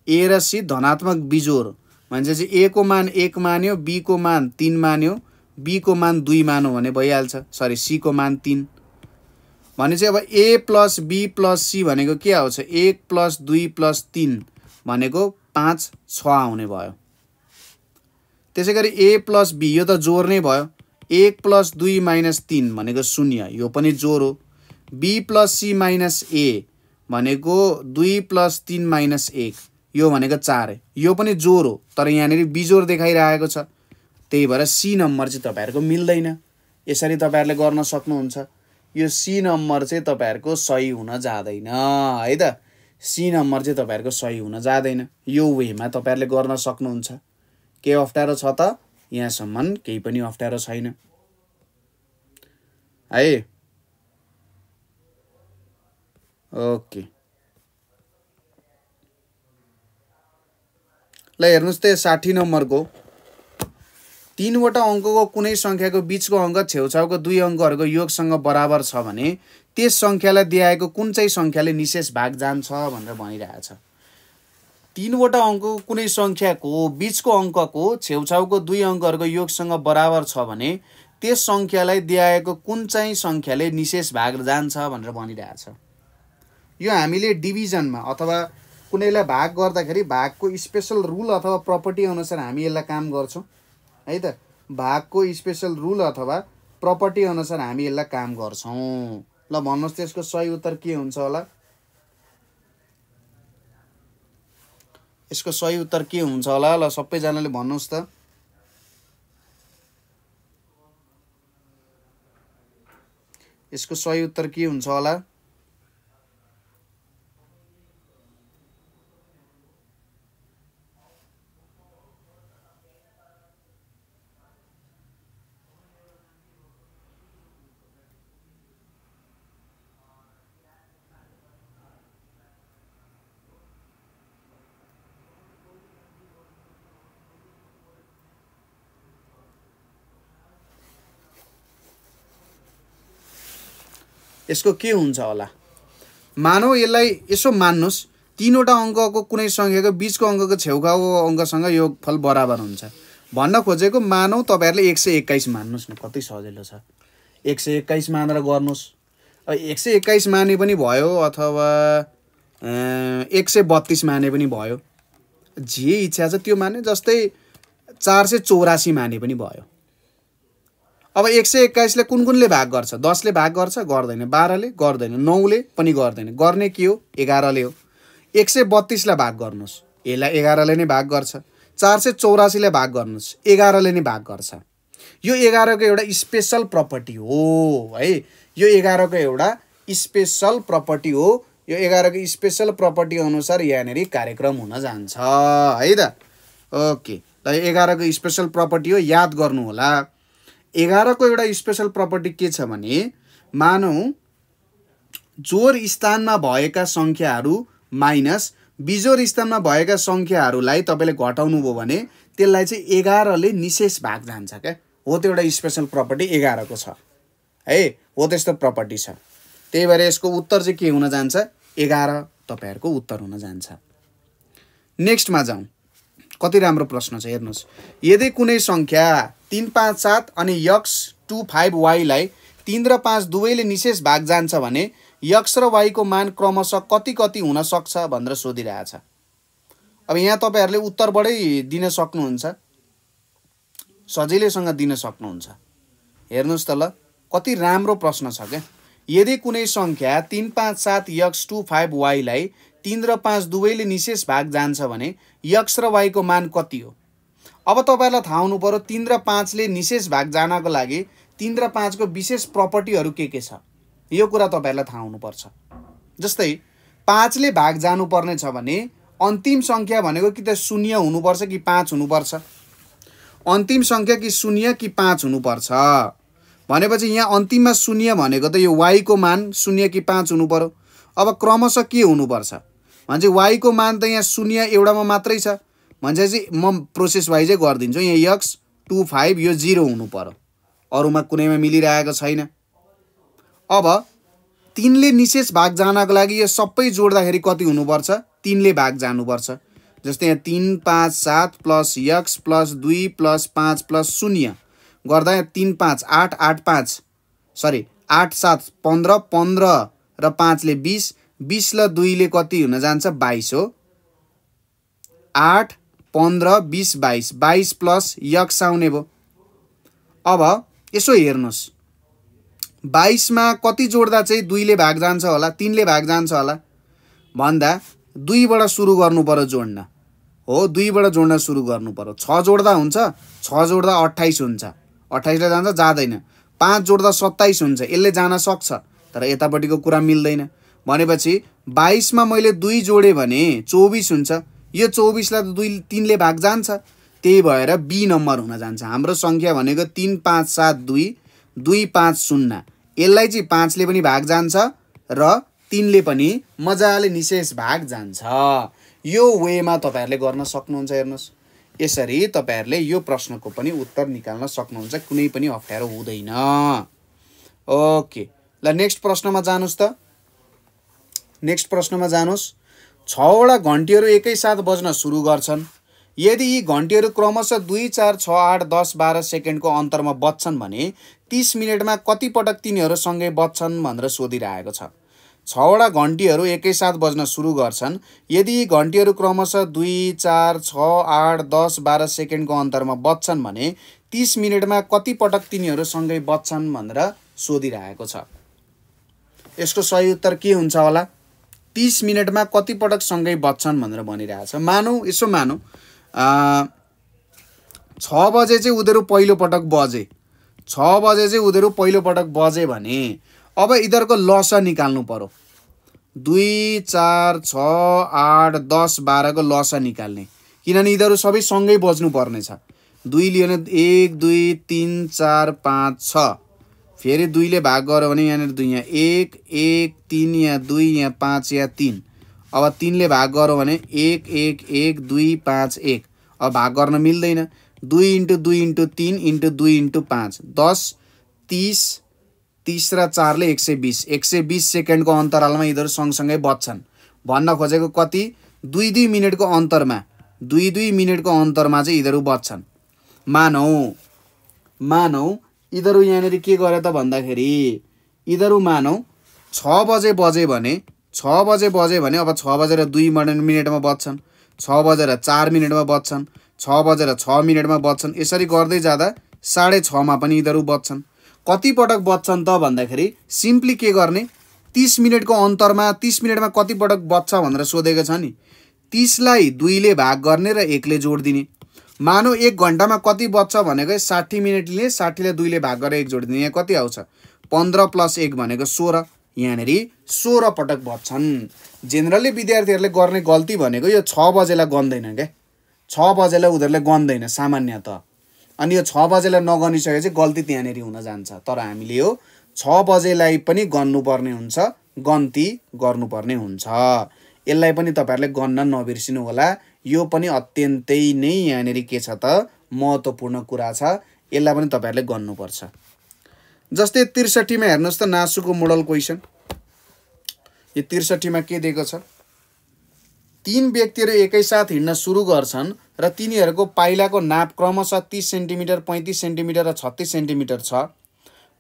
ए र सी धनात्मक बिजोर भनेपछि ए को मान एक मान्यो बी को मान तिन मान्यो बी को मान दुई मान्यो भने भइहाल्छ सरी सी को मान तिन भने चाहिँ अब a plus be plus c भनेको के आउँछ एक प्लस दुई प्लस तिन भनेको पाँच छ आउने भयो त्यसै गरी ए प्लस बी यो त जोर नै भयो एक प्लस दुई माइनस तिन भनेको शून्य यो पनि जोर हो b plus C minus a भनेको दुई प्लस तिन माइनस एक यो भनेको चार यो पनि जोर हो तर यहाँनिर बिजोर देखाइरहेको छ त्यही भएर सी नम्बर चाहिँ तपाईँहरूको मिल्दैन यसरी तपाईँहरूले गर्न सक्नुहुन्छ यो सी नम्बर चाहिँ तपाईँहरूको सही हुन जाँदैन है त सी नम्बर चाहिँ तपाईँहरूको सही हुन जाँदैन यो वेमा तपाईँहरूले गर्न सक्नुहुन्छ केही अप्ठ्यारो छ त यहाँसम्म केही पनि अप्ठ्यारो छैन है ओके ल हेर्नुहोस् त साठी नम्बरको तिनवटा अङ्कको कुनै सङ्ख्याको बिचको अङ्क छेउछाउको दुई अङ्कहरूको योगसँग बराबर छ भने त्यस सङ्ख्यालाई दिएको कुन चाहिँ सङ्ख्याले निशेष भाग जान्छ भनेर भनिरहेछ तिनवटा अङ्कको कुनै सङ्ख्याको बिचको अङ्कको छेउछाउको दुई अङ्कहरूको योगसँग बराबर छ भने त्यस सङ्ख्यालाई दिएको कुन चाहिँ सङ्ख्याले निशेष भाग जान्छ भनेर भनिरहेछ यो हामीले डिभिजनमा अथवा कुनैलाई भाग गर्दाखेरि भागको स्पेसल रुल अथवा प्रपर्टी अनुसार हामी यसलाई काम गर्छौँ है त भागको स्पेसल रुल अथवा प्रपर्टी अनुसार हामी यसलाई काम गर्छौँ ल भन्नुहोस् त्यसको सही उत्तर के हुन्छ होला यसको सही उत्तर के हुन्छ होला ल सबैजनाले भन्नुहोस् त यसको सही उत्तर के हुन्छ होला यसको के हुन्छ होला मानौ यसलाई यसो मान्नुहोस् तिनवटा अङ्कको कुनै सङ्ख्याको बिचको अङ्कको छेउकाको अङ्कसँग यो फल बराबर हुन्छ भन्न खोजेको मानौ तपाईँहरूले एक सय एक्काइस मान्नुहोस् न कति सजिलो छ एक सय एक्काइस मानेर गर्नुहोस् अब एक सय एक्काइस माने पनि भयो अथवा एक सय बत्तिस माने पनि भयो जे इच्छा छ त्यो माने जस्तै चार सय चौरासी माने पनि भयो अब एक सय एक्काइसलाई कुन कुनले भाग गर्छ दसले भाग गर्छ गर्दैन बाह्रले गर्दैन नौले पनि गर्दैन गर्ने के हो एघारले हो एक सय बत्तिसलाई भाग गर्नुहोस् यसलाई एघारले नै भाग गर्छ चार सय चौरासीलाई भाग गर्नुहोस् एघारले नै भाग गर्छ यो एघारको एउटा स्पेसल प्रपर्टी हो है यो एघारको एउटा स्पेसल प्रपर्टी हो यो एघारको स्पेसल प्रपर्टी अनुसार यहाँनिर कार्यक्रम हुन जान्छ है त ओके त एघारको स्पेसल प्रपर्टी हो याद गर्नु होला एघारको एउटा स्पेसल प्रपर्टी के छ भने मानौँ जोर स्थानमा भएका सङ्ख्याहरू माइनस बिजोर स्थानमा भएका सङ्ख्याहरूलाई तपाईँले घटाउनुभयो भने त्यसलाई चाहिँ एघारले निशेष भाग जान्छ क्या हो त्यो एउटा स्पेसल प्रपर्टी एघारको छ है हो त्यस्तो प्रपर्टी छ त्यही भएर यसको उत्तर चाहिँ के हुन जान्छ एघार तपाईँहरूको उत्तर हुन जान्छ नेक्स्टमा जाउँ कति राम्रो प्रश्न छ हेर्नुहोस् यदि कुनै सङ्ख्या तिन पाँच सात अनि यक्स टू फाइभ वाईलाई तिन र पाँच दुवैले निशेष भाग जान्छ भने यक्स र वाईको मान क्रमशः कति कति हुन सक्छ भनेर सोधिरहेछ अब यहाँ तपाईँहरूले उत्तरबाटै दिन सक्नुहुन्छ सजिलैसँग दिन सक्नुहुन्छ हेर्नुहोस् त ल कति राम्रो प्रश्न छ क्या यदि कुनै सङ्ख्या तिन पाँच सात यक्स टू फाइभ वाईलाई तिन र पाँच दुवैले निशेष भाग जान्छ भने यक्स र वाईको मान कति हो अब तपाईँलाई थाहा हुनु पऱ्यो तिन र पाँचले निशेष भाग जानको लागि तिन र पाँचको विशेष प्रपर्टीहरू के के छ यो कुरा तपाईँहरूलाई थाहा हुनुपर्छ जस्तै पाँचले भाग जानुपर्ने छ भने अन्तिम सङ्ख्या भनेको कि त शून्य हुनुपर्छ कि पाँच हुनुपर्छ अन्तिम सङ्ख्या कि शून्य कि पाँच हुनुपर्छ भनेपछि यहाँ अन्तिममा शून्य भनेको त यो वाईको मान शून्य कि पाँच हुनु पऱ्यो अब क्रमशः के हुनुपर्छ भनेपछि वाइको मान त यहाँ शून्य एउटामा मात्रै छ भनेपछि म प्रोसेस वाइजै चाहिँ गरिदिन्छु यहाँ यक्स टू फाइभ यो जिरो हुनु पऱ्यो अरूमा कुनैमा मिलिरहेको छैन अब तिनले निशेष भाग जानको लागि यो सबै जोड्दाखेरि कति हुनुपर्छ तिनले भाग जानुपर्छ जस्तै यहाँ तिन पाँच सात प्लस यक्स प्लस दुई प्लस पाँच प्लस शून्य गर्दा यहाँ तिन पाँच आठ आठ पाँच सरी आठ सात पन्ध्र पन्ध्र र पाँचले बिस बिस ल दुईले कति हुन जान्छ बाइस हो आठ पन्ध्र बिस बाइस बाइस प्लस यक्स आउने भयो अब यसो हेर्नुहोस् बाइसमा कति जोड्दा चाहिँ दुईले भाग जान्छ होला तिनले भाग जान्छ होला भन्दा दुईबाट सुरु गर्नु पऱ्यो जोड्न हो दुईबाट जोड्न सुरु गर्नु पऱ्यो छ जोड्दा हुन्छ छ जोड्दा अट्ठाइस हुन्छ अट्ठाइसलाई जान्छ जाँदैन पाँच जोड्दा सत्ताइस हुन्छ यसले जान सक्छ तर यतापट्टिको कुरा मिल्दैन भनेपछि बाइसमा मैले दुई जोडेँ भने चौबिस हुन्छ यो चौबिसलाई त दुई तिनले भाग जान्छ त्यही भएर बी नम्बर हुन जान्छ हाम्रो सङ्ख्या भनेको तिन पाँच सात दुई दुई पाँच शून्य यसलाई चाहिँ पाँचले पनि भाग जान्छ र तिनले पनि मजाले निशेष भाग जान्छ यो वेमा तपाईँहरूले गर्न सक्नुहुन्छ हेर्नुहोस् यसरी तपाईँहरूले यो प्रश्नको पनि उत्तर निकाल्न सक्नुहुन्छ कुनै पनि अप्ठ्यारो हुँदैन ओके ल नेक्स्ट प्रश्नमा जानुहोस् त नेक्स्ट प्रश्नमा जानुहोस् छवटा घन्टीहरू एकैसाथ बज्न सुरु गर्छन् यदि यी घन्टीहरू क्रमशः दुई चार छ आठ दस बाह्र सेकेन्डको अन्तरमा बज्छन् भने तिस मिनटमा कतिपटक तिनीहरू सँगै बज्छन् भनेर सोधिरहेको छ छवटा घन्टीहरू एकैसाथ बज्न सुरु गर्छन् यदि यी घन्टीहरू क्रमशः दुई चार छ आठ दस बाह्र सेकेन्डको अन्तरमा बज्छन् भने तिस मिनटमा कतिपटक तिनीहरू सँगै बज्छन् भनेर सोधिरहेको छ यसको सही उत्तर के हुन्छ होला तिस मिनटमा कतिपटक सँगै बज्छन् भनेर छ मानौँ यसो मानौँ छ बजे चाहिँ उनीहरू पहिलोपटक बजे छ बजे चाहिँ उनीहरू पहिलोपटक बजे भने अब यिनीहरूको लस निकाल्नु पऱ्यो दुई चार छ आठ दस बाह्रको लस निकाल्ने किनभने यिनीहरू सबै सँगै बज्नुपर्नेछ दुई लियो भने एक दुई तिन चार पाँच छ फेरि दुईले भाग गऱ्यो भने यहाँनिर दुई यहाँ एक एक तिन यहाँ दुई यहाँ पाँच यहाँ तिन अब तिनले भाग गऱ्यो भने एक एक एक दुई पाँच एक अब भाग गर्न मिल्दैन दुई इन्टु दुई इन्टु तिन इन्टु दुई इन्टु पाँच दस तिस तिस र चारले एक सय बिस एक सय बिस सेकेन्डको अन्तरालमा यिनीहरू सँगसँगै बच्छन् भन्न खोजेको कति दुई दुई मिनटको अन्तरमा दुई दुई मिनटको अन्तरमा चाहिँ यिनीहरू बच्छन् मानौ मानौ यिनीहरू यहाँनिर के गरे त भन्दाखेरि यिनीहरू मानौँ छ बजे बजे भने छ बजे बजे भने अब छ बजेर दुई मिनटमा बज्छन् छ बजेर चार मिनटमा बज्छन् छ बजेर छ मिनटमा बज्छन् यसरी गर्दै जाँदा साढे छमा पनि यिनीहरू बज्छन् कतिपटक बज्छन् त भन्दाखेरि सिम्पली के गर्ने तिस मिनटको अन्तरमा तिस मिनटमा कतिपटक बज्छ भनेर सोधेको छ नि तिसलाई दुईले भाग गर्ने र एकले जोड दिने मानौ एक घन्टामा कति बच्छ भनेको साठी मिनटले साठीले दुईले भाग गरेर एक जोडिदिने यहाँ कति आउँछ पन्ध्र प्लस एक भनेको सोह्र यहाँनिर सोह्र पटक बज्छन् जेनरली विद्यार्थीहरूले गर्ने गल्ती भनेको यो छ बजेलाई गन्दैन क्या छ बजेलाई उनीहरूले गन्दैन सामान्यत अनि यो छ बजेलाई नगनिसकेपछि गल्ती त्यहाँनिर हुन जान्छ तर हामीले यो छ बजेलाई पनि गन्नुपर्ने हुन्छ गन्ती गर्नुपर्ने हुन्छ यसलाई पनि तपाईँहरूले गन्न नबिर्सिनु होला यो पनि अत्यन्तै नै यहाँनिर के छ त महत्त्वपूर्ण कुरा छ यसलाई पनि तपाईँहरूले गर्नुपर्छ जस्तै त्रिसठीमा हेर्नुहोस् त नासुको मोडल क्वेसन यो त्रिसठीमा के दिएको छ तिन व्यक्तिहरू एकैसाथ हिँड्न सुरु गर्छन् र तिनीहरूको पाइलाको नाप क्रमशः तिस सेन्टिमिटर पैँतिस सेन्टिमिटर र छत्तिस सेन्टिमिटर छ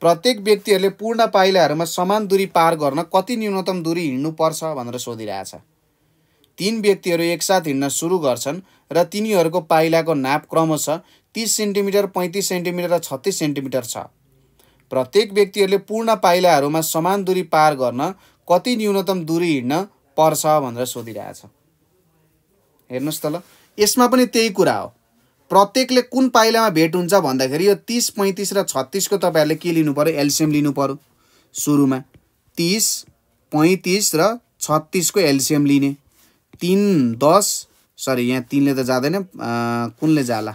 प्रत्येक व्यक्तिहरूले पूर्ण पाइलाहरूमा समान दूरी पार गर्न कति न्यूनतम दूरी हिँड्नुपर्छ भनेर सोधिरहेछ तीन व्यक्तिहरू एकसाथ हिँड्न सुरु गर्छन् र तिनीहरूको पाइलाको नाप क्रमशः तिस सेन्टिमिटर पैँतिस सेन्टिमिटर र छत्तिस सेन्टिमिटर छ प्रत्येक व्यक्तिहरूले पूर्ण पाइलाहरूमा समान दूरी पार गर्न कति न्यूनतम दूरी हिँड्न पर्छ भनेर सोधिरहेछ हेर्नुहोस् त ल यसमा पनि त्यही कुरा हो प्रत्येकले कुन पाइलामा भेट हुन्छ भन्दाखेरि यो तिस पैँतिस र छत्तिसको तपाईँहरूले के लिनु पऱ्यो एल्सियम लिनु पऱ्यो सुरुमा तिस पैँतिस र छत्तिसको एल्सियम लिने तिन दस सरी यहाँ तिनले त जाँदैन कुनले जाला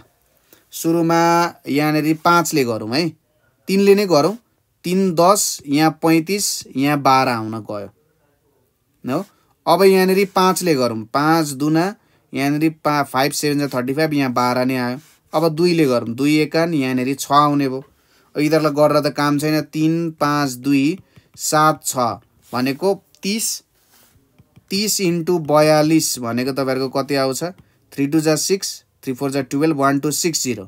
सुरुमा यहाँनिर पाँचले गरौँ है तिनले नै गरौँ तिन दस यहाँ पैँतिस यहाँ बाह्र आउन गयो हो अब यहाँनिर पाँचले गरौँ पाँच दुना यहाँनिर पा फाइभ सेभेन जा थर्टी फाइभ यहाँ बाह्र नै आयो अब दुईले गरौँ दुई एकान यहाँनिर छ आउने भयो यिनीहरूलाई गरेर त काम छैन तिन पाँच दुई सात छ भनेको तिस तिस इन्टु बयालिस भनेको तपाईँहरूको कति आउँछ थ्री टू जा सिक्स थ्री फोर जा twelve one two six zero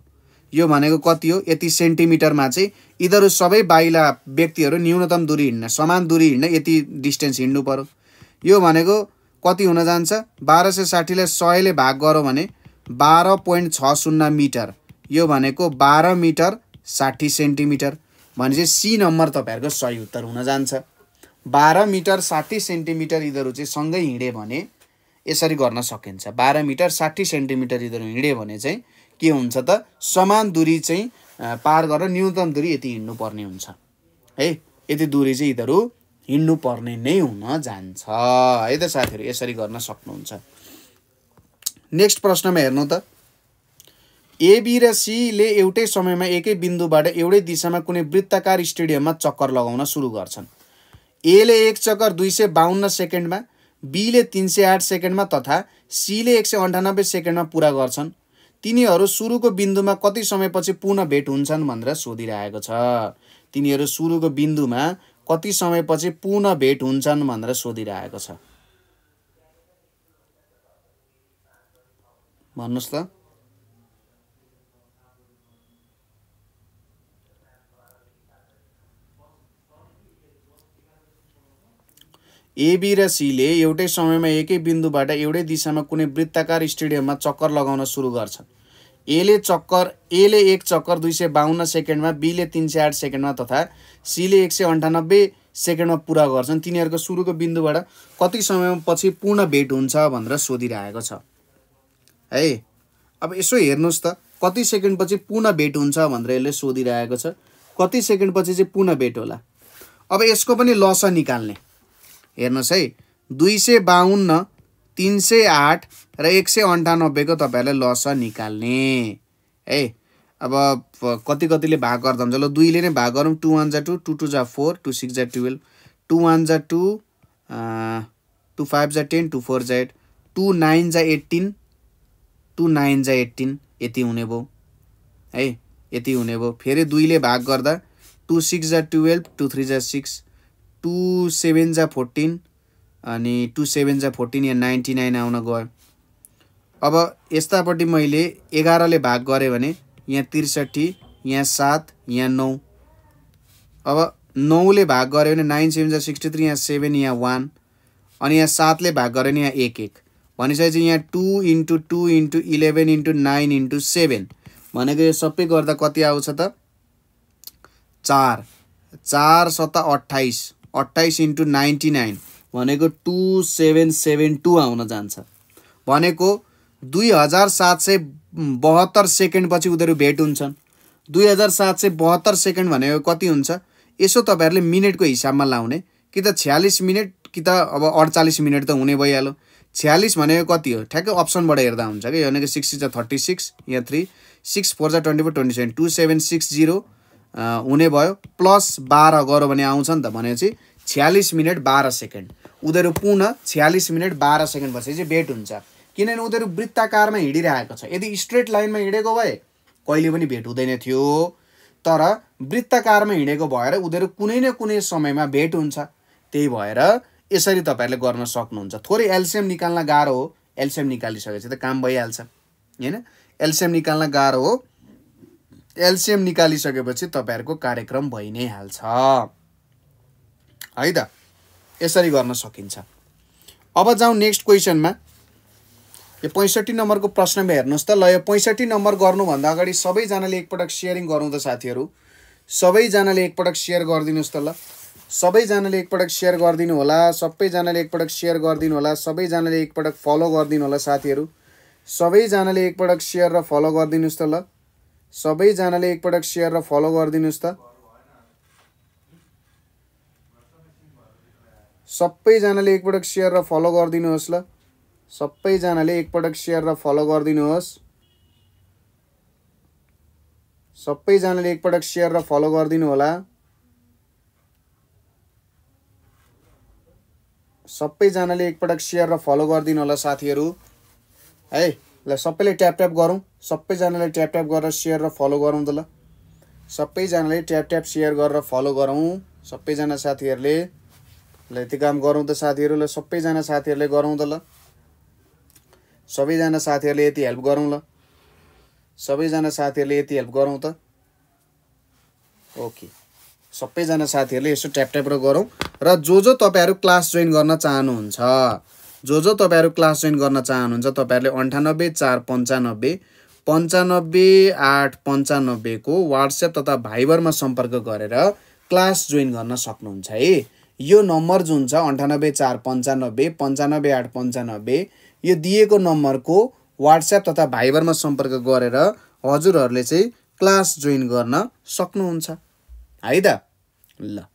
यो भनेको कति हो यति सेन्टिमिटरमा चाहिँ यिनीहरू सबै बाहिला व्यक्तिहरू न्यूनतम दूरी हिँड्न समान दूरी हिँड्न यति डिस्टेन्स हिँड्नु पऱ्यो यो भनेको कति हुन जान्छ बाह्र सय साठीलाई सयले भाग गरौँ भने बाह्र पोइन्ट छ शून्य मिटर यो भनेको बाह्र मिटर साठी सेन्टिमिटर भनेपछि सी नम्बर तपाईँहरूको सही उत्तर हुन जान्छ बाह्र मिटर साठी सेन्टिमिटर यिनीहरू चाहिँ सँगै हिँड्यो भने यसरी गर्न सकिन्छ बाह्र मिटर साठी सेन्टिमिटर यिनीहरू हिँड्यो भने चाहिँ के हुन्छ त समान दुरी चाहिँ पार गरेर न्यूनतम दुरी यति हिँड्नुपर्ने हुन्छ है यति दुरी चाहिँ यिनीहरू हिँड्नुपर्ने नै हुन जान्छ है त साथीहरू यसरी गर्न सक्नुहुन्छ नेक्स्ट प्रश्नमा हेर्नु त एबी र सीले एउटै समयमा एकै बिन्दुबाट एउटै दिशामा कुनै वृत्ताकार स्टेडियममा चक्कर लगाउन सुरु गर्छन् एले एक चक्कर दुई सय बाहन्न सेकेन्डमा बीले तिन सय आठ सेकेन्डमा तथा सीले एक सय अन्ठानब्बे सेकेन्डमा पुरा गर्छन् तिनीहरू सुरुको बिन्दुमा कति समयपछि पुनः भेट हुन्छन् भनेर सोधिरहेको छ तिनीहरू सुरुको बिन्दुमा कति समयपछि पुनः भेट हुन्छन् भनेर सोधिरहेको छ भन्नुहोस् त एबी र सीले एउटै समयमा एकै बिन्दुबाट एउटै दिशामा कुनै वृत्ताकार स्टेडियममा चक्कर लगाउन सुरु गर्छन् एले चक्कर एले एक चक्कर दुई सय बाहन्न सेकेन्डमा बीले तिन सय आठ सेकेन्डमा तथा सीले एक सय अन्ठानब्बे सेकेन्डमा पुरा गर्छन् तिनीहरूको सुरुको बिन्दुबाट कति समयपछि पछि पूर्ण भेट हुन्छ भनेर सोधिरहेको छ है अब यसो हेर्नुहोस् त कति सेकेन्डपछि पुनः भेट हुन्छ भनेर यसले सोधिरहेको छ कति सेकेन्डपछि चाहिँ पुनः भेट होला अब यसको पनि लस निकाल्ने हेर्नुहोस् है दुई सय बाहन्न तिन सय आठ र एक सय अन्ठानब्बेको तपाईँहरूले लस निकाल्ने है अब कति कतिले भाग गर्दा हुन्छ ल दुईले नै भाग गरौँ टु वान जा टू टू टू जा फोर टू सिक्स जा टुवेल्भ टू वान जा टू टू फाइभ जा टेन टू फोर जा एट टू नाइन जा एट्टिन टू नाइन जा एट्टिन यति हुने भयो है यति हुने भयो फेरि दुईले भाग गर्दा टू सिक्स जा टुवेल्भ टू थ्री जा सिक्स टु सेभेन जा फोर्टिन अनि टु सेभेन जा फोर्टिन या नाइन्टी नाइन आउन गयो अब यस्तापट्टि मैले एघारले भाग गरेँ भने यहाँ त्रिसठी यहाँ सात यहाँ नौ अब नौले भाग गऱ्यो भने नाइन सेभेन जा सिक्सटी थ्री यहाँ सेभेन यहाँ वान अनि यहाँ सातले भाग गऱ्यो भने यहाँ एक एक भनिसकेपछि यहाँ two into two into eleven into nine into seven भनेको यो सबै गर्दा कति आउँछ त चार चार सत्ता अट्ठाइस अट्ठाइस इन्टु नाइन्टी नाइन भनेको टु सेभेन सेभेन टू आउन जान्छ भनेको दुई हजार सात सय बहत्तर सेकेन्डपछि उनीहरू भेट हुन्छन् दुई हजार सात सय बहत्तर सेकेन्ड भनेको कति हुन्छ यसो तपाईँहरूले मिनटको हिसाबमा लाउने कि त छ्यालिस मिनट कि त अब अडचालिस मिनट त हुने भइहाल्यो छ्यालिस भनेको कति हो ठ्याक्कै अप्सनबाट हेर्दा हुन्छ कि भनेको सिक्स सिक्स थर्टी सिक्स यहाँ थ्री सिक्स फोर जा twenty four twenty seven two seven six zero हुने भयो प्लस बाह्र गऱ्यो भने आउँछ नि त भनेपछि छ्यालिस मिनट बाह्र सेकेन्ड उनीहरू पुनः छ्यालिस मिनट बाह्र सेकेन्ड भएपछि चाहिँ भेट हुन्छ किनभने उनीहरू वृत्ताकारमा हिँडिरहेको छ यदि स्ट्रेट लाइनमा हिँडेको भए कहिले पनि भेट हुँदैन थियो तर वृत्ताकारमा हिँडेको भएर उनीहरू कुनै न कुनै समयमा भेट हुन्छ त्यही भएर यसरी तपाईँहरूले गर्न सक्नुहुन्छ थोरै एल्सियम निकाल्न गाह्रो हो एल्सियम निकालिसकेपछि त काम भइहाल्छ होइन एल्सियम निकाल्न गाह्रो हो एलसिएम निकालिसकेपछि तपाईँहरूको कार्यक्रम भइ नै हाल्छ है त यसरी गर्न सकिन्छ अब जाउँ नेक्स्ट क्वेसनमा यो पैँसठी नम्बरको प्रश्नमा हेर्नुहोस् त ल यो पैँसठी नम्बर गर्नुभन्दा अगाडि सबैजनाले एकपटक सेयरिङ गरौँ त साथीहरू सबैजनाले एकपटक सेयर गरिदिनुहोस् त ल सबैजनाले एकपटक सेयर गरिदिनु होला सबैजनाले एकपटक सेयर गरिदिनु होला सबैजनाले एकपटक फलो गरिदिनु होला साथीहरू सबैजनाले एकपटक सेयर र फलो गरिदिनुहोस् त ल सबैजनाले एकपटक सेयर र फलो गरिदिनुहोस् त सबैजनाले एकपटक सेयर र फलो गरिदिनुहोस् ल सबैजनाले एकपटक सेयर र फलो गरिदिनुहोस् सबैजनाले एकपटक सेयर र फलो गरिदिनु होला सबैजनाले एकपटक सेयर र फलो गरिदिनु होला साथीहरू है ल सबैले ट्याप ट्याप गरौँ सबैजनाले ट्याप ट्याप गरेर सेयर र फलो गरौँ त ल सबैजनाले ट्याप ट्याप सेयर गरेर फलो गरौँ सबैजना साथीहरूले ल यति काम गरौँ त साथीहरू ल सबैजना साथीहरूले गरौँ त ल सबैजना साथीहरूले यति हेल्प गरौँ ल सबैजना साथीहरूले यति हेल्प गरौँ त ओके सबैजना साथीहरूले यसो ट्याप र गरौँ र जो जो तपाईँहरू क्लास जोइन गर्न चाहनुहुन्छ जो जो तपाईँहरू क्लास जोइन गर्न चाहनुहुन्छ तपाईँहरूले अन्ठानब्बे चार पन्चानब्बे पन्चानब्बे आठ पन्चानब्बेको वाट्सएप तथा भाइबरमा सम्पर्क गरेर क्लास जोइन गर्न सक्नुहुन्छ है यो नम्बर जुन छ अन्ठानब्बे चार पन्चानब्बे पन्चानब्बे आठ पन्चानब्बे यो दिएको नम्बरको वाट्सएप तथा भाइबरमा सम्पर्क गरेर हजुरहरूले चाहिँ क्लास जोइन गर्न सक्नुहुन्छ है त ल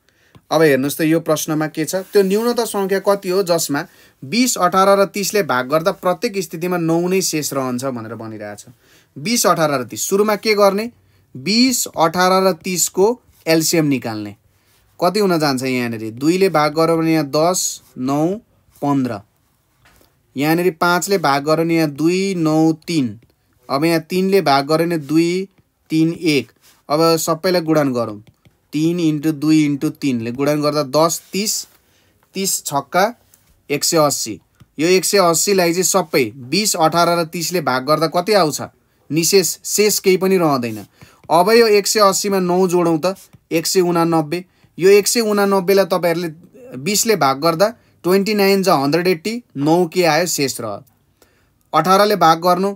अब हेर्नुहोस् त यो प्रश्नमा के छ त्यो न्यूनतम सङ्ख्या कति हो जसमा बिस अठार र तिसले भाग गर्दा प्रत्येक स्थितिमा नौ नै शेष रहन्छ भनेर भनिरहेछ बिस अठार र तिस सुरुमा के गर्ने बिस अठार र तिसको एल्सियम निकाल्ने कति हुन जान्छ यहाँनिर दुईले भाग गर्यो भने यहाँ दस नौ पन्ध्र यहाँनिर पाँचले भाग गर्यो भने यहाँ दुई नौ तिन अब यहाँ तिनले भाग गर्यो भने दुई तिन एक अब सबैलाई गुडान गरौँ तिन इन्टु दुई इन्टु तिनले गुणन गर्दा दस तिस तिस छक्का एक सय अस्सी यो एक सय अस्सीलाई चाहिँ सबै बिस अठार र तिसले भाग गर्दा कति आउँछ निशेष शेष केही पनि रहँदैन अब यो एक सय अस्सीमा नौ जोडौँ त एक सय उनानब्बे यो एक सय उनानब्बेलाई तपाईँहरूले बिसले भाग गर्दा ट्वेन्टी नाइन जा हन्ड्रेड एट्टी नौ के आयो शेष रह्यो अठारले भाग गर्नु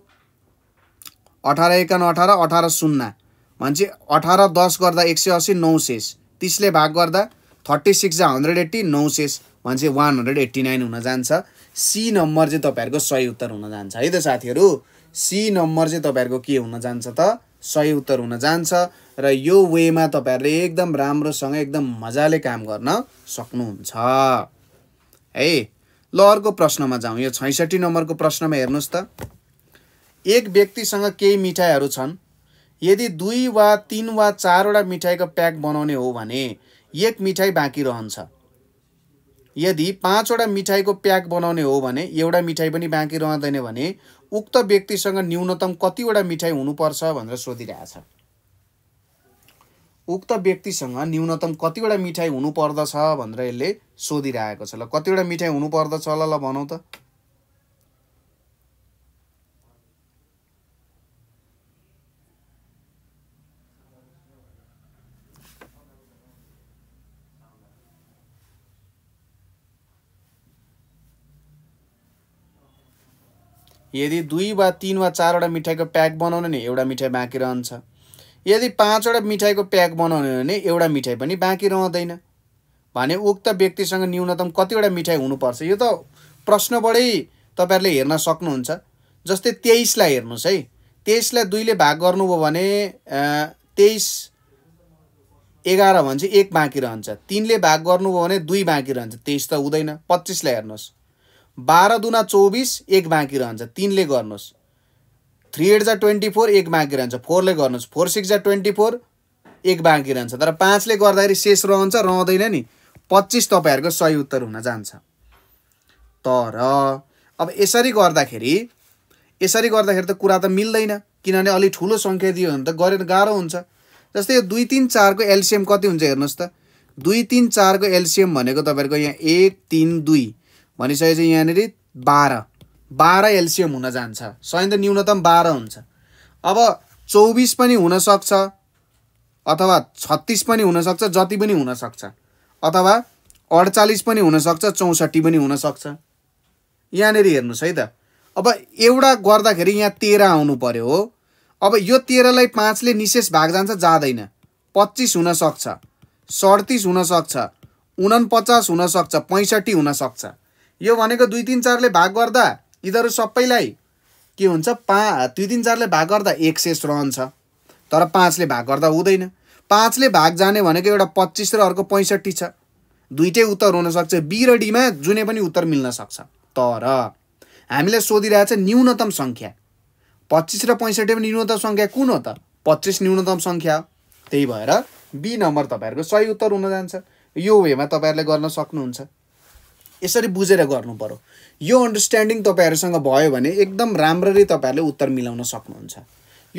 अठार एकान अठार अठार सुन्ना मान्छे अठार दस गर्दा एक सय असी नौ सेस तिसले भाग गर्दा थर्टी सिक्स जा हन्ड्रेड एट्टी नौ सेस भन्छ वान हन्ड्रेड एट्टी नाइन हुन जान्छ सी नम्बर चाहिँ तपाईँहरूको सही उत्तर हुन जान्छ है त साथीहरू सी नम्बर चाहिँ तपाईँहरूको के हुन जान्छ त सही उत्तर हुन जान्छ र यो वेमा तपाईँहरूले एकदम राम्रोसँग एकदम मजाले काम गर्न सक्नुहुन्छ है ल अर्को प्रश्नमा जाउँ यो छैसठी नम्बरको प्रश्नमा हेर्नुहोस् त एक व्यक्तिसँग केही मिठाईहरू छन् यदि दुई वा तिन वा चारवटा मिठाईको प्याक बनाउने हो भने एक मिठाई बाँकी रहन्छ यदि पाँचवटा मिठाईको प्याक बनाउने हो भने एउटा मिठाई पनि बाँकी रहँदैन भने उक्त व्यक्तिसँग न्यूनतम कतिवटा मिठाई हुनुपर्छ भनेर सोधिरहेछ उक्त व्यक्तिसँग न्यूनतम कतिवटा मिठाई हुनुपर्दछ भनेर यसले सोधिरहेको छ ल कतिवटा मिठाई हुनुपर्दछ होला ल भनौँ त यदि दुई वा तिन वा चारवटा मिठाईको प्याक बनाउने भने एउटा मिठाई बाँकी रहन्छ यदि पाँचवटा मिठाईको प्याक बनाउनु भने एउटा मिठाई पनि बाँकी रहँदैन भने उक्त व्यक्तिसँग न्यूनतम कतिवटा मिठाई हुनुपर्छ यो त प्रश्नबाटै तपाईँहरूले हेर्न सक्नुहुन्छ जस्तै तेइसलाई हेर्नुहोस् है तेइसलाई दुईले भाग गर्नुभयो भने तेइस एघार भने चाहिँ एक बाँकी रहन्छ तिनले भाग गर्नुभयो भने दुई बाँकी रहन्छ तेइस त हुँदैन पच्चिसलाई हेर्नुहोस् बाह्र दुना चौबिस एक बाँकी रहन्छ तिनले गर्नुहोस् थ्री एट जा ट्वेन्टी फोर एक बाँकी रहन्छ फोरले गर्नुहोस् फोर सिक्स जा ट्वेन्टी फोर एक बाँकी रहन्छ तर पाँचले गर्दाखेरि शेष रहन्छ रहँदैन नि पच्चिस तपाईँहरूको सही उत्तर हुन जान्छ तर अब यसरी गर्दाखेरि यसरी गर्दाखेरि त कुरा त मिल्दैन किनभने अलिक ठुलो सङ्ख्या दियो भने त गरेर गाह्रो हुन्छ जस्तै यो दुई तिन चारको एलसिएम कति हुन्छ हेर्नुहोस् त दुई तिन चारको एलसिएम भनेको तपाईँहरूको यहाँ एक तिन दुई भनिसकेपछि यहाँनिर बाह्र बाह्र एल्सियम हुन जान्छ त न्यूनतम बाह्र हुन्छ अब चौबिस पनि हुनसक्छ अथवा छत्तिस पनि हुनसक्छ जति पनि हुनसक्छ अथवा अडचालिस पनि हुनसक्छ चौसठी पनि हुनसक्छ यहाँनिर हेर्नुहोस् है त अब एउटा गर्दाखेरि यहाँ तेह्र आउनु पऱ्यो हो अब यो तेह्रलाई पाँचले निशेष भाग जान्छ जाँदैन पच्चिस हुनसक्छ सडतिस हुनसक्छ उनपचास हुनसक्छ पैँसठी हुनसक्छ यो भनेको दुई तिन चारले भाग गर्दा यिनीहरू सबैलाई के हुन्छ पा दुई तिन चारले भाग गर्दा एक शेष रहन्छ तर पाँचले भाग गर्दा हुँदैन पाँचले भाग जाने भनेको एउटा पच्चिस र अर्को पैँसठी छ दुइटै उत्तर हुनसक्छ बी र डीमा जुनै पनि उत्तर मिल्न सक्छ तर हामीलाई छ न्यूनतम सङ्ख्या पच्चिस र पैँसठीमा न्यूनतम सङ्ख्या कुन हो त पच्चिस न्यूनतम सङ्ख्या हो त्यही भएर बी नम्बर तपाईँहरूको सही उत्तर हुन जान्छ यो वेमा तपाईँहरूले गर्न सक्नुहुन्छ यसरी बुझेर गर्नु पऱ्यो यो अन्डरस्ट्यान्डिङ तपाईँहरूसँग भयो भने एकदम राम्ररी तपाईँहरूले उत्तर मिलाउन सक्नुहुन्छ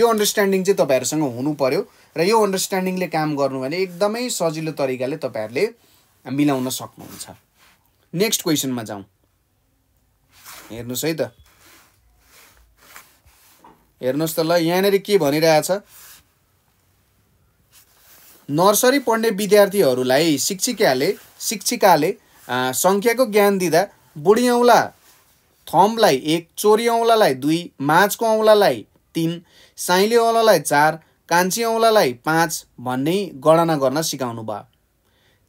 यो अन्डरस्ट्यान्डिङ चाहिँ तपाईँहरूसँग हुनु पऱ्यो र यो अन्डरस्ट्यान्डिङले काम गर्नु भने एकदमै सजिलो तरिकाले तपाईँहरूले मिलाउन सक्नुहुन्छ नेक्स्ट क्वेसनमा जाउँ हेर्नुहोस् है त हेर्नुहोस् त ल यहाँनिर के भनिरहेछ नर्सरी पढ्ने विद्यार्थीहरूलाई शिक्षिकाले शिक्षिकाले सङ्ख्याको ज्ञान दिँदा बुढी औँला थम्बलाई एक चोरी औँलालाई दुई माझको औँलालाई तिन साइली औँलालाई चार कान्छी औँलालाई पाँच भन्ने गणना गर्न सिकाउनु भयो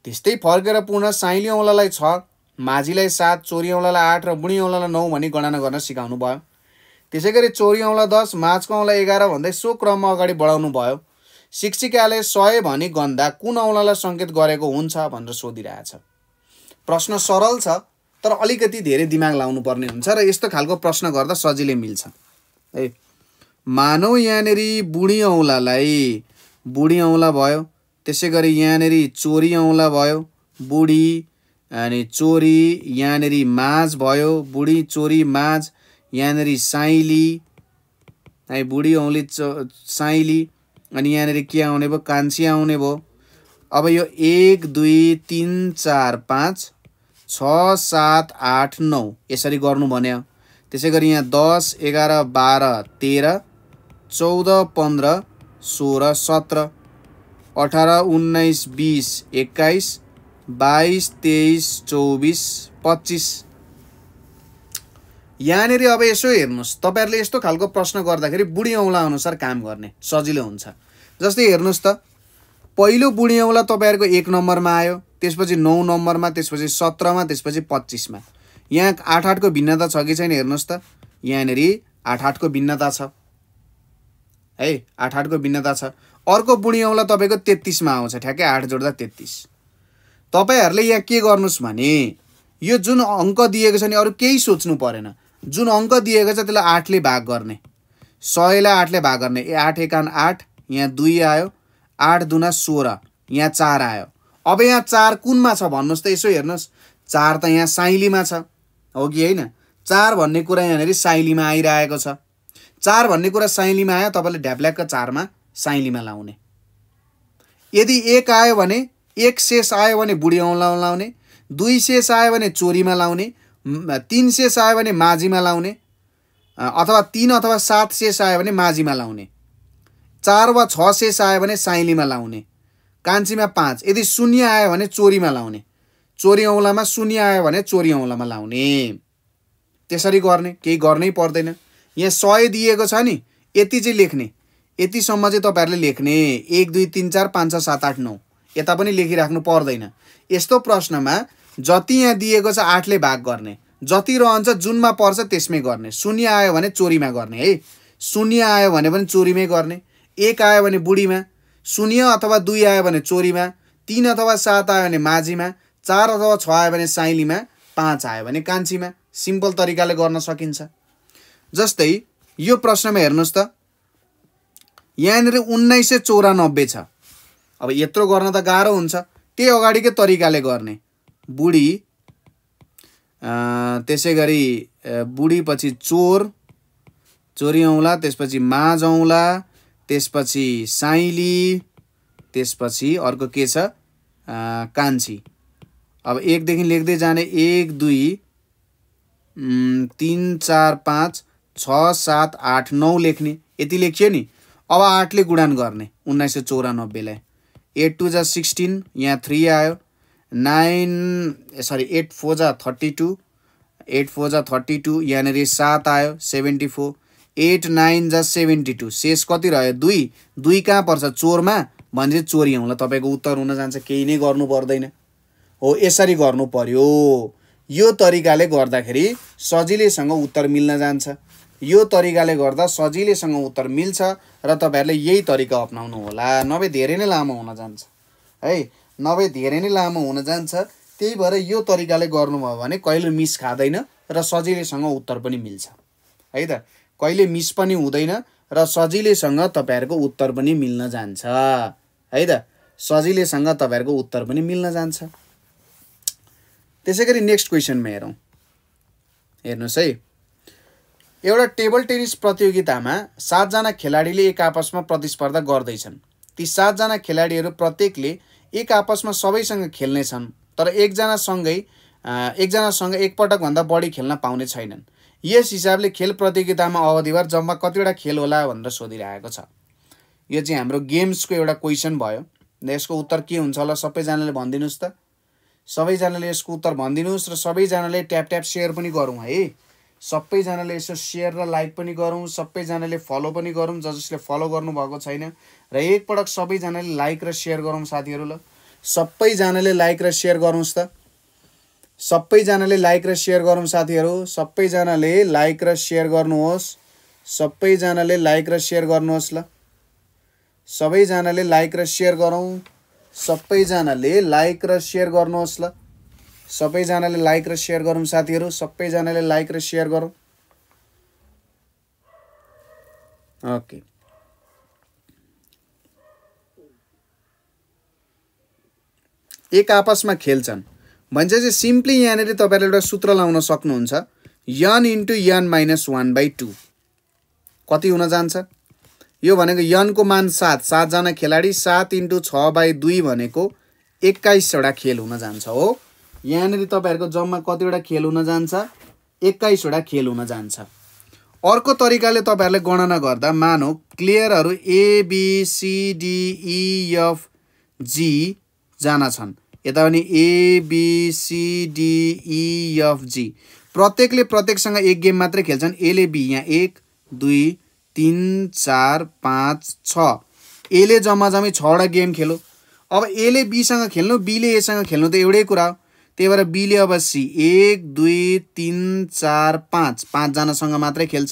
त्यस्तै फर्केर पुनः साइली औँलालाई छ माझीलाई सात चोरी औँलालाई आठ र बुढी औँलालाई नौ भनी गणना गर्न सिकाउनु भयो त्यसै गरी चोरी औँला दस माझको औँला एघार भन्दै सो क्रममा अगाडि बढाउनु भयो शिक्षिकाले सय भनी गन्दा कुन औँलालाई सङ्केत गरेको हुन्छ भनेर सोधिरहेछ प्रश्न सरल छ तर अलिकति धेरै दिमाग लाउनु पर्ने हुन्छ र यस्तो खालको प्रश्न गर्दा सजिलै मिल्छ है मानौ यहाँनिर बुढी औँलालाई बुढी औँला भयो त्यसै गरी यहाँनिर चोरी औँला भयो बुढी अनि चोरी यहाँनिर माझ भयो बुढी चोरी माझ यहाँनिर साइली है बुढी औँली चो साइली अनि यहाँनिर के आउने भयो कान्छी आउने भयो अब यो एक दुई तिन चार पाँच छ सात आठ नौ यसरी गर्नु भन्यो त्यसै गरी यहाँ दस एघार बाह्र तेह्र चौध पन्ध्र सोह्र सत्र अठार उन्नाइस बिस एक्काइस बाइस तेइस चौबिस पच्चिस यहाँनिर अब यसो हेर्नुहोस् तपाईँहरूले यस्तो खालको प्रश्न गर्दाखेरि बुढी औँला अनुसार काम गर्ने सजिलो हुन्छ जस्तै हेर्नुहोस् त पहिलो बुढी औँला तपाईँहरूको एक नम्बरमा आयो त्यसपछि नौ नम्बरमा त्यसपछि सत्रमा त्यसपछि पच्चिसमा यहाँ आठ आठको भिन्नता छ कि छैन हेर्नुहोस् त यहाँनिर आठ आठको भिन्नता छ है आठ आठको भिन्नता छ अर्को बुढी औँला तपाईँको तेत्तिसमा आउँछ ठ्याक्कै आठ जोड्दा तेत्तिस तपाईँहरूले यहाँ के गर्नुहोस् भने यो जुन अङ्क दिएको छ नि अरू केही सोच्नु परेन जुन अङ्क दिएको छ त्यसलाई आठले भाग गर्ने सयलाई आठले भाग गर्ने ए आठ एकान आठ यहाँ दुई आयो आठ दुना सोह्र यहाँ चार आयो अब यहाँ चार कुनमा छ भन्नुहोस् त यसो हेर्नुहोस् चार त यहाँ साइलीमा छ हो कि होइन चार भन्ने कुरा यहाँनिर साइलीमा आइरहेको छ चार भन्ने कुरा साइलीमा आयो तपाईँले ढ्याप्ल्याक्क चारमा साइलीमा लाउने यदि एक आयो भने एक शेष आयो भने बुढी औँलामा लाउने दुई शेष आयो भने चोरीमा लाउने तिन शेष आयो भने माझीमा लाउने अथवा तिन अथवा सात शेष आयो भने माझीमा लाउने चार वा छ शेष आयो भने साइलीमा लाउने कान्छीमा पाँच यदि शून्य आयो भने चोरीमा लाउने चोरी औँलामा शून्य आयो भने चोरी औँलामा लाउने त्यसरी गर्ने केही गर्नै पर्दैन यहाँ सय दिएको छ नि यति चाहिँ लेख्ने यतिसम्म चाहिँ तपाईँहरूले लेख्ने एक दुई तिन चार पाँच छ सात आठ नौ यता पनि लेखिराख्नु पर्दैन यस्तो प्रश्नमा जति यहाँ दिएको छ आठले भाग गर्ने जति रहन्छ जुनमा पर्छ त्यसमै गर्ने शून्य आयो भने चोरीमा गर्ने है शून्य आयो भने पनि चोरीमै गर्ने एक आयो भने बुढीमा शून्य अथवा दुई आयो भने चोरीमा तिन अथवा सात आयो भने माझीमा चार अथवा छ आयो भने साइलीमा पाँच आयो भने कान्छीमा सिम्पल तरिकाले गर्न सकिन्छ जस्तै यो प्रश्नमा हेर्नुहोस् त यहाँनिर उन्नाइस सय चौरानब्बे छ अब यत्रो गर्न त गाह्रो हुन्छ त्यही अगाडिकै तरिकाले गर्ने बुढी त्यसै गरी बुढी पछि चोर चोरी औँला त्यसपछि माझ औँला त्यसपछि साइली त्यसपछि अर्को के छ कान्छी अब एकदेखि लेख्दै जाने एक दुई तिन चार पाँच छ सात आठ नौ लेख्ने यति लेखियो नि अब आठले गुडान गर्ने उन्नाइस सय चौरानब्बेलाई एट टू जा सिक्सटिन यहाँ थ्री आयो नाइन सरी एट फोर जा थर्टी टू एट फोर जा थर्टी टू यहाँनिर सात आयो सेभेन्टी फोर एट नाइन जा सेभेन्टी टू शेष कति रह्यो दुई दुई कहाँ पर्छ चोरमा भने चाहिँ चोरी आउँला तपाईँको उत्तर हुन जान्छ केही नै गर्नु पर्दैन हो यसरी गर्नु पर्यो यो तरिकाले गर्दाखेरि सजिलैसँग उत्तर मिल्न जान्छ यो तरिकाले गर्दा सजिलैसँग उत्तर मिल्छ र तपाईँहरूले यही तरिका अप्नाउनु होला नभए धेरै नै लामो हुन जान्छ है नभए धेरै नै लामो हुन जान्छ त्यही भएर यो तरिकाले गर्नुभयो भने कहिले मिस खाँदैन र सजिलैसँग उत्तर पनि मिल्छ है त कहिले मिस पनि हुँदैन र सजिलैसँग तपाईँहरूको उत्तर पनि मिल्न जान्छ है त सजिलैसँग तपाईँहरूको उत्तर पनि मिल्न जान्छ त्यसै गरी नेक्स्ट क्वेसनमा हेरौँ हेर्नुहोस् है एउटा टेबल टेनिस प्रतियोगितामा सातजना खेलाडीले एक आपसमा प्रतिस्पर्धा गर्दैछन् ती सातजना खेलाडीहरू प्रत्येकले एक आपसमा सबैसँग खेल्नेछन् तर एकजनासँगै एकजनासँग एकपटकभन्दा बढी खेल्न पाउने छैनन् यस हिसाबले खेल प्रतियोगितामा अवधिभर जम्मा कतिवटा खेल होला भनेर सोधिरहेको छ यो चाहिँ हाम्रो गेम्सको एउटा क्वेसन भयो यसको उत्तर के हुन्छ होला सबैजनाले भनिदिनुहोस् त सबैजनाले यसको उत्तर भनिदिनुहोस् र सबैजनाले ट्याप ट्याप सेयर पनि गरौँ है सबैजनाले यसो सेयर र लाइक पनि गरौँ सबैजनाले फलो पनि गरौँ ज जसले फलो गर्नुभएको छैन र एकपटक सबैजनाले लाइक र सेयर गरौँ साथीहरू ल सबैजनाले लाइक र सेयर गरौँस् त सबैजनाले लाइक र सेयर गरौँ साथीहरू सबैजनाले लाइक र सेयर गर्नुहोस् सबैजनाले लाइक र सेयर गर्नुहोस् ल सबैजनाले लाइक र सेयर गरौँ सबैजनाले लाइक र सेयर गर्नुहोस् ल सबैजनाले लाइक र सेयर गरौँ साथीहरू सबैजनाले लाइक र सेयर गरौँ ओके एक आपसमा खेल्छन् भन्छ चाहिँ सिम्पली यहाँनिर तपाईँहरूले एउटा सूत्र लाउन सक्नुहुन्छ n into N minus one by two कति हुन जान्छ यो भनेको यनको मान सात सातजना खेलाडी सात इन्टु छ बाई दुई भनेको एक्काइसवटा खेल हुन जान्छ हो यहाँनिर तपाईँहरूको जम्मा कतिवटा खेल हुन जान्छ एक्काइसवटा खेल हुन जान्छ अर्को तरिकाले तपाईँहरूले गणना गर्दा मानौ प्लेयरहरू एबिसिडिइएफ जी जना छन् यता पनि एबिसिडिइएफजी प्रत्येकले प्रत्येकसँग एक गेम मात्रै खेल्छन् एले बी यहाँ एक दुई तिन चार पाँच छ एले जम्मा जम्मै छवटा गेम खेलो अब एले बीसँग खेल्नु बीले एसँग खेल्नु त एउटै कुरा हो त्यही भएर बीले अब सी एक दुई तिन चार पाँच पाँचजनासँग मात्रै खेल्छ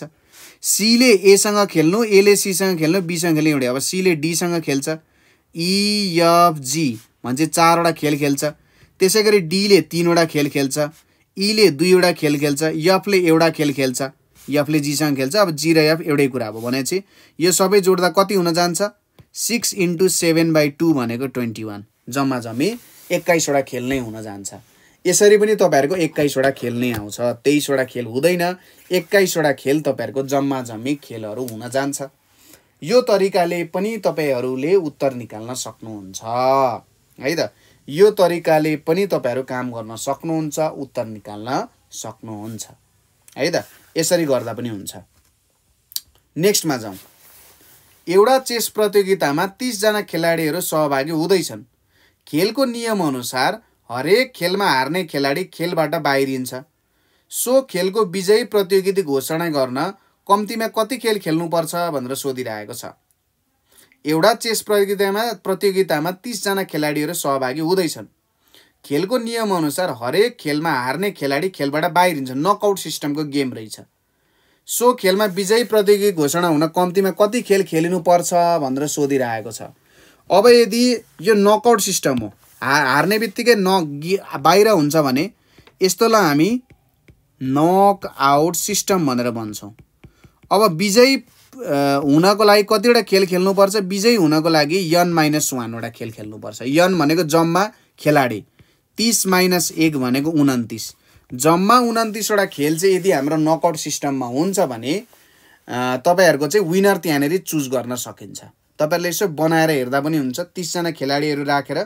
सीले एसँग खेल्नु एले सीसँग खेल्नु बीसँग खेल्नु एउटै अब सीले डीसँग खेल्छ इएफजी e, भने चाहिँ चारवटा खेल खेल्छ त्यसै गरी डीले तिनवटा खेल खेल्छ ईले दुईवटा खेल खेल्छ यफले एउटा खेल खेल्छ यफले जीसँग खेल्छ अब जी र यफ एउटै कुरा हो भनेपछि यो सबै जोड्दा कति हुन जान्छ six into seven by two भनेको ट्वेन्टी वान जम्मा जम्मी एक्काइसवटा खेल नै हुन जान्छ यसरी पनि तपाईँहरूको एक्काइसवटा खेल नै आउँछ तेइसवटा खेल हुँदैन एक्काइसवटा खेल तपाईँहरूको जम्मा जम्मी खेलहरू हुन जान्छ यो तरिकाले पनि तपाईँहरूले उत्तर निकाल्न सक्नुहुन्छ है त यो तरिकाले पनि तपाईँहरू काम गर्न सक्नुहुन्छ उत्तर निकाल्न सक्नुहुन्छ है त यसरी गर्दा पनि हुन्छ नेक्स्टमा जाउँ एउटा चेस प्रतियोगितामा तिसजना खेलाडीहरू सहभागी हुँदैछन् खेलको नियमअनुसार हरेक खेलमा हार्ने खेलाडी खेलबाट बाहिरिन्छ सो खेलको विजयी प्रतियोगिता घोषणा गर्न कम्तीमा कति खेल खेल्नुपर्छ भनेर सोधिरहेको छ एउटा चेस प्रतियोगितामा प्रतियोगितामा तिसजना खेलाडीहरू सहभागी हुँदैछन् खेलको नियमअनुसार हरेक खेलमा हार्ने खेलाडी खेलबाट बाहिरिन्छ नकआउट सिस्टमको गेम रहेछ सो खेलमा विजयी प्रतियोगी घोषणा हुन कम्तीमा कति खेल खेलिनुपर्छ भनेर सोधिरहेको छ अब यदि यो नकआउट सिस्टम हो हा हार्ने बित्तिकै न बाहिर हुन्छ भने यस्तोलाई हामी नकआउट सिस्टम भनेर भन्छौँ अब विजयी हुनको लागि कतिवटा खेल खेल्नुपर्छ विजयी हुनको लागि यन माइनस वानवटा खेल खेल्नुपर्छ यन भनेको जम्मा खेलाडी तिस माइनस एक भनेको उन्तिस जम्मा उन्तिसवटा खेल चाहिँ यदि हाम्रो नकआउट सिस्टममा हुन्छ भने तपाईँहरूको चाहिँ विनर त्यहाँनिर चुज गर्न सकिन्छ तपाईँहरूले यसो बनाएर हेर्दा पनि हुन्छ तिसजना खेलाडीहरू राखेर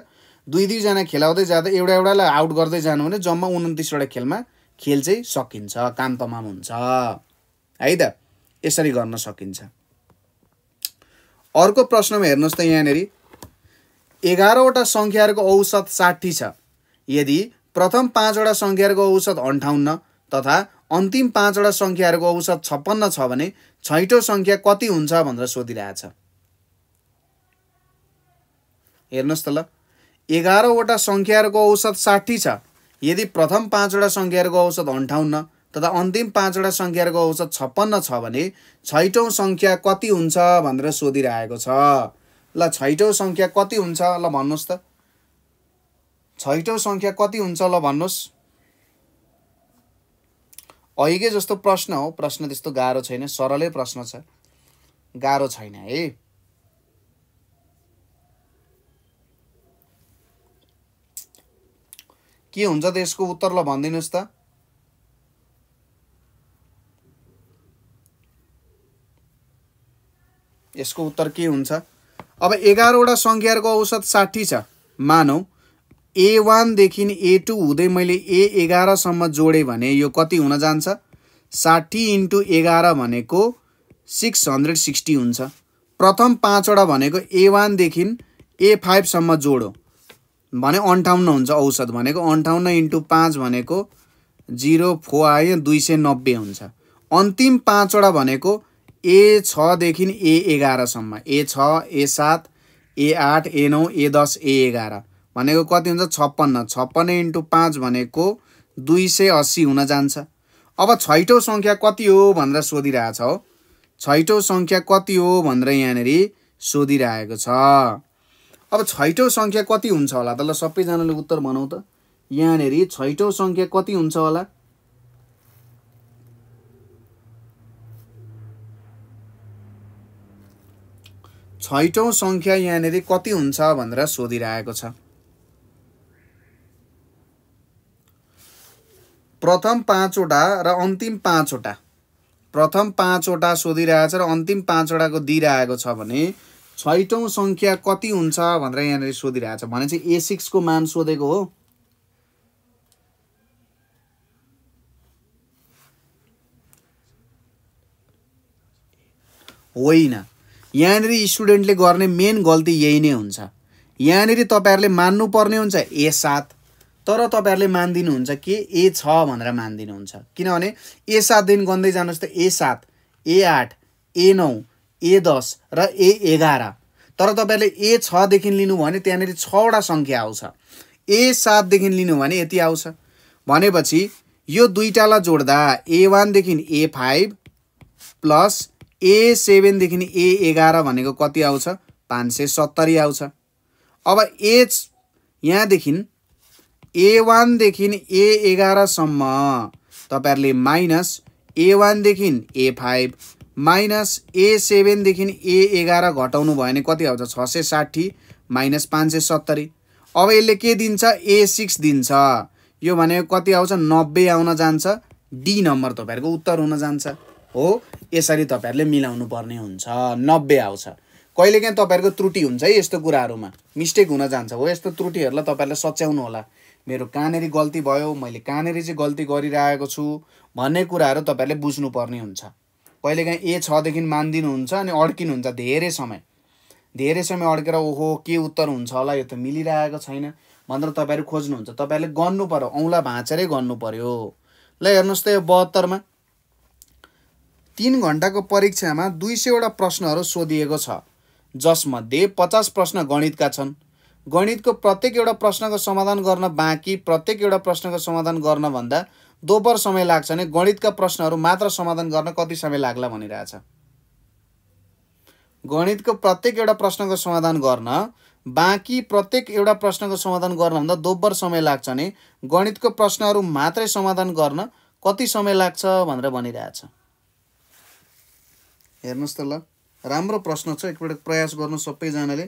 दुई दुईजना खेलाउँदै जाँदा एउटा एउटालाई आउट गर्दै जानु भने जम्मा उन्तिसवटा खेलमा खेल चाहिँ सकिन्छ काम तमाम हुन्छ है त यसरी गर्न सकिन्छ अर्को प्रश्नमा हेर्नुहोस् त यहाँनिर एघारवटा सङ्ख्याहरूको औसत साठी छ यदि प्रथम पाँचवटा सङ्ख्याहरूको औसत अन्ठाउन्न तथा अन्तिम पाँचवटा सङ्ख्याहरूको औसत छप्पन्न छ भने छैटौँ सङ्ख्या कति हुन्छ भनेर सोधिरहेछ हेर्नुहोस् त ल एघारवटा सङ्ख्याहरूको औसत साठी छ यदि प्रथम पाँचवटा सङ्ख्याहरूको औसत अन्ठाउन्न तथा अन्तिम पाँचवटा सङ्ख्याहरूको औसत छप्पन्न छ भने छैटौँ सङ्ख्या कति हुन्छ भनेर सोधिरहेको छ ल छैटौँ सङ्ख्या कति हुन्छ ल भन्नुहोस् त छैटौँ सङ्ख्या कति हुन्छ ल भन्नुहोस् अहिले जस्तो प्रश्न हो प्रश्न त्यस्तो गाह्रो छैन सरलै प्रश्न छ गाह्रो छैन है के हुन्छ त यसको उत्तर ल भनिदिनुहोस् त यसको उत्तर के हुन्छ अब एघारवटा सङ्ख्याहरूको औसत साठी छ मानौ ए वानदेखि ए टू हुँदै मैले ए एघारसम्म जोडेँ भने यो कति हुन जान्छ साठी इन्टु एघार भनेको सिक्स हन्ड्रेड सिक्सटी हुन्छ प्रथम पाँचवटा भनेको ए वानदेखि ए फाइभसम्म जोडो भने अन्ठाउन्न हुन्छ औसत भनेको अन्ठाउन्न इन्टु पाँच भनेको जिरो फोर आयो दुई सय नब्बे हुन्छ अन्तिम पाँचवटा भनेको ए छदेखि ए एघारसम्म ए छ ए सात ए आठ ए नौ ए दस ए एघार भनेको कति हुन्छ छप्पन्न छप्पन्न इन्टु पाँच भनेको दुई सय अस्सी हुन जान्छ अब छैटौँ सङ्ख्या कति हो भनेर सोधिरहेछ हो छैटौँ सङ्ख्या कति हो भनेर यहाँनिर सोधिरहेको छ अब छैटौँ सङ्ख्या कति हुन्छ होला त ल सबैजनाले उत्तर भनौँ त यहाँनिर छैटौँ सङ्ख्या कति हुन्छ होला छैटौँ सङ्ख्या यहाँनिर कति हुन्छ भनेर सोधिरहेको छ प्रथम पाँचवटा र अन्तिम पाँचवटा प्रथम पाँचवटा सोधिरहेको छ र अन्तिम पाँचवटाको दिइरहेको छ भने छैटौँ सङ्ख्या कति हुन्छ भनेर यहाँनिर सोधिरहेको छ भने चाहिँ ए सिक्सको मान सोधेको हो होइन यहाँनिर स्टुडेन्टले गर्ने मेन गल्ती यही नै हुन्छ यहाँनिर तपाईँहरूले मान्नुपर्ने हुन्छ ए सात तर तपाईँहरूले मानिदिनुहुन्छ के ए छ भनेर मानिदिनुहुन्छ किनभने ए सातदेखि गन्दै जानुहोस् त ए सात ए आठ ए नौ ए दस र ए एघार तर तपाईँहरूले ए छदेखि लिनुभयो भने त्यहाँनिर छवटा सङ्ख्या आउँछ ए सातदेखि लिनुभयो भने यति आउँछ भनेपछि यो दुईवटालाई जोड्दा ए वानदेखि ए फाइभ प्लस ए सेभेनदेखि ए एघार भनेको कति आउँछ पाँच सय सत्तरी आउँछ अब ए यहाँदेखि ए वानदेखि ए एघारसम्म तपाईँहरूले माइनस ए वानदेखि ए फाइभ माइनस ए सेभेनदेखि ए एघार घटाउनु भयो भने कति आउँछ छ सय साठी माइनस पाँच सय सत्तरी अब यसले के दिन्छ ए सिक्स दिन्छ यो भनेको कति आउँछ नब्बे आउन जान्छ डी नम्बर तपाईँहरूको उत्तर हुन जान्छ हो यसरी तपाईँहरूले मिलाउनु पर्ने हुन्छ नब्बे आउँछ कहिलेकाहीँ तपाईँहरूको त्रुटि हुन्छ है यस्तो कुराहरूमा मिस्टेक हुन जान्छ हो यस्तो त्रुटिहरूलाई तपाईँहरूले सच्याउनु होला मेरो कहाँनिर गल्ती भयो मैले कहाँनिर चाहिँ गल्ती गरिरहेको छु भन्ने कुराहरू तपाईँहरूले बुझ्नुपर्ने हुन्छ कहिलेकाहीँ ए छदेखि मानिदिनुहुन्छ अनि अड्किनुहुन्छ धेरै समय धेरै समय अड्केर ओहो के उत्तर हुन्छ होला यो त मिलिरहेको छैन भनेर तपाईँहरू खोज्नुहुन्छ तपाईँहरूले गर्नु पऱ्यो औँला भाँचेरै गर्नु पऱ्यो ल हेर्नुहोस् त यो बहत्तरमा तिन घन्टाको परीक्षामा दुई सयवटा प्रश्नहरू सोधिएको छ जसमध्ये पचास प्रश्न गणितका छन् गणितको प्रत्येक एउटा प्रश्नको समाधान गर्न बाँकी प्रत्येक एउटा प्रश्नको समाधान गर्नभन्दा दोब्बर समय लाग्छ भने गणितका प्रश्नहरू मात्र समाधान गर्न कति समय लाग्ला भनिरहेछ गणितको प्रत्येक एउटा प्रश्नको समाधान गर्न बाँकी प्रत्येक एउटा प्रश्नको समाधान गर्नभन्दा दोब्बर समय लाग्छ भने गणितको प्रश्नहरू मात्रै समाधान गर्न कति समय लाग्छ भनेर भनिरहेछ हेर्नुहोस् त ल राम्रो प्रश्न छ एकपल्ट प्रयास गर्नु सबैजनाले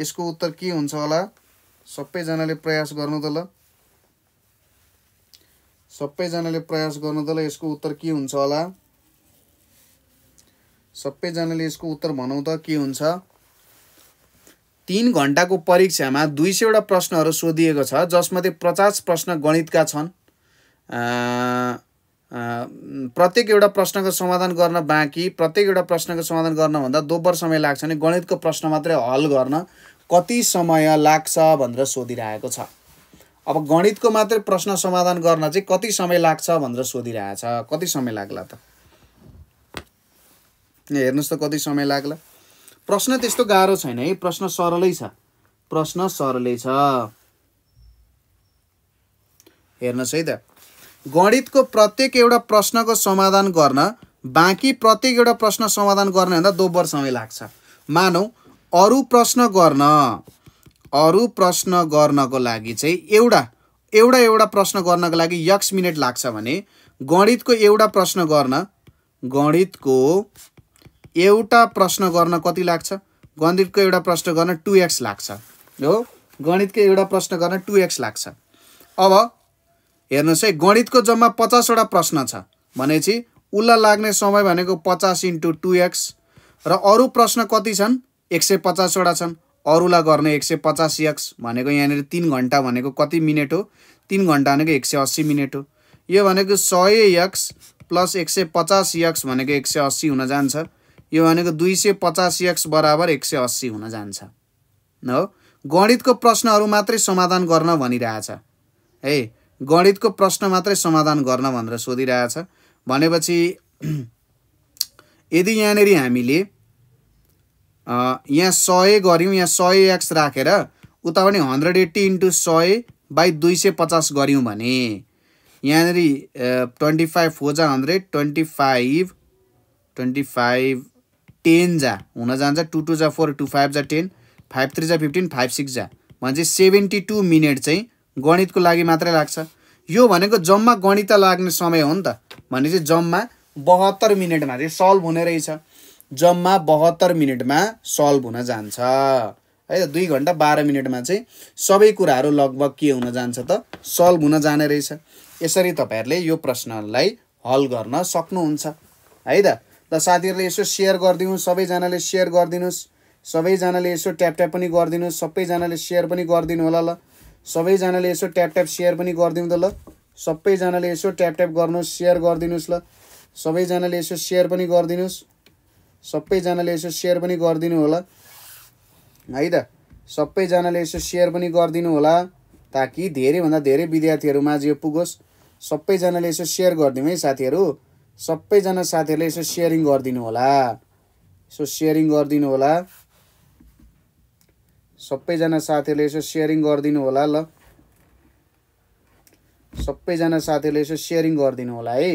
यसको उत्तर के हुन्छ होला सबैजनाले प्रयास गर्नु त ल सबैजनाले प्रयास गर्नु त ल यसको उत्तर के हुन्छ होला सबैजनाले यसको उत्तर भनौँ त के हुन्छ तिन घन्टाको परीक्षामा दुई सयवटा प्रश्नहरू सोधिएको छ जसमध्ये पचास प्रश्न गणितका छन् प्रत्येक एउटा प्रश्नको समाधान गर्न बाँकी प्रत्येक एउटा प्रश्नको समाधान गर्नभन्दा दोब्बर समय लाग्छ भने गणितको प्रश्न मात्रै हल गर्न कति समय लाग्छ भनेर सोधिरहेको छ अब गणितको मात्रै प्रश्न समाधान गर्न चाहिँ कति समय लाग्छ भनेर सोधिरहेछ कति समय लाग्ला त हेर्नुहोस् त कति समय लाग्ला प्रश्न त्यस्तो गाह्रो छैन है प्रश्न सरलै छ प्रश्न सरलै छ हेर्नुहोस् है त गणितको प्रत्येक एउटा प्रश्नको समाधान गर्न बाँकी प्रत्येक एउटा प्रश्न समाधान गर्न भन्दा दोब्बर समय लाग्छ मानौ अरू प्रश्न गर्न अरू प्रश्न गर्नको लागि चाहिँ एउटा एउटा एउटा प्रश्न गर्नको लागि यक्स मिनट लाग्छ भने गणितको एउटा प्रश्न गर्न गणितको एउटा प्रश्न गर्न कति लाग्छ गणितको एउटा प्रश्न गर्न टु एक्स लाग्छ हो गणितको एउटा प्रश्न गर्न टु एक्स लाग्छ अब हेर्नुहोस् है गणितको जम्मा पचासवटा प्रश्न छ भनेपछि उसलाई लाग्ने समय भनेको पचास इन्टु टु एक्स र अरू प्रश्न कति छन् एक सय पचासवटा छन् अरूलाई गर्ने एक सय पचास एक्स भनेको यहाँनिर तिन घन्टा भनेको कति मिनट हो तिन घन्टा भनेको एक सय अस्सी मिनट हो यो भनेको सय एक्स प्लस एक सय पचास एक्स भनेको एक सय अस्सी हुन जान्छ यो भनेको दुई सय पचास एक्स बराबर एक सय अस्सी हुन जान्छ हो गणितको प्रश्नहरू मात्रै समाधान गर्न भनिरहेछ है गणितको प्रश्न मात्रै समाधान गर्न भनेर सोधिरहेछ भनेपछि यदि यहाँनिर हामीले यहाँ सय गऱ्यौँ यहाँ सय एक्स राखेर उता पनि हन्ड्रेड एट्टी इन्टु सय बाई दुई सय पचास गऱ्यौँ भने यहाँनिर ट्वेन्टी फाइभ फोर जा hundred twenty five twenty five ten जा हुन जान्छ टु टू जा फोर टू फाइभ जा टेन फाइभ थ्री जा फिफ्टिन फाइभ सिक्स जा भने चाहिँ सेभेन्टी टू मिनट चाहिँ गणितको लागि मात्रै लाग्छ यो भनेको जम्मा गणित लाग्ने समय हो नि त भने चाहिँ जम्मा बहत्तर मिनटमा चाहिँ सल्भ हुने रहेछ जम्मा बहत्तर मिनटमा सल्भ हुन जान्छ है त दुई घन्टा बाह्र मिनटमा चाहिँ सबै कुराहरू लगभग के हुन जान्छ त सल्भ हुन जाने रहेछ यसरी तपाईँहरूले यो प्रश्नलाई हल गर्न सक्नुहुन्छ है त ल साथीहरूले यसो सेयर गरिदिउँ सबैजनाले सेयर गरिदिनुहोस् सबैजनाले यसो ट्याप ट्याप पनि गरिदिनुहोस् सबैजनाले सेयर पनि गरिदिनु होला ल सबैजनाले यसो ट्याप ट्याप सेयर पनि गरिदिउँ त ल सबैजनाले यसो ट्याप ट्याप गर्नुहोस् सेयर गरिदिनुहोस् ल सबैजनाले यसो सेयर पनि गरिदिनुहोस् सबैजनाले यसो सेयर पनि गरिदिनु होला है त सबैजनाले यसो सेयर पनि गरिदिनु होला ताकि धेरैभन्दा धेरै विद्यार्थीहरू माझ यो पुगोस् सबैजनाले यसो सेयर गरिदिउँ है साथीहरू सबैजना साथीहरूले यसो सेयरिङ गरिदिनु होला यसो सेयरिङ गरिदिनु होला सबैजना साथीहरूले यसो सेयरिङ गरिदिनु होला ल सबैजना साथीहरूले यसो सेयरिङ गरिदिनु होला है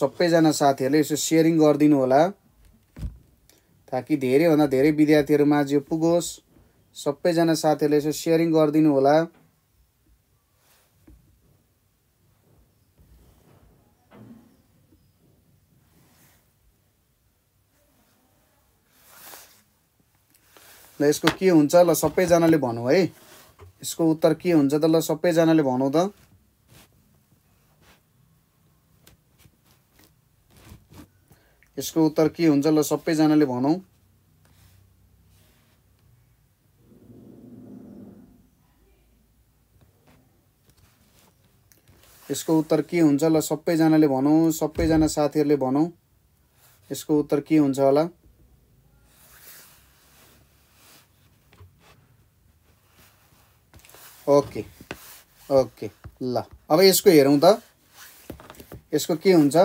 सबैजना साथीहरूले यसो सेयरिङ गरिदिनु होला ताकि धेरैभन्दा धेरै विद्यार्थीहरूमा यो पुगोस् सबैजना साथीहरूले यसो सेयरिङ गरिदिनु होला ल यसको के हुन्छ ल सबैजनाले भनौँ है यसको उत्तर के हुन्छ त ल सबैजनाले भनौँ त यसको उत्तर के हुन्छ ल सबैजनाले भनौँ यसको उत्तर के हुन्छ ल सबैजनाले भनौँ सबैजना साथीहरूले भनौँ यसको उत्तर के हुन्छ होला ओके ओके ल अब यसको हेरौँ त यसको के हुन्छ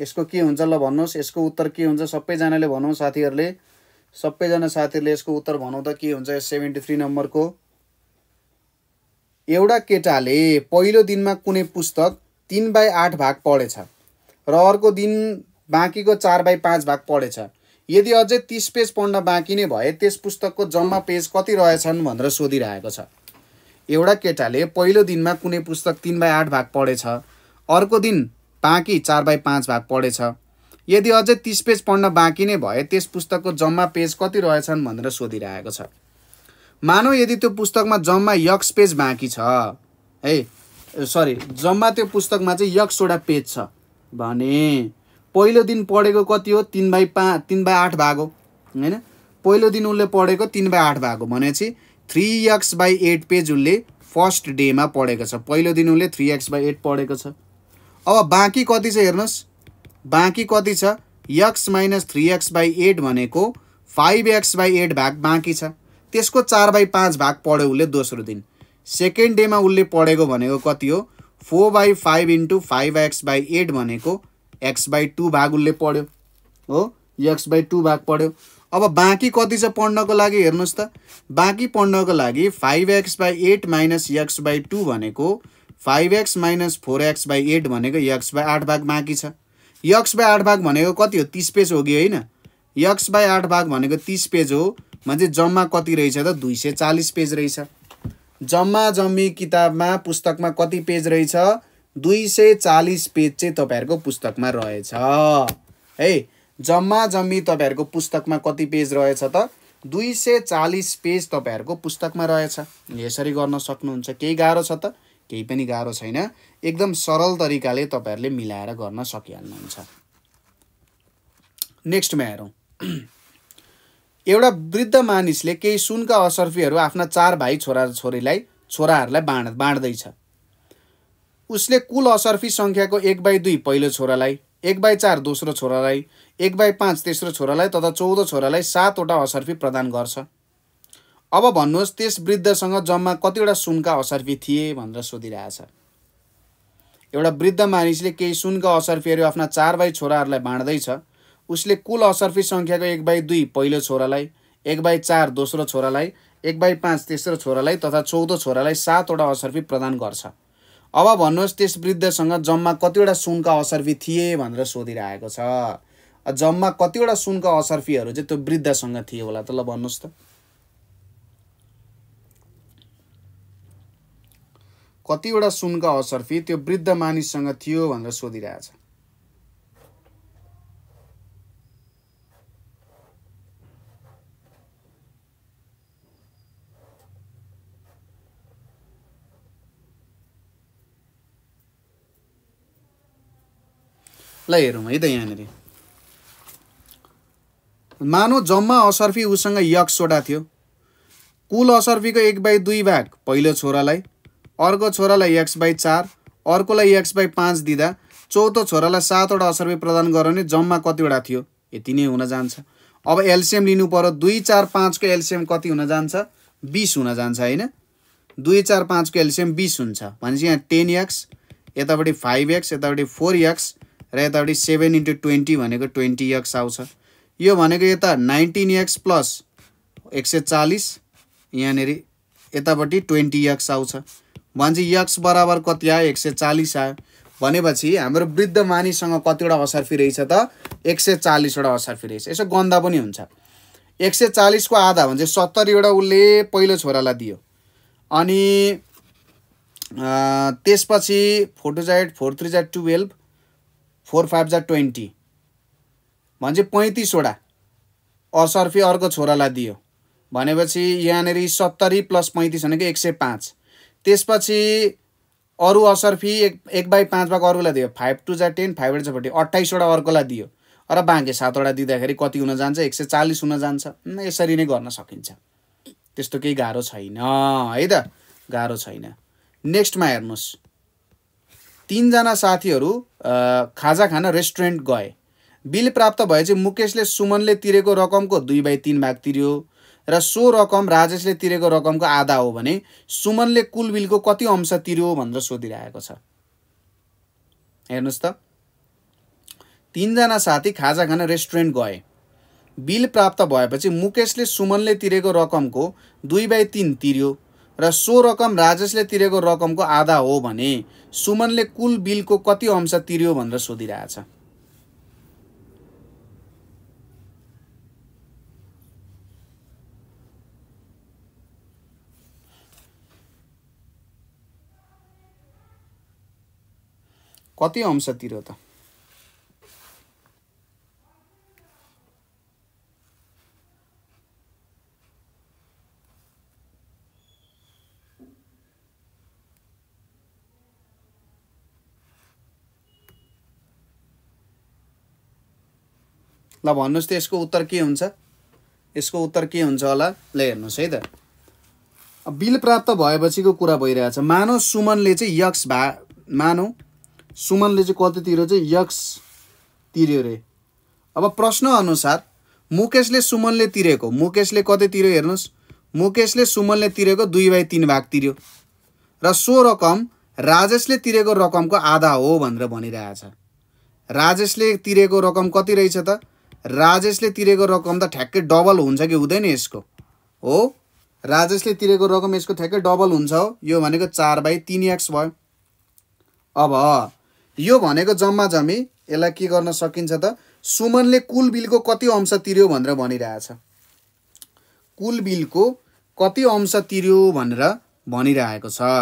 यसको के हुन्छ ल भन्नुहोस् यसको उत्तर के हुन्छ सबैजनाले भनौँ साथीहरूले सबैजना साथीहरूले यसको उत्तर भनौँ त के हुन्छ सेभेन्टी थ्री नम्बरको एउटा केटाले पहिलो दिनमा कुनै पुस्तक तिन बाई आठ भाग पढेछ र अर्को दिन बाँकीको चार बाई पाँच भाग पढेछ यदि अझै तिस पेज पढ्न बाँकी नै भए त्यस पुस्तकको जम्मा पेज कति रहेछन् भनेर सोधिरहेको छ एउटा केटाले पहिलो दिनमा कुनै पुस्तक तिन बाई आठ भाग पढेछ अर्को दिन बाँकी चार बाई पाँच भाग पढेछ यदि अझै तिस पेज पढ्न बाँकी नै भए त्यस पुस्तकको जम्मा पेज कति रहेछन् भनेर सोधिरहेको छ मानौ यदि त्यो पुस्तकमा जम्मा यक्स पेज बाँकी छ है सरी जम्मा त्यो पुस्तकमा चाहिँ यक्सवटा पेज छ भने पहिलो दिन पढेको कति हो तिन बाई पाँच तिन बाई आठ भाग होइन पहिलो दिन उसले पढेको तिन बाई आठ भाग हो भनेपछि three x by eight page उसले फर्स्ट डेमा पढेको छ पहिलो दिन उसले थ्री एक्स बाई एट पढेको छ अब बाँकी कति छ हेर्नुहोस् बाँकी कति छ x minus three x by eight भनेको फाइभ एक्स बाई एट भाग बाँकी छ त्यसको चार बाई पाँच भाग पढ्यो उसले दोस्रो दिन सेकेन्ड डेमा उसले पढेको भनेको कति हो four by five into five x by eight भनेको एक्स बाई टू भाग उसले पढ्यो हो एक्स बाई टू भाग पढ्यो अब बाँकी कति छ पढ्नको लागि हेर्नुहोस् त बाँकी पढ्नको लागि five x by eight minus x by two भनेको five x minus four x by eight भनेको यक्स बाई आठ भाग बाँकी छ यक्स बाई आठ भाग भनेको कति हो तिस पेज हो कि होइन यक्स बाई आठ भाग भनेको तिस पेज हो भने जम्मा कति रहेछ त दुई सय चालिस पेज रहेछ जम्मा जम्मी किताबमा पुस्तकमा कति पेज रहेछ दुई सय चालिस पेज चाहिँ तपाईँहरूको पुस्तकमा रहेछ है जम्मा जम्मी तपाईँहरूको पुस्तकमा कति पेज रहेछ त दुई सय चालिस पेज तपाईँहरूको पुस्तकमा रहेछ यसरी गर्न सक्नुहुन्छ केही गाह्रो छ त केही पनि गाह्रो छैन एकदम सरल तरिकाले तपाईँहरूले मिलाएर गर्न सकिहाल्नुहुन्छ नेक्स्टमा हेरौँ एउटा वृद्ध मानिसले केही सुनका असर्फीहरू आफ्ना चार भाइ छोरा छोरीलाई छोराहरूलाई बाँड बाँड्दैछ उसले कुल असर्फी सङ्ख्याको एक बाई दुई पहिलो छोरालाई एक बाई चार दोस्रो छोरालाई एक बाई पाँच तेस्रो छोरालाई तथा चौध छोरालाई सातवटा असर्फी प्रदान गर्छ अब भन्नुहोस् त्यस वृद्धसँग जम्मा कतिवटा सुनका असर्फी थिए भनेर सोधिरहेछ एउटा वृद्ध मानिसले केही सुनका असर्फीहरू आफ्ना चार बाई छोराहरूलाई बाँड्दैछ उसले कुल असर्फी सङ्ख्याको एक बाई दुई पहिलो छोरालाई एक बाई चार दोस्रो छोरालाई एक बाई पाँच तेस्रो छोरालाई तथा चौध छोरालाई सातवटा असर्फी प्रदान गर्छ अब भन्नुहोस् त्यस वृद्धसँग जम्मा कतिवटा सुनका असर्फी थिए भनेर सोधिरहेको छ जम्मा कतिवटा सुनका असर्फीहरू चाहिँ त्यो वृद्धसँग थिए होला त ल भन्नुहोस् त कतिवटा सुनका असर्फी त्यो वृद्ध मानिससँग थियो भनेर सोधिरहेछ ल हेरौँ है त यहाँनिर मानव जम्मा असर्फी उसँग यक्सवटा थियो कुल असर्फीको एक बाई दुई भाग पहिलो छोरालाई अर्को छोरालाई एक्स बाई चार अर्कोलाई एक्स बाई पाँच दिँदा चौथो छोरालाई सातवटा असर्फी प्रदान गराउने जम्मा कतिवटा थियो यति नै हुन जान्छ अब एल्सियम लिनु पर्यो दुई चार पाँचको एल्सियम कति हुन जान्छ बिस हुन जान्छ होइन दुई चार पाँचको एल्सियम बिस हुन्छ भनेपछि यहाँ टेन एक्स यतापट्टि फाइभ एक्स यतापट्टि फोर एक्स र यतापट्टि सेभेन इन्टु ट्वेन्टी भनेको ट्वेन्टी एक्स आउँछ यो भनेको यता नाइन्टिन एक्स प्लस एक सय चालिस यहाँनिर यतापट्टि ट्वेन्टी एक्स आउँछ भन्छ यक्स बराबर कति आयो एक सय चालिस आयो भनेपछि हाम्रो वृद्ध मानिससँग कतिवटा असर्फी रहेछ त एक सय चालिसवटा असर्फी रहेछ यसो गन्दा पनि हुन्छ एक सय चालिसको आधा भने चाहिँ सत्तरीवटा उसले पहिलो छोरालाई दियो अनि त्यसपछि फोर्टु जाइड फोर थ्री जाइड टुवेल्भ फोर फाइभ जा ट्वेन्टी भनेपछि पैँतिसवटा असर्फी अर्को छोरालाई दियो भनेपछि यहाँनिर सत्तरी प्लस पैँतिस भनेको एक सय पाँच त्यसपछि अरू असर्फी एक एक बाई पाँच भएको अरूलाई दियो फाइभ टू जा टेन फाइभ एट जा फोर्टी अट्ठाइसवटा अर्कोलाई दियो र बाँकी सातवटा दिँदाखेरि कति हुन जान्छ एक सय चालिस हुन जान्छ यसरी नै गर्न सकिन्छ त्यस्तो केही गाह्रो छैन है त गाह्रो छैन नेक्स्टमा हेर्नुहोस् तिनजना साथीहरू खाजा खान रेस्टुरेन्ट गए बिल प्राप्त भएपछि मुकेशले सुमनले तिरेको रकमको दुई बाई तिन भाग तिर्यो र सो रकम राजेशले तिरेको रकमको आधा हो भने सुमनले कुल बिलको कति अंश तिर्यो भनेर सोधिरहेको छ हेर्नुहोस् त तिनजना साथी खाजा खान रेस्टुरेन्ट गए बिल प्राप्त भएपछि मुकेशले सुमनले तिरेको रकमको दुई बाई तिन तिर्यो र सो रकम राजेशले तिरेको रकमको आधा हो भने सुमनले कुल बिलको कति अंश तिर्यो भनेर सोधिरहेछ कति अंश तिर्यो त ल भन्नुहोस् त यसको उत्तर के हुन्छ यसको उत्तर के हुन्छ होला ल हेर्नुहोस् है त बिल प्राप्त भएपछिको कुरा भइरहेछ मानव सुमनले चाहिँ यक्स भा मानव सुमनले चाहिँ कति तिर्यो चाहिँ यक्स तिर्यो रे अब प्रश्न प्रश्नअनुसार मुकेशले सुमनले तिरेको मुकेशले कति तिर्यो हेर्नुहोस् मुकेशले सुमनले तिरेको दुई बाई तिन भाग तिर्यो र सो रकम राजेशले तिरेको रकमको आधा हो भनेर भनिरहेछ राजेशले तिरेको रकम कति रहेछ त राजेशले तिरेको रकम त ठ्याक्कै डबल हुन्छ कि हुँदैन यसको हो राजेशले तिरेको रकम यसको ठ्याक्कै डबल हुन्छ हो यो भनेको चार बाई तिन एक्स भयो अब यो भनेको जम्मा जम्मी यसलाई के गर्न सकिन्छ त सुमनले कुल बिलको कति अंश तिर्यो भनेर भनिरहेछ कुल बिलको कति अंश तिर्यो भनेर भनिरहेको छ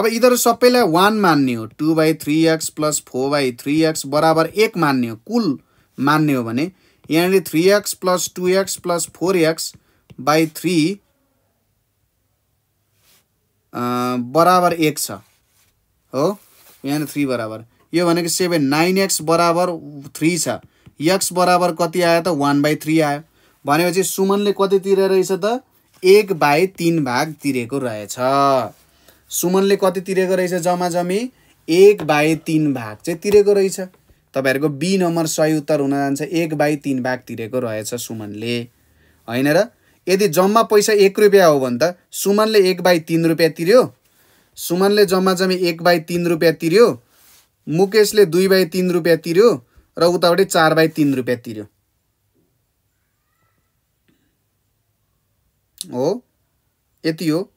अब यिनीहरू सबैलाई वान मान्ने हो two by three x plus four by three x बराबर एक मान्ने हो कुल मान्ने हो भने यहाँनिर three x plus two x plus four x by three बराबर एक छ हो यहाँनिर थ्री बराबर यो भनेको सेभेन नाइन एक्स बराबर थ्री छ एक्स बराबर कति आयो त वान बाई थ्री आयो भनेपछि सुमनले कति तिरे रहेछ त एक बाई तिन भाग तिरेको रहेछ सुमनले कति तिरेको रहेछ जम्मा जम्मी एक बाई तिन भाग चाहिँ तिरेको रहेछ तपाईँहरूको बी नम्बर सही उत्तर हुन जान्छ एक बाई तिन भाग तिरेको रहेछ सुमनले होइन र यदि जम्मा पैसा एक रुपियाँ हो भने त सुमनले एक बाई तिन रुपियाँ तिर्यो सुमनले जम्मा जम्मी एक बाई तिन रुपियाँ तिर्यो मुकेशले दुई बाई तिन रुपियाँ तिर्यो र उतापट्टि चार बाई तिन रुपियाँ तिर्यो हो यति हो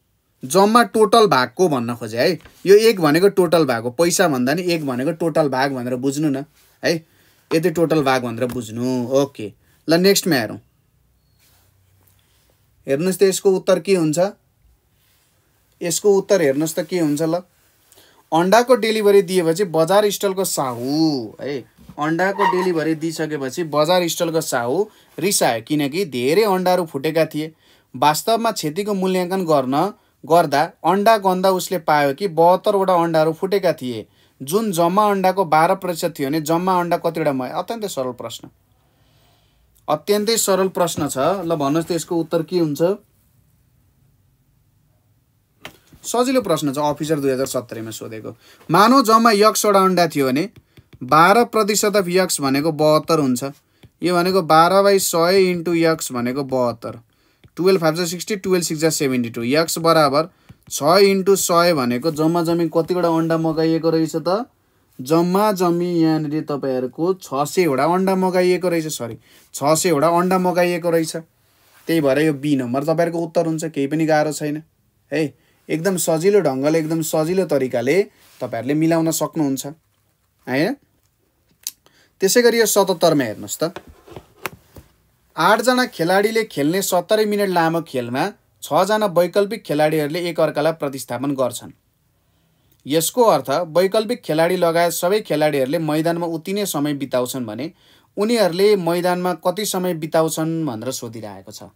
जम्मा टोटल भागको भन्न खोजेँ है यो एक भनेको टोटल भाग हो पैसा भन्दा नि एक भनेको टोटल भाग भनेर बुझ्नु न है यति टोटल भाग भनेर बुझ्नु ओके ल नेक्स्टमा हेरौँ हेर्नुहोस् त यसको उत्तर के हुन्छ यसको उत्तर हेर्नुहोस् त के हुन्छ ल अन्डाको डेलिभरी दिएपछि बजार स्टलको साहु है अन्डाको डेलिभरी दिइसकेपछि बजार स्टलको साहु रिसायो किनकि धेरै अन्डाहरू फुटेका थिए वास्तवमा क्षतिको मूल्याङ्कन गर्न गर्दा अन्डा गन्दा उसले पायो कि बहत्तरवटा अन्डाहरू फुटेका थिए जुन जम्मा अन्डाको बाह्र प्रतिशत थियो भने जम्मा अन्डा कतिवटा भयो अत्यन्तै सरल प्रश्न अत्यन्तै सरल प्रश्न छ ल भन्नुहोस् त यसको उत्तर के हुन्छ सजिलो प्रश्न छ अफिसर दुई हजार सत्तरीमा सोधेको मानव जम्मा यक्सवटा अन्डा थियो भने बाह्र प्रतिशत अफ यक्स भनेको बहत्तर हुन्छ यो भनेको बाह्र बाई सय इन्टु यक्स भनेको बहत्तर टुवेल्भ फाइभ जा सिक्सटी टुवेल्भ सिक्स जा सेभेन्टी टू यक्स बराबर छ इन्टु सय भनेको जम्मा जम्मी कतिवटा अन्डा मगाइएको रहेछ त जम्मा जम्मी यहाँनिर तपाईँहरूको छ सयवटा अन्डा मगाइएको रहेछ सरी छ सयवटा अन्डा मगाइएको रहेछ त्यही भएर यो बी नम्बर तपाईँहरूको उत्तर हुन्छ केही पनि गाह्रो छैन है एकदम सजिलो ढङ्गले एकदम सजिलो तरिकाले तपाईँहरूले मिलाउन सक्नुहुन्छ होइन त्यसै गरी यो सतहत्तरमा हेर्नुहोस् त आठजना खेलाडीले खेल्ने सत्तरी मिनट लामो खेलमा छजना वैकल्पिक खेलाडीहरूले एकअर्कालाई प्रतिस्थापन गर्छन् यसको अर्थ वैकल्पिक खेलाडी लगायत सबै खेलाडीहरूले मैदानमा उति नै समय बिताउँछन् भने उनीहरूले मैदानमा कति समय बिताउँछन् भनेर सोधिरहेको छ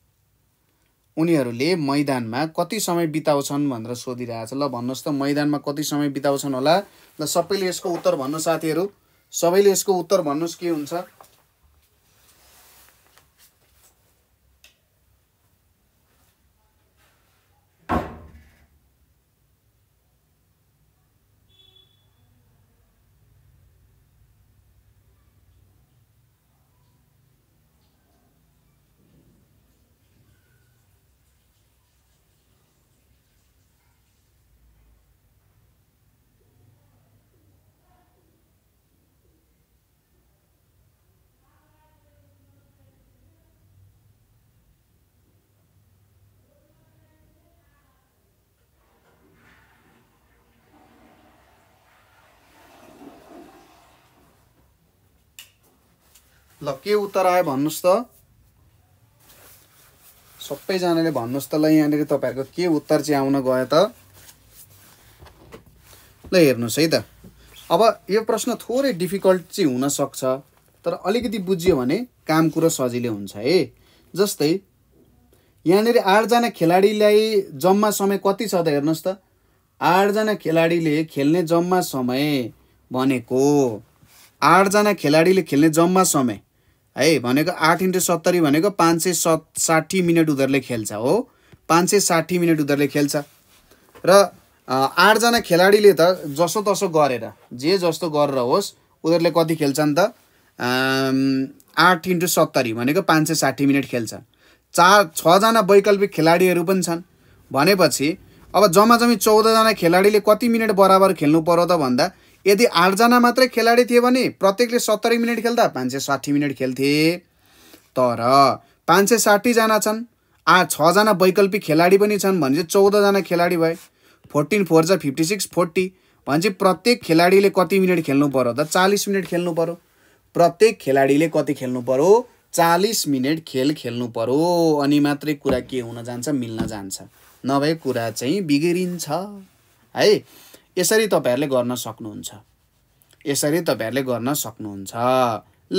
उनीहरूले मैदानमा कति समय बिताउँछन् भनेर सोधिरहेको छ ल भन्नुहोस् त मैदानमा कति समय बिताउँछन् होला ल सबैले यसको उत्तर भन्नु साथीहरू सबैले यसको उत्तर भन्नुहोस् के हुन्छ ल के उत्तर आयो भन्नुहोस् त सबैजनाले भन्नुहोस् त ल यहाँनिर तपाईँहरूको के उत्तर चाहिँ आउन गयो त ल हेर्नुहोस् है त अब यो प्रश्न थोरै डिफिकल्ट चाहिँ हुनसक्छ तर अलिकति बुझियो भने काम कुरो सजिलो हुन्छ है जस्तै यहाँनिर आठजना खेलाडीलाई जम्मा समय कति छ त हेर्नुहोस् त आठजना खेलाडीले खेल्ने जम्मा समय भनेको आठजना खेलाडीले खेल्ने जम्मा समय है भनेको आठ इन्टु सत्तरी भनेको पाँच सय सत् साठी मिनट उनीहरूले खेल्छ हो पाँच सय साठी मिनट उनीहरूले खेल्छ र आठजना खेलाडीले त जसो तसो गरेर जे जस्तो गरेर होस् उनीहरूले कति खेल्छन् त आठ इन्टु सत्तरी भनेको पाँच सय साठी मिनट खेल्छन् चार छजना वैकल्पिक खेलाडीहरू पनि छन् भनेपछि अब जम्मा जम्मी चौधजना खेलाडीले कति मिनट बराबर खेल्नु पर्यो त भन्दा यदि आठजना मात्रै खेलाडी थिए भने प्रत्येकले सत्तरी मिनट खेल्दा पाँच सय साठी मिनट खेल्थे तर पाँच सय साठीजना छन् आ छजना वैकल्पिक खेलाडी पनि छन् भने चाहिँ चौधजना खेलाडी भए फोर्टिन फोर जा फिफ्टी सिक्स फोर्टी भने चाहिँ प्रत्येक खेलाडीले कति मिनट खेल्नु पऱ्यो त चालिस मिनट खेल्नु पऱ्यो प्रत्येक खेलाडीले कति खेल्नु पऱ्यो चालिस मिनट खेल खेल्नु पऱ्यो अनि मात्रै कुरा के हुन जान्छ मिल्न जान्छ नभए कुरा चाहिँ बिग्रिन्छ है यसरी तपाईँहरूले गर्न सक्नुहुन्छ यसरी तपाईँहरूले गर्न सक्नुहुन्छ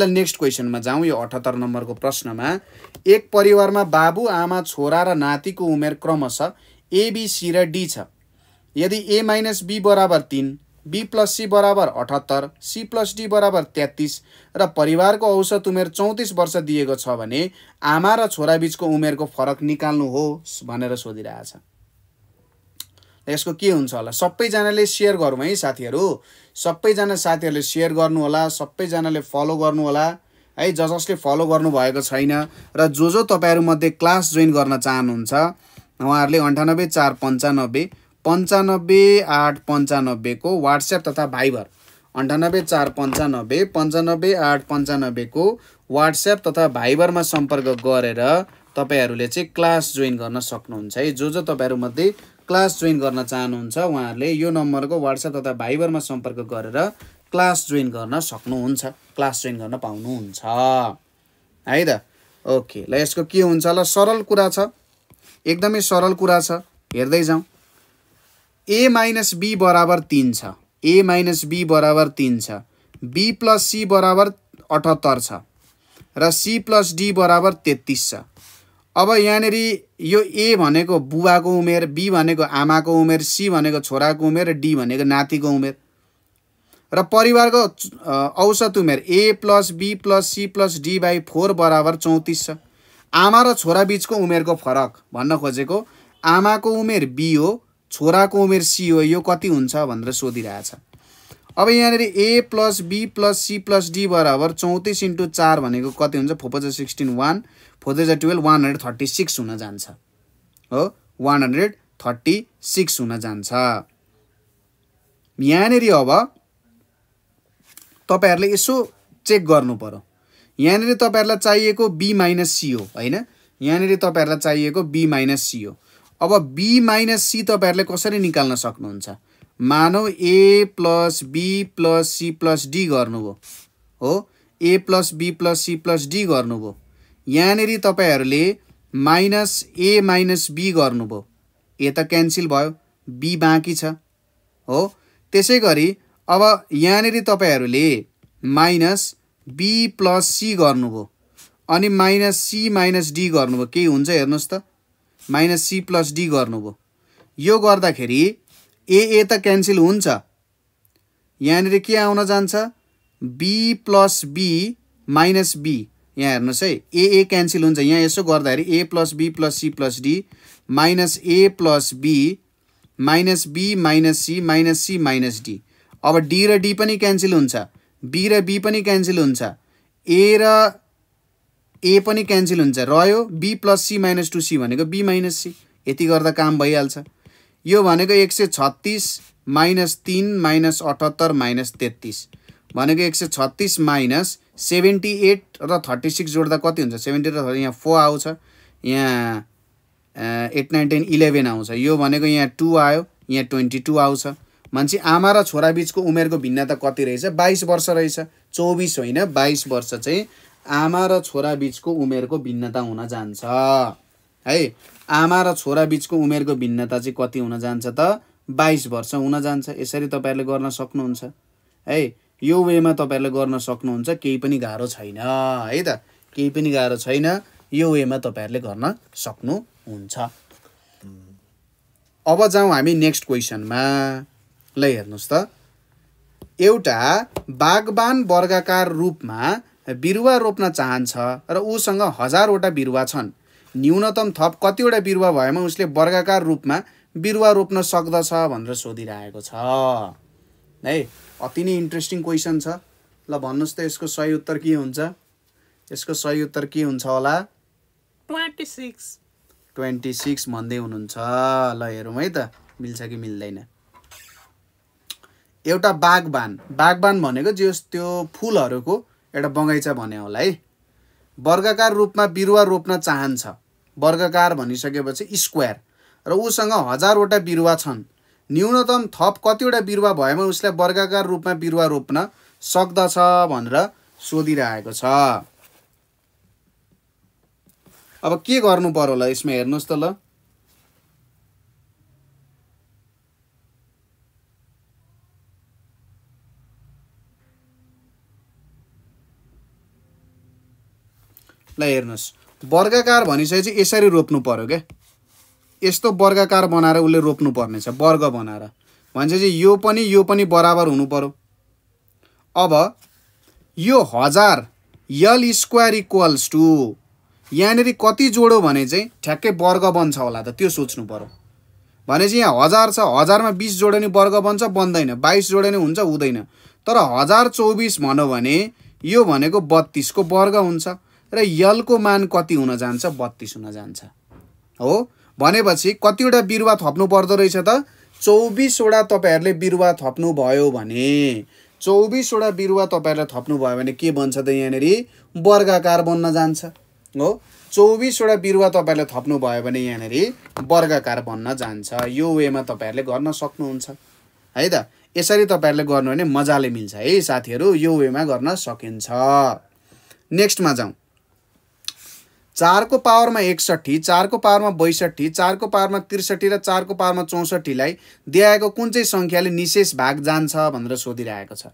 ल नेक्स्ट क्वेसनमा जाउँ यो अठहत्तर नम्बरको प्रश्नमा एक परिवारमा बाबु आमा छोरा र नातिको उमेर क्रमशः एबिसी र डी छ यदि ए माइनस बी बराबर तिन बी प्लस सी बराबर अठहत्तर सी प्लस डी बराबर तेत्तिस र परिवारको औसत उमेर चौतिस वर्ष दिएको छ भने आमा र छोरा उमेरको फरक निकाल्नुहोस् भनेर सोधिरहेछ यसको के हुन्छ होला सबैजनाले सेयर गरौँ है साथीहरू सबैजना साथीहरूले सेयर गर्नुहोला सबैजनाले फलो गर्नुहोला है ज जसले फलो गर्नुभएको छैन र जो जो तपाईँहरूमध्ये क्लास जोइन गर्न चाहनुहुन्छ उहाँहरूले अन्ठानब्बे चार पन्चानब्बे पन्चानब्बे आठ पन्चानब्बेको वाट्सएप तथा भाइबर अन्ठानब्बे चार पन्चानब्बे पन्चानब्बे आठ पन्चानब्बेको वाट्सएप तथा भाइबरमा सम्पर्क गरेर तपाईँहरूले चाहिँ क्लास जोइन गर्न सक्नुहुन्छ है जो जो तपाईँहरूमध्ये क्लास जोइन गर्न चाहनुहुन्छ उहाँहरूले यो नम्बरको वाट्सएप तथा भाइबरमा सम्पर्क गरेर क्लास जोइन गर्न सक्नुहुन्छ क्लास जोइन गर्न पाउनुहुन्छ है त ओके ल यसको के हुन्छ ल सरल कुरा छ एकदमै सरल कुरा छ हेर्दै जाउँ ए माइनस बी बराबर तिन छ ए माइनस बी बराबर तिन छ बी प्लस सी बराबर अठहत्तर छ र सी प्लस डी बराबर तेत्तिस छ अब यहाँनिर यो ए भनेको बुबाको उमेर बी भनेको आमाको उमेर सी भनेको छोराको उमेर र डी भनेको नातिको उमेर र परिवारको औसत उमेर a plus be plus C plus d by four बराबर चौतिस छ आमा र छोरा बिचको उमेरको फरक भन्न खोजेको आमाको उमेर बी हो छोराको उमेर सी हो यो कति हुन्छ भनेर सोधिरहेछ अब यहाँनिर A plus be plus C plus D बराबर चौतिस इन्टु चार भनेको कति हुन्छ फोपजा सिक्सटिन वान फोर्जा twelve one hundred thirty six हुन जान्छ हो वान हन्ड्रेड थर्टी सिक्स हुन जान्छ यहाँनिर अब तपाईँहरूले यसो चेक गर्नु पऱ्यो यहाँनिर तपाईँहरूलाई चाहिएको बी माइनस सी हो होइन यहाँनिर तपाईँहरूलाई चाहिएको बी माइनस सी हो अब बी माइनस सी तपाईँहरूले कसरी निकाल्न सक्नुहुन्छ मानौ A plus be plus C plus D गर्नुभयो हो ए plus be plus C plus D गर्नुभयो यहाँनिर तपाईँहरूले माइनस ए माइनस बी गर्नुभयो ए त क्यान्सल भयो बी बाँकी छ हो त्यसै गरी अब यहाँनिर तपाईँहरूले माइनस बी प्लस सी गर्नुभयो अनि माइनस सी माइनस डी गर्नुभयो केही हुन्छ हेर्नुहोस् त माइनस सी प्लस डी गर्नुभयो यो गर्दाखेरि ए ए त क्यान्सल हुन्छ यहाँनिर के आउन जान्छ B plus be minus B यहाँ हेर्नुहोस् है ए ए क्यान्सल हुन्छ यहाँ यसो गर्दाखेरि A plus be plus C plus D minus A plus be minus be minus C minus C minus D अब डी र डी पनि क्यान्सल हुन्छ बी र बी पनि क्यान्सल हुन्छ ए र ए पनि क्यान्सल हुन्छ रह्यो B plus C minus two C भनेको बी माइनस सी यति गर्दा काम भइहाल्छ यो भनेको एक सय छत्तिस माइनस तिन माइनस अठहत्तर माइनस तेत्तिस भनेको एक सय छत्तिस माइनस सेभेन्टी एट र थर्टी सिक्स जोड्दा कति हुन्छ सेभेन्टी र यहाँ फोर आउँछ यहाँ एट नाइन टेन इलेभेन आउँछ यो भनेको यहाँ टू आयो यहाँ ट्वेन्टी टू आउँछ मान्छे आमा र छोरा बिचको उमेरको भिन्नता कति रहेछ बाइस वर्ष रहेछ चौबिस होइन बाइस वर्ष चाहिँ आमा र छोरा बिचको उमेरको भिन्नता हुन जान्छ है आमा र छोरा बिचको उमेरको भिन्नता चाहिँ कति हुन जान्छ त बाइस वर्ष हुन जान्छ यसरी तपाईँहरूले गर्न सक्नुहुन्छ है यो वेमा तपाईँहरूले गर्न सक्नुहुन्छ केही पनि गाह्रो छैन है त केही पनि गाह्रो छैन यो वेमा तपाईँहरूले गर्न सक्नुहुन्छ अब जाउँ हामी नेक्स्ट क्वेसनमा ल हेर्नुहोस् त एउटा बागवान वर्गाकार रूपमा बिरुवा रोप्न चाहन्छ र ऊसँग हजारवटा बिरुवा छन् न्यूनतम थप कतिवटा बिरुवा भएमा उसले वर्गाकार रूपमा बिरुवा रोप्न सक्दछ भनेर सोधिरहेको छ है अति नै इन्ट्रेस्टिङ क्वेसन छ ल भन्नुहोस् त यसको सही उत्तर के हुन्छ यसको सही उत्तर के हुन्छ होला ट्वेन्टी सिक्स ट्वेन्टी सिक्स भन्दै हुनुहुन्छ ल हेरौँ है त मिल्छ कि मिल्दैन एउटा बागवान बागवान भनेको जे त्यो फुलहरूको एउटा बगैँचा भन्यो होला है वर्गाकार रूपमा बिरुवा रोप्न चाहन्छ वर्गाकार भनिसकेपछि स्क्वायर र उसँग हजारवटा बिरुवा छन् न्यूनतम थप कतिवटा बिरुवा भएमा उसलाई वर्गाकार रूपमा बिरुवा रोप्न सक्दछ भनेर सोधिरहेको छ अब के गर्नु पर्यो होला यसमा हेर्नुहोस् त ल ल हेर्नुहोस् वर्गाकार भनिसकेपछि यसरी रोप्नु पऱ्यो क्या यस्तो वर्गाकार बनाएर उसले रोप्नु पर्नेछ वर्ग बनाएर भनिसकेपछि यो पनि यो पनि बराबर हुनु पऱ्यो अब यो हजार यल स्क्वायर इक्वल्स टु यहाँनिर कति जोड्यो भने चाहिँ ठ्याक्कै वर्ग बन्छ होला त त्यो सोच्नु पऱ्यो भनेपछि यहाँ हजार छ हजारमा बिस जोड्यो भने वर्ग बन्छ बन्दैन बाइस जोड्यो भने हुन्छ हुँदैन तर हजार चौबिस भन्यो भने यो भनेको बत्तिसको वर्ग हुन्छ र यलको मान कति हुन जान्छ बत्तिस हुन जान्छ हो भनेपछि कतिवटा बिरुवा थप्नु पर्दो रहेछ त चौबिसवटा तपाईँहरूले बिरुवा थप्नुभयो भने चौबिसवटा बिरुवा तपाईँहरूले थप्नुभयो भने के बन्छ त यहाँनिर वर्गाकार बन्न जान्छ हो चौबिसवटा बिरुवा तपाईँहरूले थप्नुभयो भने यहाँनिर वर्गाकार बन्न जान्छ यो वेमा तपाईँहरूले गर्न सक्नुहुन्छ है त यसरी तपाईँहरूले गर्नु भने मजाले मिल्छ है साथीहरू यो वेमा गर्न सकिन्छ नेक्स्टमा जाउँ चारको पावरमा एकसट्ठी चारको पावरमा बैसठी चारको पावरमा त्रिसठी र चारको पावरमा चौसठीलाई दिएको कुन चाहिँ सङ्ख्याले निशेष भाग जान्छ भनेर सोधिरहेको छ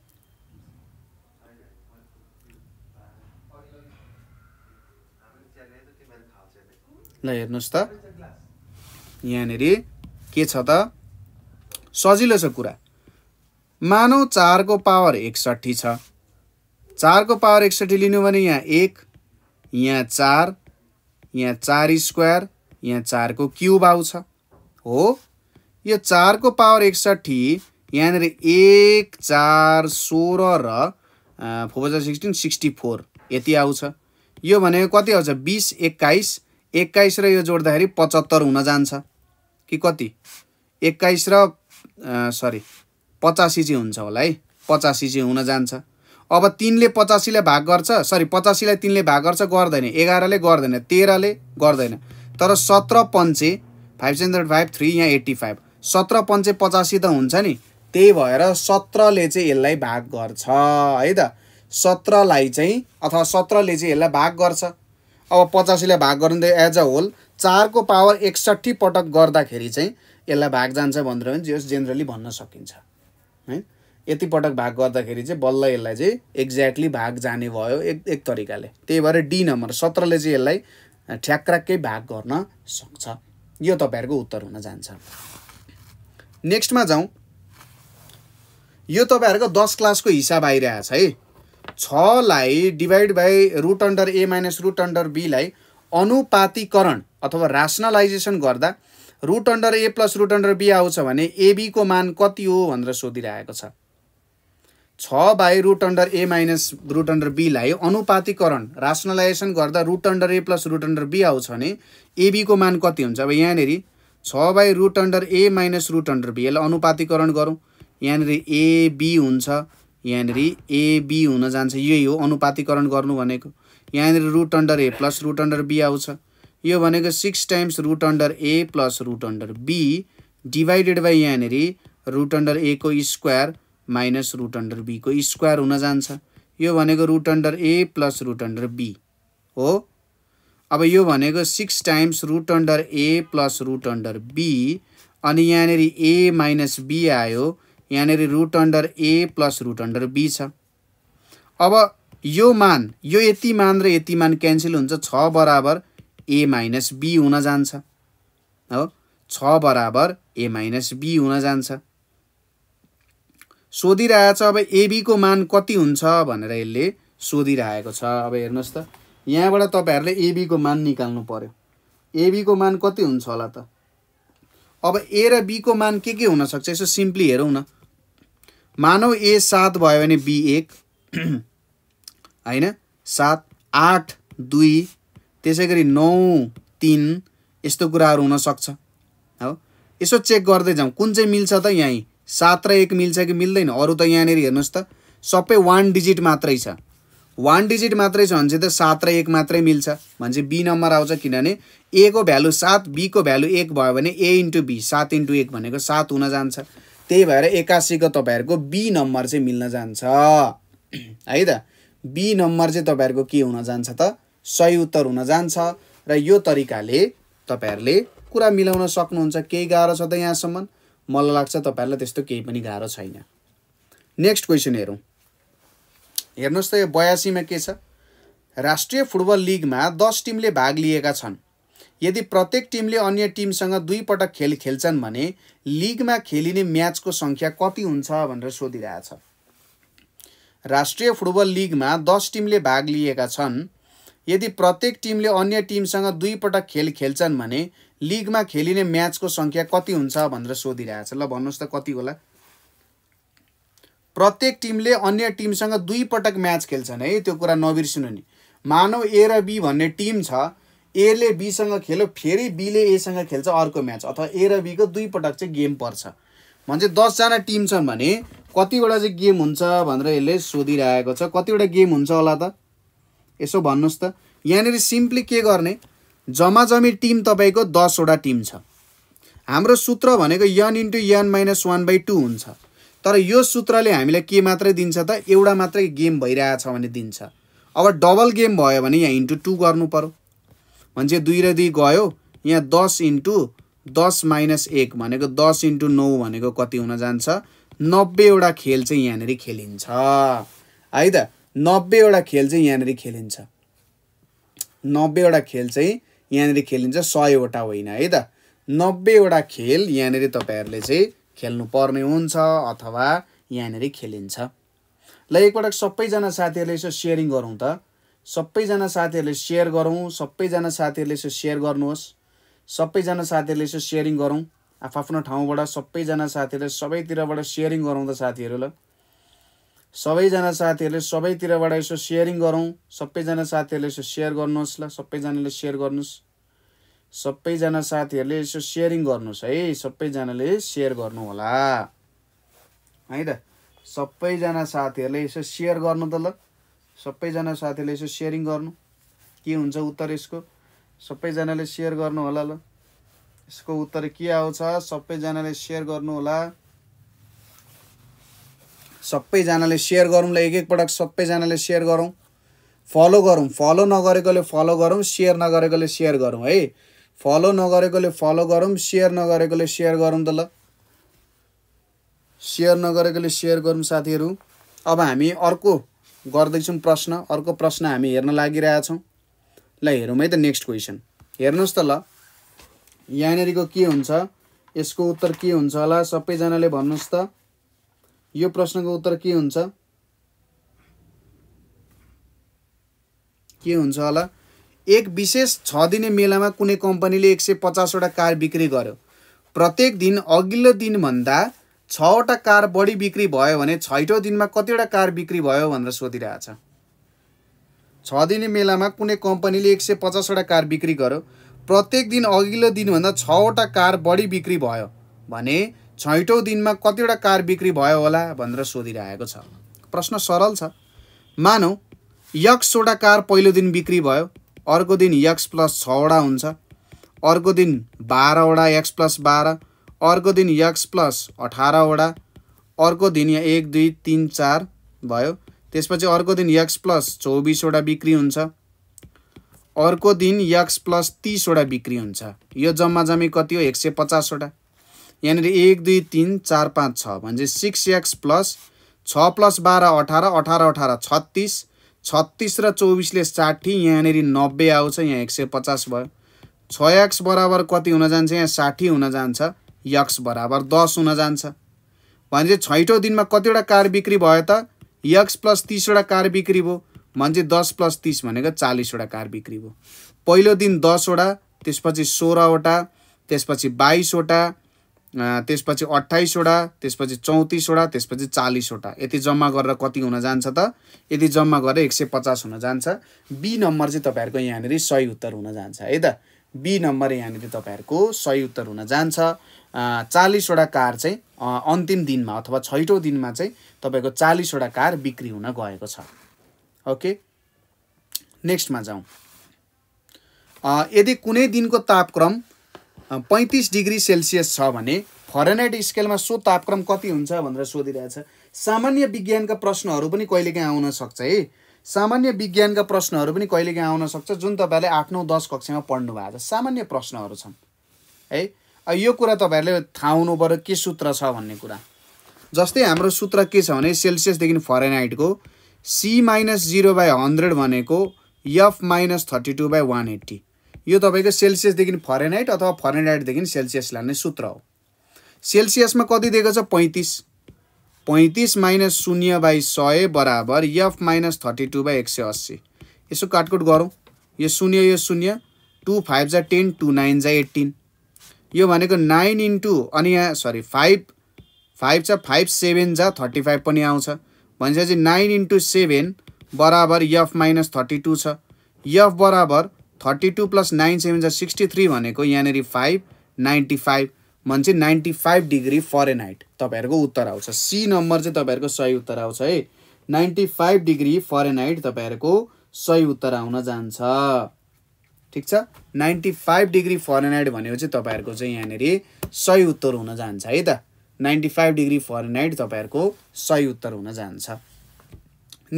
ल हेर्नुहोस् त यहाँनिर के छ त सजिलो छ कुरा मानौ चारको पावर एकसट्ठी छ चारको पावर एकसट्ठी लिनु भने यहाँ एक यहाँ चार यहाँ चार स्क्वायर यहाँ चारको क्युब आउँछ हो यो चारको पावर एकसट्ठी यहाँनिर एक चार सोह्र र फोर हजार सिक्सटिन सिक्सटी फोर यति आउँछ यो भनेको कति आउँछ बिस एक्काइस एक्काइस र यो जोड्दाखेरि पचहत्तर हुन जान्छ कि कति एक्काइस र सरी पचासी चाहिँ हुन्छ होला है पचासी चाहिँ हुन जान्छ अब तिनले पचासीलाई भाग गर्छ सरी पचासीलाई तिनले भाग गर्छ गर्दैन एघारले गर्दैन तेह्रले गर्दैन तर सत्र पन्चे फाइभ हन्ड्रेड फाइभ थ्री यहाँ एट्टी फाइभ सत्र पन्चे पचासी त हुन्छ नि त्यही भएर सत्रले चाहिँ यसलाई भाग गर्छ है त सत्रलाई चाहिँ अथवा सत्रले चाहिँ यसलाई भाग गर्छ अब पचासीलाई भाग गर्नु त एज अ होल चारको पावर एकसट्ठी पटक गर्दाखेरि चाहिँ यसलाई भाग जान्छ भनेर पनि जे जेनरली भन्न सकिन्छ है यति पटक भाग गर्दाखेरि चाहिँ बल्ल यसलाई चाहिँ एक्ज्याक्टली भाग जाने भयो एक एक तरिकाले त्यही भएर डी नम्बर सत्रले चाहिँ यसलाई ठ्याक्राक्कै भाग गर्न सक्छ यो तपाईँहरूको उत्तर हुन जान्छ नेक्स्टमा जाउँ यो तपाईँहरूको दस क्लासको हिसाब आइरहेछ है छलाई divide by root under A minus root under बीलाई अनुपातिकरण अथवा रासनलाइजेसन गर्दा root under A plus root under B आउँछ भने एबीको मान कति हो भनेर सोधिरहेको छ छ by root under A minus root under बीलाई अनुपातिकरण रासनलाइजेसन गर्दा root under A plus root under B आउँछ भने एबीको मान कति हुन्छ अब यहाँनिर छ by root under A minus root under B यसलाई अनुपातिकरण गरौँ यहाँनिर एबी हुन्छ यहाँनिर एबी हुन जान्छ यही हो अनुपातिकरण गर्नु भनेको यहाँनिर root under A plus root under B आउँछ यो भनेको six times root under A plus root under B divided by यहाँनिर रुट अन्डर ए को स्क्वायर माइनस रुट अन्डर बीको स्क्वायर हुन जान्छ यो भनेको root under A plus root under B हो अब यो भनेको six times root under A plus root under B अनि यहाँनिर ए माइनस बी आयो यहाँनिर root under A plus root under B छ अब यो मान यो यति मान र यति मान क्यान्सल हुन्छ छ बराबर ए माइनस बी हुन जान्छ हो छ बराबर ए माइनस बी हुन जान्छ सोधिरहेछ अब एबीको मान कति हुन्छ भनेर यसले सोधिरहेको छ अब हेर्नुहोस् त यहाँबाट तपाईँहरूले एबीको मान निकाल्नु पऱ्यो एबीको मान कति हुन्छ होला त अब ए र बीको मान के के हुनसक्छ यसो सिम्पली हेरौँ न मानौ ए सात भयो भने बी एक (clears throat) होइन सात आठ दुई त्यसै गरी नौ तिन यस्तो कुराहरू हुनसक्छ हो यसो चेक गर्दै जाउँ कुन चाहिँ मिल्छ त यहीँ सात र एक मिल्छ कि मिल्दैन अरू त यहाँनिर हेर्नुहोस् त सबै वान डिजिट मात्रै छ वान डिजिट मात्रै छ भने चाहिँ त सात र एक मात्रै मिल्छ भने चाहिँ बी नम्बर आउँछ किनभने ए को भ्यालु सात बीको भ्यालु एक भयो भने ए इन्टु बी सात इन्टु एक भनेको सात हुन जान्छ त्यही भएर एकासीको तपाईँहरूको बी नम्बर चाहिँ मिल्न जान्छ (clears throat) है त बी नम्बर चाहिँ तपाईँहरूको के हुन जान्छ त सही उत्तर हुन जान्छ र यो तरिकाले तपाईँहरूले कुरा मिलाउन सक्नुहुन्छ केही गाह्रो छ त यहाँसम्म मलाई लाग्छ तपाईँहरूलाई त्यस्तो केही पनि गाह्रो छैन नेक्स्ट क्वेसन हेरौँ हेर्नुहोस् त यो बयासीमा के छ राष्ट्रिय फुटबल लिगमा दस टिमले भाग लिएका छन् यदि प्रत्येक टिमले अन्य टिमसँग दुईपटक खेल खेल्छन् भने लिगमा खेलिने म्याचको सङ्ख्या कति हुन्छ भनेर सोधिरहेछ राष्ट्रिय फुटबल लिगमा दस टिमले भाग लिएका छन् यदि प्रत्येक टिमले अन्य टिमसँग दुईपटक खेल खेल्छन् भने लिगमा खेलिने म्याचको सङ्ख्या कति हुन्छ भनेर छ ल भन्नुहोस् त कति होला प्रत्येक टिमले अन्य टिमसँग दुई पटक म्याच खेल्छन् है त्यो कुरा नबिर्सिनु नि मानव ए र बी भन्ने टिम छ एले बीसँग खेल्यो फेरि बीले एसँग खेल्छ अर्को म्याच अथवा ए र बीको दुई पटक चाहिँ गेम पर्छ भने चाहिँ दसजना टिम छन् भने कतिवटा चाहिँ गेम हुन्छ भनेर यसले सोधिरहेको छ कतिवटा गेम हुन्छ होला त यसो भन्नुहोस् त यहाँनिर सिम्पली के गर्ने जमाजमी टिम तपाईँको दसवटा टिम छ हाम्रो सूत्र भनेको N into N minus one by two हुन्छ तर यो सूत्रले हामीलाई के मात्रै दिन्छ त एउटा मात्रै गेम भइरहेछ भने दिन्छ अब डबल गेम भयो भने यहाँ इन्टु टू गर्नु पऱ्यो भने दुई र दुई गयो यहाँ दस इन्टु दस माइनस एक भनेको दस इन्टु नौ भनेको कति हुन जान्छ नब्बेवटा खेल चाहिँ यहाँनिर खेलिन्छ है त नब्बेवटा खेल चाहिँ यहाँनिर खेलिन्छ नब्बेवटा खेल चाहिँ यहाँनिर खेलिन्छ सयवटा होइन है त नब्बेवटा खेल यहाँनिर तपाईँहरूले चाहिँ खेल्नु पर्ने हुन्छ अथवा यहाँनिर खेलिन्छ ल एकपटक सबैजना साथीहरूले यसो सेयरिङ गरौँ त सबैजना साथीहरूले सेयर गरौँ सबैजना साथीहरूले यसो सेयर गर्नुहोस् सबैजना साथीहरूले यसो सेयरिङ गरौँ आफआफ्नो ठाउँबाट सबैजना साथीहरूले सबैतिरबाट सेयरिङ गरौँ त साथीहरू ल सबैजना साथीहरूले सबैतिरबाट यसो सेयरिङ गरौँ सबैजना साथीहरूले यसो सेयर गर्नुहोस् ल सबैजनाले सेयर गर्नुहोस् सबैजना साथीहरूले यसो सेयरिङ गर्नुहोस् है सबैजनाले सेयर गर्नु होला है त सबैजना साथीहरूले यसो सेयर गर्नु त ल सबैजना साथीहरूले यसो सेयरिङ गर्नु के हुन्छ उत्तर यसको सबैजनाले सेयर गर्नु होला ल यसको उत्तर के आउँछ सबैजनाले सेयर गर्नु होला सबैजनाले सेयर गरौँ ल एक एकपटक सबैजनाले सेयर गरौँ फलो गरौँ फलो नगरेकोले फलो गरौँ सेयर नगरेकोले सेयर गरौँ है फलो नगरेकोले फलो गरौँ सेयर नगरेकोले सेयर गरौँ त ल सेयर नगरेकोले सेयर गरौँ साथीहरू अब हामी अर्को गर्दैछौँ प्रश्न अर्को प्रश्न हामी हेर्न लागिरहेछौँ ल हेरौँ है त नेक्स्ट क्वेसन हेर्नुहोस् त ल यहाँनिरको के हुन्छ यसको उत्तर के हुन्छ होला सबैजनाले भन्नुहोस् त यो प्रश्नको उत्तर के हुन्छ के हुन्छ होला एक विशेष छ दिने मेलामा कुनै कम्पनीले एक सय पचासवटा कार बिक्री गर्यो प्रत्येक दिन अघिल्लो दिनभन्दा छवटा कार बढी बिक्री भयो भने छैटौँ दिनमा कतिवटा कार बिक्री भयो भनेर सोधिरहेछ छ दिने मेलामा कुनै कम्पनीले एक सय पचासवटा कार बिक्री गर्यो प्रत्येक दिन अघिल्लो दिनभन्दा छवटा कार बढी बिक्री भयो भने छैटौँ दिनमा कतिवटा कार बिक्री भयो होला भनेर सोधिरहेको छ प्रश्न सरल छ मानौ यक्सवटा कार पहिलो दिन बिक्री भयो अर्को दिन यक्स प्लस छवटा हुन्छ अर्को दिन बाह्रवटा यक्स प्लस बाह्र अर्को दिन यक्स प्लस अठारवटा अर्को दिन यहाँ एक दुई तिन चार भयो त्यसपछि अर्को दिन यक्स प्लस चौबिसवटा बिक्री हुन्छ अर्को दिन यक्स प्लस तिसवटा बिक्री हुन्छ यो जम्मा जम्मी कति हो एक सय पचासवटा यहाँनिर एक दुई तिन चार पाँच छ भने चाहिँ सिक्स एक्स प्लस छ प्लस बाह्र अठार अठार अठार छत्तिस छत्तिस र चौबिसले साठी यहाँनिर नब्बे आउँछ यहाँ एक सय पचास भयो छ एक्स बराबर कति हुन जान्छ यहाँ साठी हुन जान्छ यक्स बराबर दस हुन जान्छ भने चाहिँ छैटौँ दिनमा कतिवटा कार बिक्री भयो त यक्स प्लस तिसवटा कार बिक्री भयो भने चाहिँ दस प्लस तिस भनेको चालिसवटा कार बिक्री भयो पहिलो दिन दसवटा त्यसपछि सोह्रवटा त्यसपछि बाइसवटा त्यसपछि अठाइसवटा त्यसपछि चौतिसवटा त्यसपछि चालिसवटा यति जम्मा गरेर कति हुन जान्छ त यति जम्मा गरेर एक सय पचास हुन जान्छ बी नम्बर चाहिँ तपाईँहरूको यहाँनिर सही उत्तर हुन जान्छ है त बी नम्बर यहाँनिर तपाईँहरूको सही उत्तर हुन जान्छ चालिसवटा कार चाहिँ अन्तिम दिनमा अथवा छैटौँ दिनमा चाहिँ तपाईँको चालिसवटा कार बिक्री हुन गएको छ ओके नेक्स्टमा जाउँ यदि कुनै दिनको तापक्रम पैँतिस डिग्री सेल्सियस छ भने फरेनाइट स्केलमा सो तापक्रम कति हुन्छ भनेर सोधिरहेछ सामान्य विज्ञानका प्रश्नहरू पनि कहिलेकाहीँ आउन सक्छ है सामान्य विज्ञानका प्रश्नहरू पनि कहिलेकाहीँ आउन सक्छ जुन तपाईँहरूले आठ नौ दस कक्षामा पढ्नु भएको छ सामान्य प्रश्नहरू छन् है यो कुरा तपाईँहरूले थाहा हुनु पऱ्यो के सूत्र छ भन्ने कुरा जस्तै हाम्रो सूत्र के छ भने सेल्सियसदेखि फरेनाइटको C minus zero by hundred भनेको F minus thirty two by one eighty यो तपाईँको सेल्सियसदेखि फरेनहाइट अथवा फरेनहाइटदेखि सेल्सियस लाने सूत्र हो सेल्सियसमा कति दिएको छ पैँतिस पैँतिस माइनस शून्य बाई सय बराबर F minus thirty two by एक सय अस्सी यसो काटकुट गरौँ यो शून्य यो शून्य टू फाइभ जा टेन टू नाइन जा एट्टिन यो भनेको नाइन इन्टू अनि यहाँ सरी फाइभ फाइभ छ फाइभ सेभेन जा थर्टी फाइभ पनि आउँछ भनेपछि नाइन इन्टू सेभेन बराबर एफ माइनस थर्टी टू छ एफ बराबर thirty two plus nine seven छ सिक्सटी थ्री भनेको यहाँनिर फाइभ नाइन्टी फाइभ भन्छ ninety five degree Fahrenheit तपाईँहरूको उत्तर आउँछ सी नम्बर चाहिँ तपाईँहरूको सही उत्तर आउँछ है ninety five degree Fahrenheit तपाईँहरूको सही उत्तर आउन जान्छ ठिक छ ninety five degree Fahrenheit भनेको चाहिँ तपाईँहरूको चाहिँ यहाँनिर सही उत्तर हुन जान्छ है त ninety five degree Fahrenheit तपाईँहरूको सही उत्तर हुन जान्छ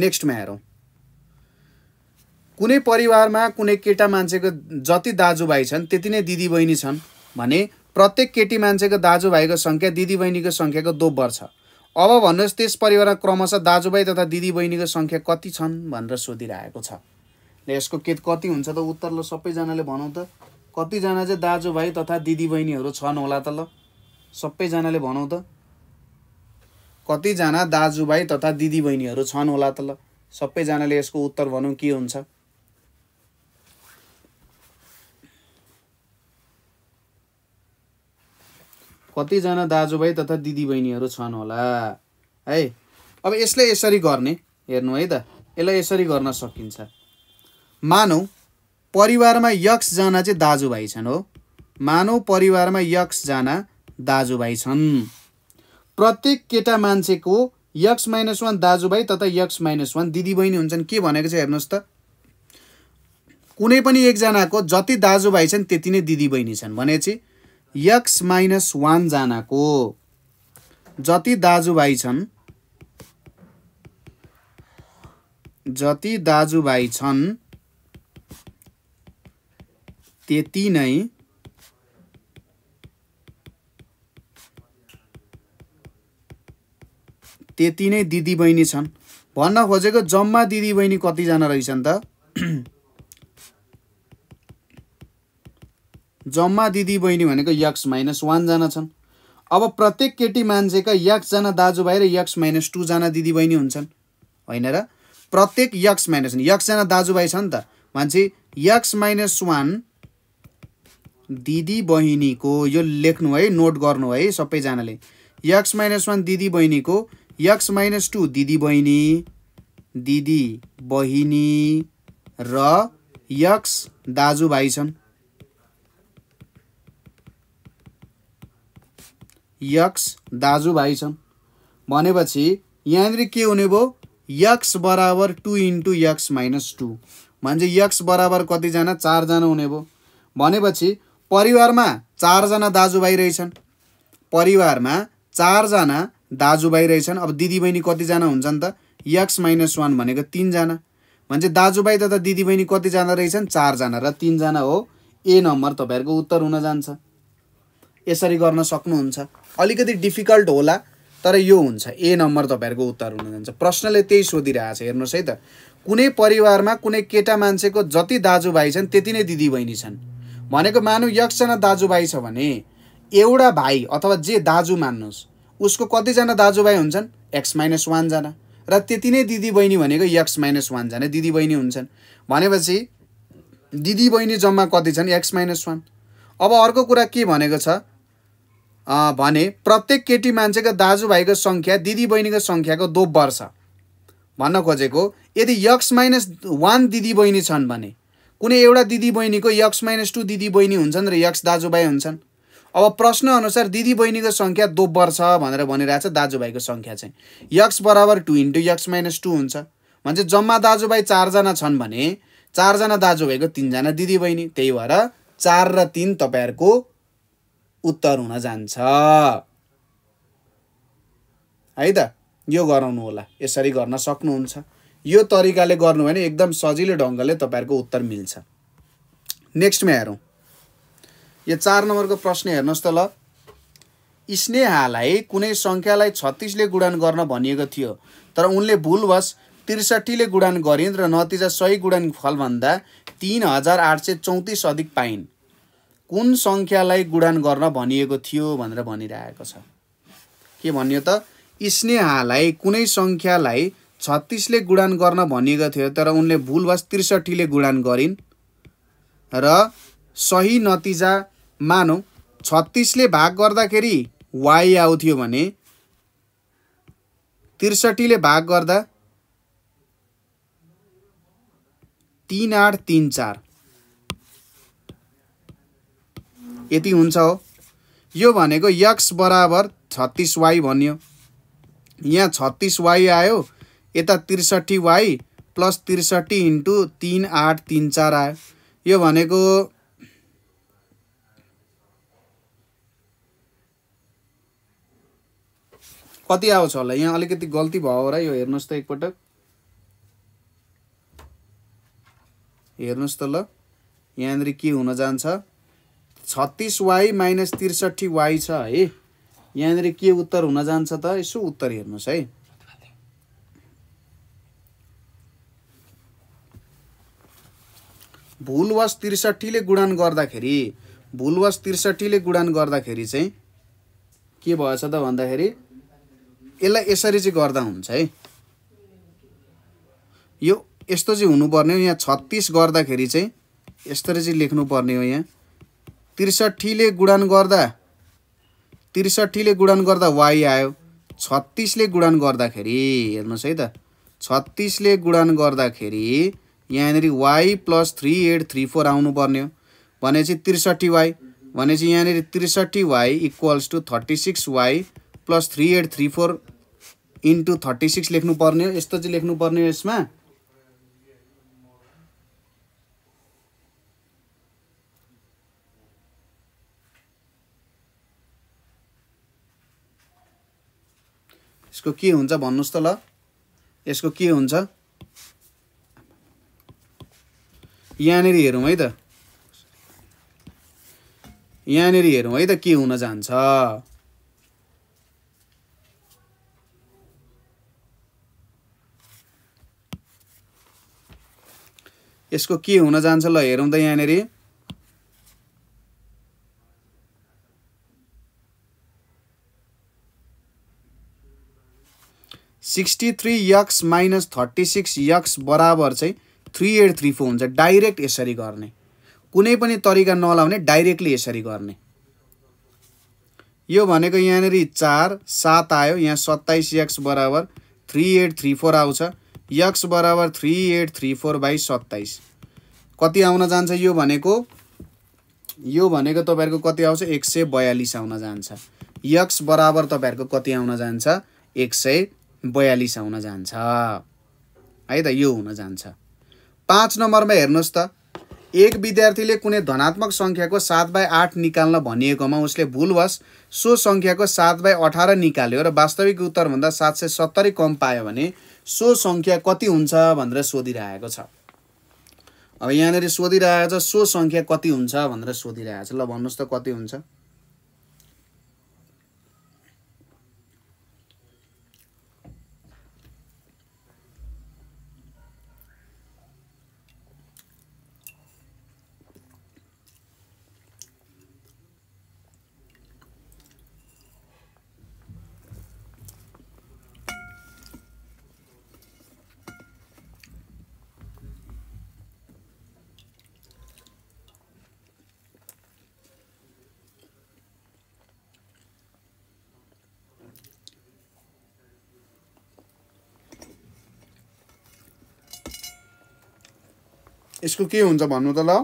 नेक्स्टमा हेरौँ कुनै परिवारमा कुनै केटा मान्छेको जति दाजुभाइ छन् त्यति नै दिदीबहिनी छन् भने प्रत्येक केटी मान्छेको दाजुभाइको सङ्ख्या दिदीबहिनीको सङ्ख्याको दोब्बर छ अब भन्नुहोस् त्यस परिवारमा क्रमशः दाजुभाइ तथा दिदीबहिनीको सङ्ख्या कति छन् भनेर सोधिरहेको छ यसको के कति हुन्छ त उत्तर ल सबैजनाले भनौँ त कतिजना चाहिँ दाजुभाइ तथा दिदीबहिनीहरू छन् होला त ल सबैजनाले भनौँ त कतिजना दाजुभाइ तथा दिदीबहिनीहरू छन् होला त ल सबैजनाले यसको उत्तर भनौँ के हुन्छ कतिजना दाजुभाइ तथा दिदीबहिनीहरू छन् होला है अब यसले यसरी गर्ने हेर्नु है त यसलाई यसरी गर्न सकिन्छ मानौ परिवारमा यक्सजना चाहिँ दाजुभाइ छन् हो मानौ परिवारमा यक्सजना दाजुभाइ छन् प्रत्येक केटा मान्छेको यक्स माइनस वान दाजुभाइ तथा यक्स माइनस वान दिदीबहिनी हुन्छन् के भनेको छ हेर्नुहोस् त कुनै पनि एकजनाको जति दाजुभाइ छन् त्यति नै दिदीबहिनी छन् भनेपछि यक्स माइनस वानजनाको जति दाजुभाइ छन् जति दाजुभाइ छन् त्यति नै त्यति नै दिदीबहिनी छन् भन्न खोजेको जम्मा दिदीबहिनी कतिजना रहेछन् त जम्मा दिदी बहिनी भनेको यक्स माइनस वानजना छन् अब प्रत्येक केटी मान्छेका यक्सजना दाजुभाइ र यक्स माइनस टूजना दिदी बहिनी हुन्छन् होइन र प्रत्येक यक्स माइनस यक्सजना दाजुभाइ छ नि त मान्छे यक्स माइनस वान दिदी बहिनीको यो लेख्नु है नोट गर्नु है सबैजनाले यक्स माइनस वान दिदी बहिनीको यक्स माइनस टू दिदी बहिनी दिदी बहिनी र यक्स दाजुभाइ छन् यक्स दाजुभाइ छन् भनेपछि यहाँनिर के हुने भयो यक्स बराबर two into X minus two भने यक्स बराबर कतिजना चारजना हुने भयो भनेपछि परिवारमा चारजना दाजुभाइ रहेछन् परिवारमा चारजना दाजुभाइ रहेछन् अब दिदीबहिनी कतिजना हुन्छन् त यक्स माइनस वान भनेको तिनजना भने दाजुभाइ तथा दिदीबहिनी कतिजना रहेछन् चारजना र तिनजना हो ए नम्बर तपाईँहरूको उत्तर हुन जान्छ यसरी गर्न सक्नुहुन्छ अलिकति डिफिकल्ट होला तर यो हुन्छ ए नम्बर तपाईँहरूको उत्तर हुन जान्छ प्रश्नले त्यही सोधिरहेछ हेर्नुहोस् है त कुनै परिवारमा कुनै केटा मान्छेको जति दाजुभाइ छन् त्यति नै दिदीबहिनी छन् भनेको मानु एकजना दाजुभाइ छ भने एउटा भाइ अथवा जे दाजु मान्नुहोस् उसको कतिजना दाजुभाइ हुन्छन् एक्स माइनस वानजना र त्यति नै दिदीबहिनी भनेको एक्स माइनस वानजना दिदीबहिनी हुन्छन् भनेपछि दिदीबहिनी जम्मा कति छन् एक्स माइनस वान अब अर्को कुरा के भनेको छ भने प्रत्येक केटी मान्छेको दाजुभाइको सङ्ख्या दिदीबहिनीको सङ्ख्याको दोब्बर छ भन्न खोजेको यदि यक्स माइनस वान दिदीबहिनी छन् भने कुनै एउटा दिदीबहिनीको यक्स माइनस टू दिदीबहिनी हुन्छन् र यक्स दाजुभाइ हुन्छन् अब प्रश्नअनुसार दिदीबहिनीको सङ्ख्या दोब्बर छ भनेर भनिरहेछ दाजुभाइको सङ्ख्या चाहिँ यक्स बराबर two into X minus two हुन्छ भने चाहिँ जम्मा दाजुभाइ चारजना छन् भने चारजना दाजुभाइको तिनजना दिदीबहिनी त्यही भएर चार र तिन तपाईँहरूको उत्तर हुन जान्छ है त यो गराउनु होला यसरी गर्न सक्नुहुन्छ यो तरिकाले गर्नु भने एकदम सजिलो ढङ्गले तपाईँहरूको उत्तर मिल्छ नेक्स्टमा हेरौँ यो चार नम्बरको प्रश्न हेर्नुहोस् त ल स्नेहालाई कुनै सङ्ख्यालाई छत्तिसले गुडान गर्न भनिएको थियो तर उनले भुलवश त्रिसठीले गुडान गरिन् र नतिजा सही गुडान फलभन्दा तिन हजार आठ सय चौतिस अधिक पाइन् कुन सङ्ख्यालाई गुडान गर्न भनिएको थियो भनेर भनिरहेको छ के भन्यो त स्नेहालाई कुनै सङ्ख्यालाई छत्तिसले गुडान गर्न भनिएको थियो तर उनले भुलवश त्रिसठीले गुडान गरिन् र सही नतिजा मानौँ छत्तिसले भाग गर्दाखेरि वाइ आउँथ्यो भने त्रिसठीले भाग गर्दा तिन आठ तिन चार यति हुन्छ हो यो भनेको यक्स बराबर छत्तिस वाइ भन्यो यहाँ छत्तिस वाइ आयो यता त्रिसठी वाइ प्लस त्रिसठी इन्टु तिन आठ तिन चार आयो यो भनेको कति आउँछ होला यहाँ अलिकति गल्ती भयो होला यो हेर्नुहोस् त एकपटक हेर्नुहोस् त ल यहाँनिर के हुन जान्छ छत्तिस वाइ माइनस त्रिसठी वाइ छ है यहाँनिर के उत्तर हुन जान्छ त यसो उत्तर हेर्नुहोस् है भुलवश त्रिसठीले गुडान गर्दाखेरि भुलवश त्रिसठीले गुडान गर्दाखेरि चाहिँ के भएछ त भन्दाखेरि यसलाई यसरी चाहिँ गर्दा हुन्छ है यो यस्तो चाहिँ हुनुपर्ने हो यहाँ छत्तिस गर्दाखेरि चाहिँ यसरी चाहिँ लेख्नुपर्ने हो यहाँ त्रिसठीले गुणन गर्दा त्रिसठीले गुणन गर्दा वाइ आयो छत्तिसले गुणन गर्दाखेरि हेर्नुहोस् है त छत्तिसले गुणन गर्दाखेरि यहाँनिर Y plus three eight three four आउनुपर्ने हो भनेपछि त्रिसठी वाइ भनेपछि यहाँनिर त्रिसठी Y equals to thirty six Y plus three eight three four into thirty six लेख्नुपर्ने हो यस्तो चाहिँ लेख्नुपर्ने हो यसमा यसको के हुन्छ भन्नुहोस् त ल यसको के हुन्छ यहाँनिर हेरौँ है त यहाँनिर हेरौँ है त के हुन जान्छ यसको के हुन जान्छ ल हेरौँ त यहाँनिर sixty three X minus thirty six X बराबर चाहिँ थ्री एट थ्री फोर हुन्छ डाइरेक्ट यसरी गर्ने कुनै पनि तरिका नलाउने डाइरेक्टली यसरी गर्ने यो भनेको यहाँनिर चार सात आयो यहाँ सत्ताइस यक्स बराबर थ्री एट थ्री फोर आउँछ यक्स बराबर three eight three four by सत्ताइस कति आउन जान्छ यो भनेको यो भनेको तपाईँहरूको कति आउँछ एक सय बयालिस आउन जान्छ यक्स बराबर तपाईँहरूको कति आउन जान्छ एक सय बयालिस आउन जान्छ है त यो हुन जान्छ पाँच नम्बरमा हेर्नुहोस् त एक विद्यार्थीले कुनै धनात्मक सङ्ख्याको सात बाई आठ निकाल्न भनिएकोमा उसले भुलवश सो सङ्ख्याको सात बाई अठार निकाल्यो र वास्तविक उत्तरभन्दा सात सय सत्तरी कम पायो भने सो सङ्ख्या कति हुन्छ भनेर सोधिरहेको छ अब यहाँनिर सोधिरहेको छ सो सङ्ख्या कति हुन्छ भनेर सोधिरहेको छ ल भन्नुहोस् त कति हुन्छ यसको के हुन्छ भन्नु त ल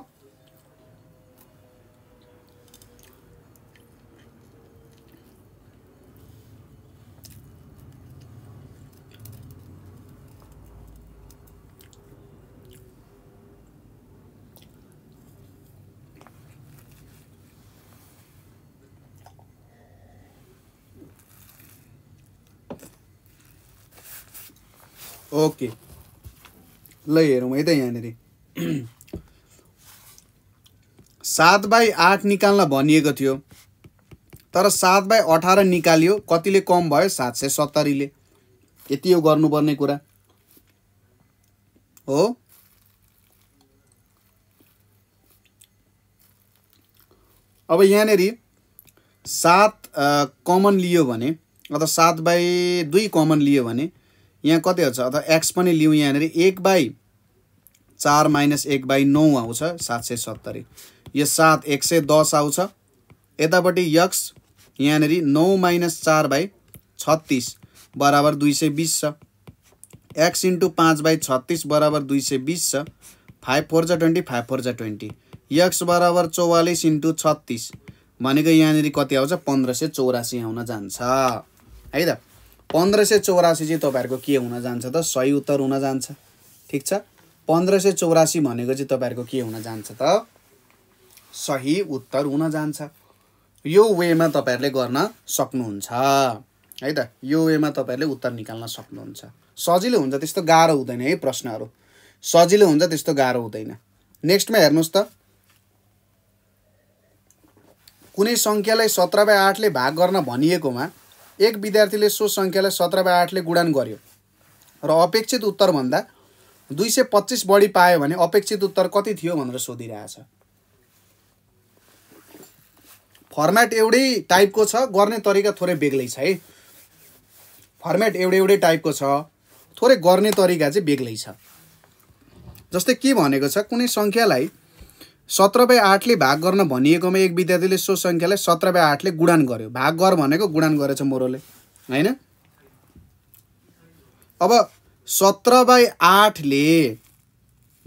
ओके ल हेरौँ है त यहाँनिर सात बाई आठ निकाल्न भनिएको थियो तर सात बाई अठार निकाल्यो कतिले कम भयो सात सय सत्तरीले यति हो गर्नुपर्ने कुरा हो अब यहाँनिर सात कमन लियो भने अथवा सात बाई दुई कमन लियो भने यहाँ कति हुन्छ अथवा एक्स पनि लिउँ यहाँनिर एक बाई चार माइनस एक बाई नौ आउँछ सात सय सत्तरी यो सात एक सय दस आउँछ यतापट्टि यक्स यहाँनिर नौ माइनस चार बाई छत्तिस बराबर दुई सय बिस छ एक्स इन्टु पाँच बाई छत्तिस बराबर दुई सय बिस छ फाइभ फोर जा ट्वेन्टी फाइभ फोर जा ट्वेन्टी यक्स बराबर चौवालिस इन्टु छत्तिस भनेको यहाँनिर कति आउँछ पन्ध्र सय चौरासी आउन जान्छ है त पन्ध्र सय चौरासी चाहिँ तपाईँहरूको के हुन जान्छ त सही उत्तर हुन जान्छ ठिक छ पन्ध्र सय चौरासी भनेको चाहिँ तपाईँहरूको के हुन जान्छ त सही उत्तर हुन जान्छ यो वेमा तपाईँहरूले गर्न सक्नुहुन्छ है त यो वेमा तपाईँहरूले उत्तर निकाल्न सक्नुहुन्छ सजिलो हुन्छ त्यस्तो गाह्रो हुँदैन है प्रश्नहरू सजिलो हुन्छ त्यस्तो गाह्रो हुँदैन नेक्स्टमा हेर्नुहोस् त कुनै सङ्ख्यालाई सत्र बाई आठले भाग गर्न भनिएकोमा एक विद्यार्थीले सो सङ्ख्यालाई सत्र बाई आठले गुडान गर्यो र अपेक्षित उत्तरभन्दा दुई सय पच्चिस बढी पायो भने अपेक्षित उत्तर कति थियो भनेर सोधिरहेछ फर्मेट एउटै टाइपको छ गर्ने तरिका थोरै बेग्लै छ है फर्मेट एउटै एउटै टाइपको छ थोरै गर्ने तरिका चाहिँ बेग्लै छ जस्तै के भनेको छ कुनै सङ्ख्यालाई सत्र बाई आठले भाग गर्न भनिएकोमा एक विद्यार्थीले सो सङ्ख्यालाई सत्र बाई आठले गुडान गर्यो भाग गर भनेको गुडान गरेछ मोरोले होइन अब सत्र बाई आठले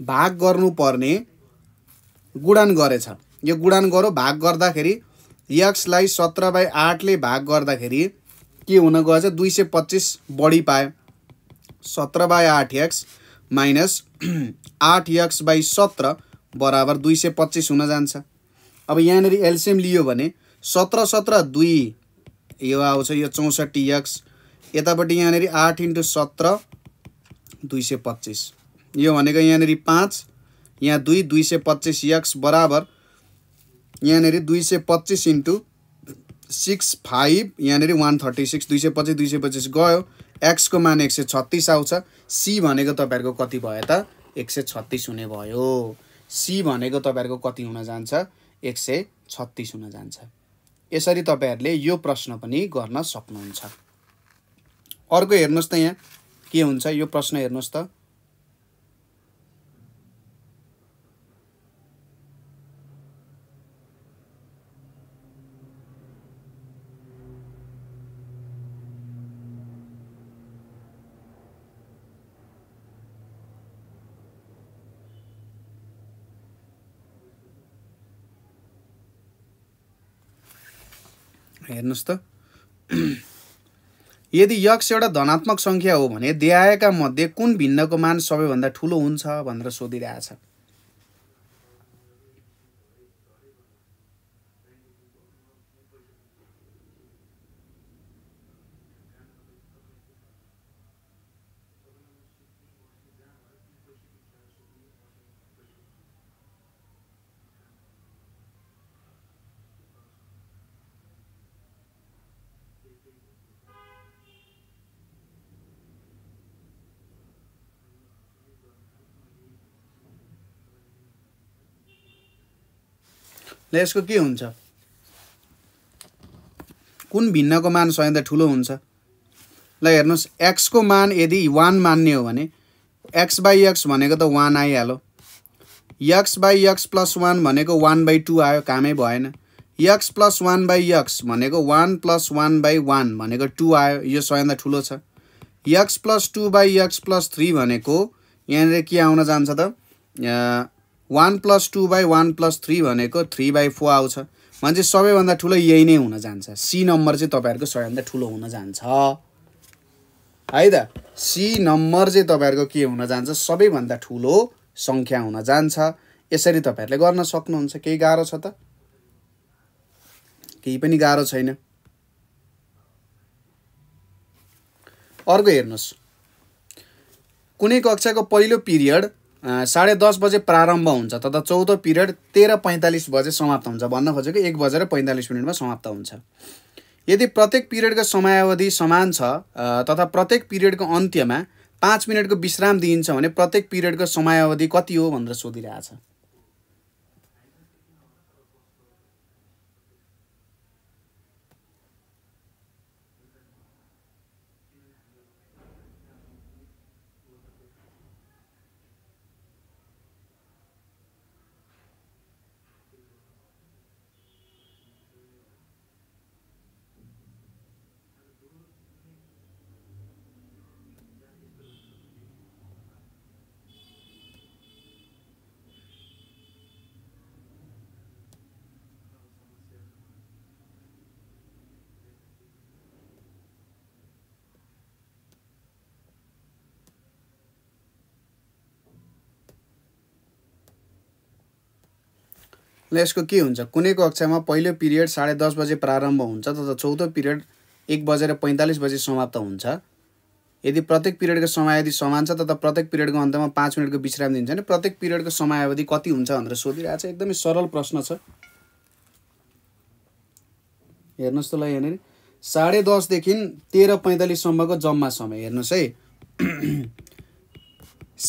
भाग गर्नुपर्ने गुडान गरेछ यो गुडान गरौँ भाग गर्दाखेरि यक्सलाई सत्र बाई आठले भाग गर्दाखेरि के हुन गएछ दुई सय पच्चिस बढी पायो सत्र बाई आठ एक्स माइनस (clears throat) आठ यक्स बाई सत्र बराबर दुई सय पच्चिस हुन जान्छ अब यहाँनिर एलसिएम लियो भने सत्र सत्र दुई यो आउँछ यो चौसठी यक्स यतापट्टि यहाँनिर आठ इन्टु सत्र दुई सय पच्चिस यो भनेको यहाँनिर पाँच यहाँ दुई दुई सय पच्चिस यक्स बराबर यहाँनिर दुई सय पच्चिस इन्टु सिक्स फाइभ यहाँनिर वान थर्टी सिक्स दुई सय पच्चिस दुई सय पच्चिस गयो एक्सको मान एक सय छत्तिस आउँछ सी भनेको तपाईँहरूको कति भयो त एक सय छत्तिस हुने भयो सी भनेको तपाईँहरूको कति हुन जान्छ एक सय छत्तिस हुन जान्छ यसरी तपाईँहरूले यो प्रश्न पनि गर्न सक्नुहुन्छ अर्को हेर्नुहोस् त यहाँ के हुन्छ यो प्रश्न हेर्नुहोस् त हेर्नुहोस् त यदि यक्स एउटा धनात्मक सङ्ख्या हो भने देहायका मध्ये कुन भिन्नको मान सबैभन्दा ठुलो हुन्छ भनेर सोधिरहेछ ल यसको के हुन्छ कुन भिन्नको मान सबैभन्दा ठुलो हुन्छ ल हेर्नुहोस् एक्सको मान यदि वान मान्ने हो भने एक्स बाई एक्स भनेको त वान आइहाल्यो X by X plus one भनेको वान बाई टू आयो कामै भएन X plus one by X भनेको one plus one by one भनेको टू आयो यो सबैभन्दा ठुलो छ x plus two by X plus three भनेको यहाँनिर के आउन जान्छ त one plus two by one plus three भनेको थ्री बाई फोर आउँछ भने सबैभन्दा ठुलो यही नै हुन जान्छ सी नम्बर चाहिँ तपाईँहरूको सबैभन्दा ठुलो हुन जान्छ है त सी नम्बर चाहिँ तपाईँहरूको के हुन जान्छ सबैभन्दा ठुलो सङ्ख्या हुन जान्छ यसरी तपाईँहरूले गर्न सक्नुहुन्छ केही गाह्रो छ त केही पनि गाह्रो छैन अर्को हेर्नुहोस् कुनै कक्षाको पहिलो पिरियड साढे दस बजे प्रारम्भ हुन्छ तथा चौथो पिरियड तेह्र पैँतालिस बजे समाप्त हुन्छ भन्न खोजेको एक बजेर पैँतालिस मिनटमा समाप्त हुन्छ यदि प्रत्येक पिरियडको समयावधि समान छ तथा प्रत्येक पिरियडको अन्त्यमा पाँच मिनटको विश्राम दिइन्छ भने प्रत्येक पिरियडको समयावधि कति हो भनेर सोधिरहेछ ल यसको के हुन्छ कुनै कक्षामा पहिलो पिरियड साढे दस बजे प्रारम्भ हुन्छ तथा चौथो पिरियड एक बजेर पैँतालिस बजे समाप्त हुन्छ यदि प्रत्येक पिरियडको समय समयावधि समान छ तथा प्रत्येक पिरियडको अन्तमा पाँच मिनटको विश्राम दिन्छ भने प्रत्येक पिरियडको समयावधि कति हुन्छ भनेर सोधिरहेको छ एकदमै सरल प्रश्न छ हेर्नुहोस् त ल यहाँनिर साढे दसदेखि तेह्र पैँतालिससम्मको जम्मा समय हेर्नुहोस् है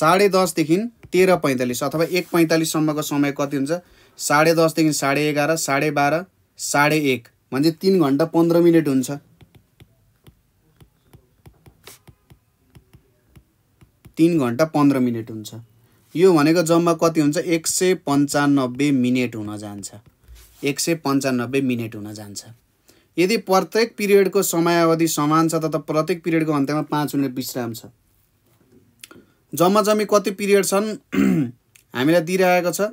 साढे दसदेखि तेह्र पैँतालिस अथवा एक पैँतालिससम्मको समय कति हुन्छ साढे दसदेखि साढे एघार साढे बाह्र साढे एक भने चाहिँ तिन घन्टा पन्ध्र मिनट हुन्छ तिन घन्टा पन्ध्र मिनट हुन्छ यो भनेको जम्मा कति हुन्छ एक सय पन्चानब्बे मिनट हुन जान्छ एक सय पन्चानब्बे मिनट हुन जान्छ यदि प्रत्येक पिरियडको समयावधि समान छ तथा प्रत्येक पिरियडको अन्त्यमा पाँच मिनट विश्राम छ जम्मा जम्मी कति पिरियड छन् (clears throat) हामीलाई दिइरहेको छ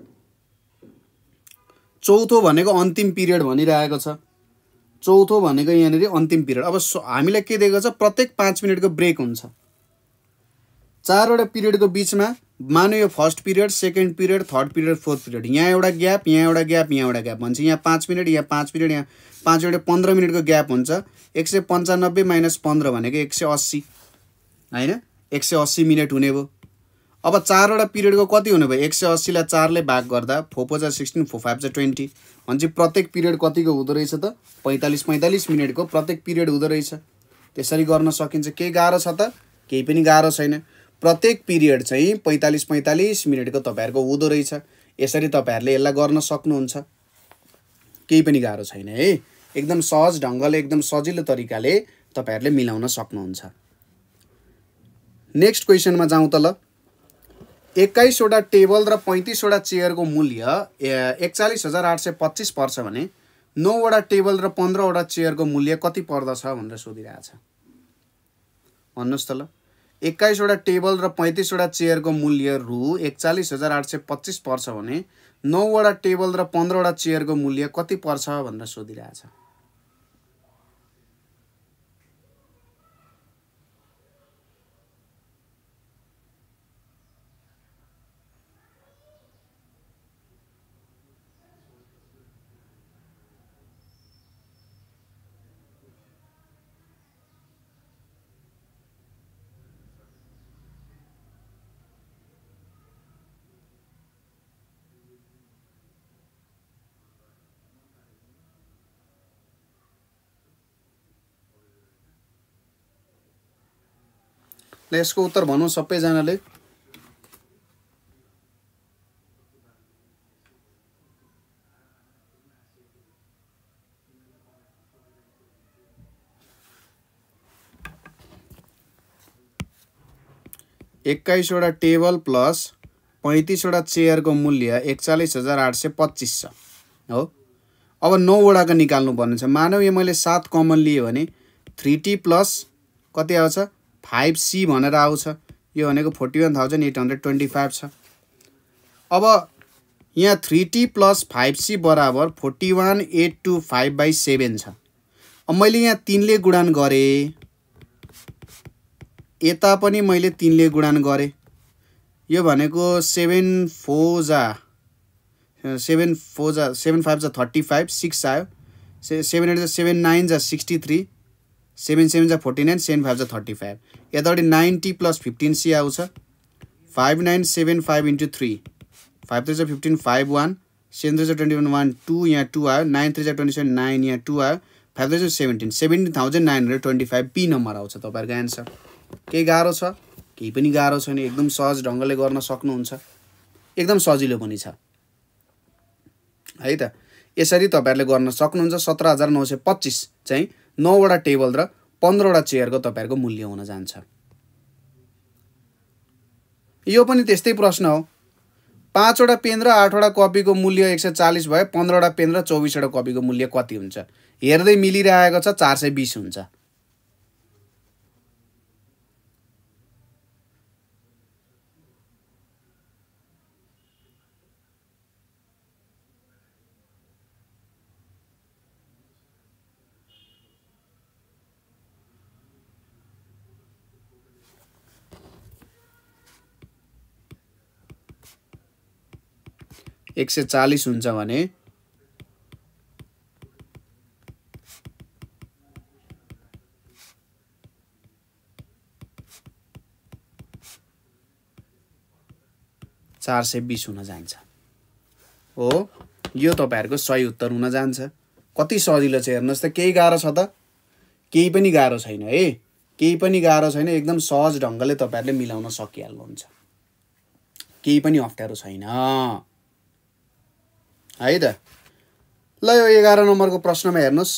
चौथो भनेको अन्तिम पिरियड भनिरहेको छ चौथो भनेको यहाँनिर अन्तिम पिरियड अब हामीलाई के दिएको छ प्रत्येक पाँच मिनटको ब्रेक हुन्छ चारवटा पिरियडको बिचमा मान्यो यो first period second period third period fourth period यहाँ एउटा ग्याप यहाँ एउटा ग्याप यहाँ एउटा ग्याप भन्छ यहाँ पाँच मिनट यहाँ पाँच मिनट यहाँ पाँचवटा पन्ध्र मिनटको ग्याप हुन्छ एक सय पन्चानब्बे माइनस पन्ध्र भनेको एक सय अस्सी होइन एक सय अस्सी मिनट हुने भयो अब चारवटा पिरियडको कति हुनुभयो एक सय अस्सीलाई चारले भाग गर्दा फोर फोर जा सिक्सटिन फोर फाइभ चाहिँ ट्वेन्टी भनेपछि प्रत्येक पिरियड कतिको हुँदो रहेछ त पैँतालिस पैँतालिस मिनटको प्रत्येक पिरियड हुँदो रहेछ त्यसरी गर्न सकिन्छ केही गाह्रो छ त केही पनि गाह्रो छैन प्रत्येक पिरियड चाहिँ पैँतालिस पैँतालिस मिनटको तपाईँहरूको हुँदो रहेछ यसरी तपाईँहरूले यसलाई गर्न सक्नुहुन्छ केही पनि गाह्रो छैन है एकदम सहज ढङ्गले एकदम सजिलो तरिकाले तपाईँहरूले मिलाउन सक्नुहुन्छ नेक्स्ट क्वेसनमा जाउँ त ल एक्काइसवटा टेबल र पैँतिसवटा चेयरको मूल्य एकचालिस हजार आठ सय पच्चिस पर्छ भने नौवटा टेबल र पन्ध्रवटा चेयरको मूल्य कति पर्दछ भनेर सोधिरहेछ भन्नुहोस् त ल एक्काइसवटा टेबल र पैँतिसवटा चेयरको मूल्य रु एकचालिस हजार आठ सय पच्चिस पर्छ भने नौवटा टेबल र पन्ध्रवटा चेयरको मूल्य कति पर्छ भनेर सोधिरहेछ यसको उत्तर भनौँ सबैजनाले एक्काइसवटा टेबल प्लस पैँतिसवटा चेयरको मूल्य एकचालिस हजार आठ सय पच्चिस छ हो अब नौवटाको निकाल्नुपर्ने छ मानव यो मैले सात कमन लिएँ भने थ्री टी प्लस कति आउँछ फाइभ सी भनेर आउँछ यो भनेको forty one thousand eight hundred twenty five छ अब यहाँ three T plus five C बराबर forty one eight two five by seven छ अब मैले यहाँ तिनले गुणान गरेँ यता पनि मैले तिनले गुणान गरेँ यो भनेको सेभेन फोजा सेभेन फोजा सेभेन फाइभ जा थर्टी फाइभ सिक्स आयो से सेभेन एट जा सेभेन नाइन जा सिक्सटी थ्री सेभेन सेभेन जा फोर्टी नाइन सेभेन फाइभ जा थर्टी फाइभ यतापट्टि नाइन्टी प्लस फिफ्टिन सी आउँछ five nine seven five into three five three जा fifteen five one seven three जा twenty one one two यहाँ two आयो nine three जा twenty seven nine यहाँ two आयो फाइभ थ्री जा seventeen seventeen thousand nine hundred twenty five P number आउँछ तपाईँहरूको एन्सर केही गाह्रो छ केही पनि गाह्रो छैन एकदम सहज ढङ्गले गर्न सक्नुहुन्छ एकदम सजिलो पनि छ है त यसरी तपाईँहरूले गर्न सक्नुहुन्छ सत्र हजार नौ सय पच्चिस चाहिँ नौवटा टेबल र पन्ध्रवटा चेयरको तपाईँहरूको मूल्य हुन जान्छ यो पनि त्यस्तै प्रश्न हो पाँचवटा पेन र आठवटा कपीको मूल्य एक सय चालिस भयो पन्ध्रवटा पेन र चौबिसवटा कपीको मूल्य कति हुन्छ हेर्दै मिलिरहेको छ चार सय बिस हुन्छ एक सय चालिस हुन्छ भने चार सय बिस हुन जान्छ हो यो तपाईँहरूको सही उत्तर हुन जान्छ कति सजिलो छ हेर्नुहोस् त केही गाह्रो छ त केही पनि गाह्रो छैन है केही पनि गाह्रो छैन एकदम सहज ढङ्गले तपाईँहरूले मिलाउन सकिहाल्नुहुन्छ केही पनि अप्ठ्यारो छैन है त ल यो एघार नम्बरको प्रश्नमा हेर्नुहोस्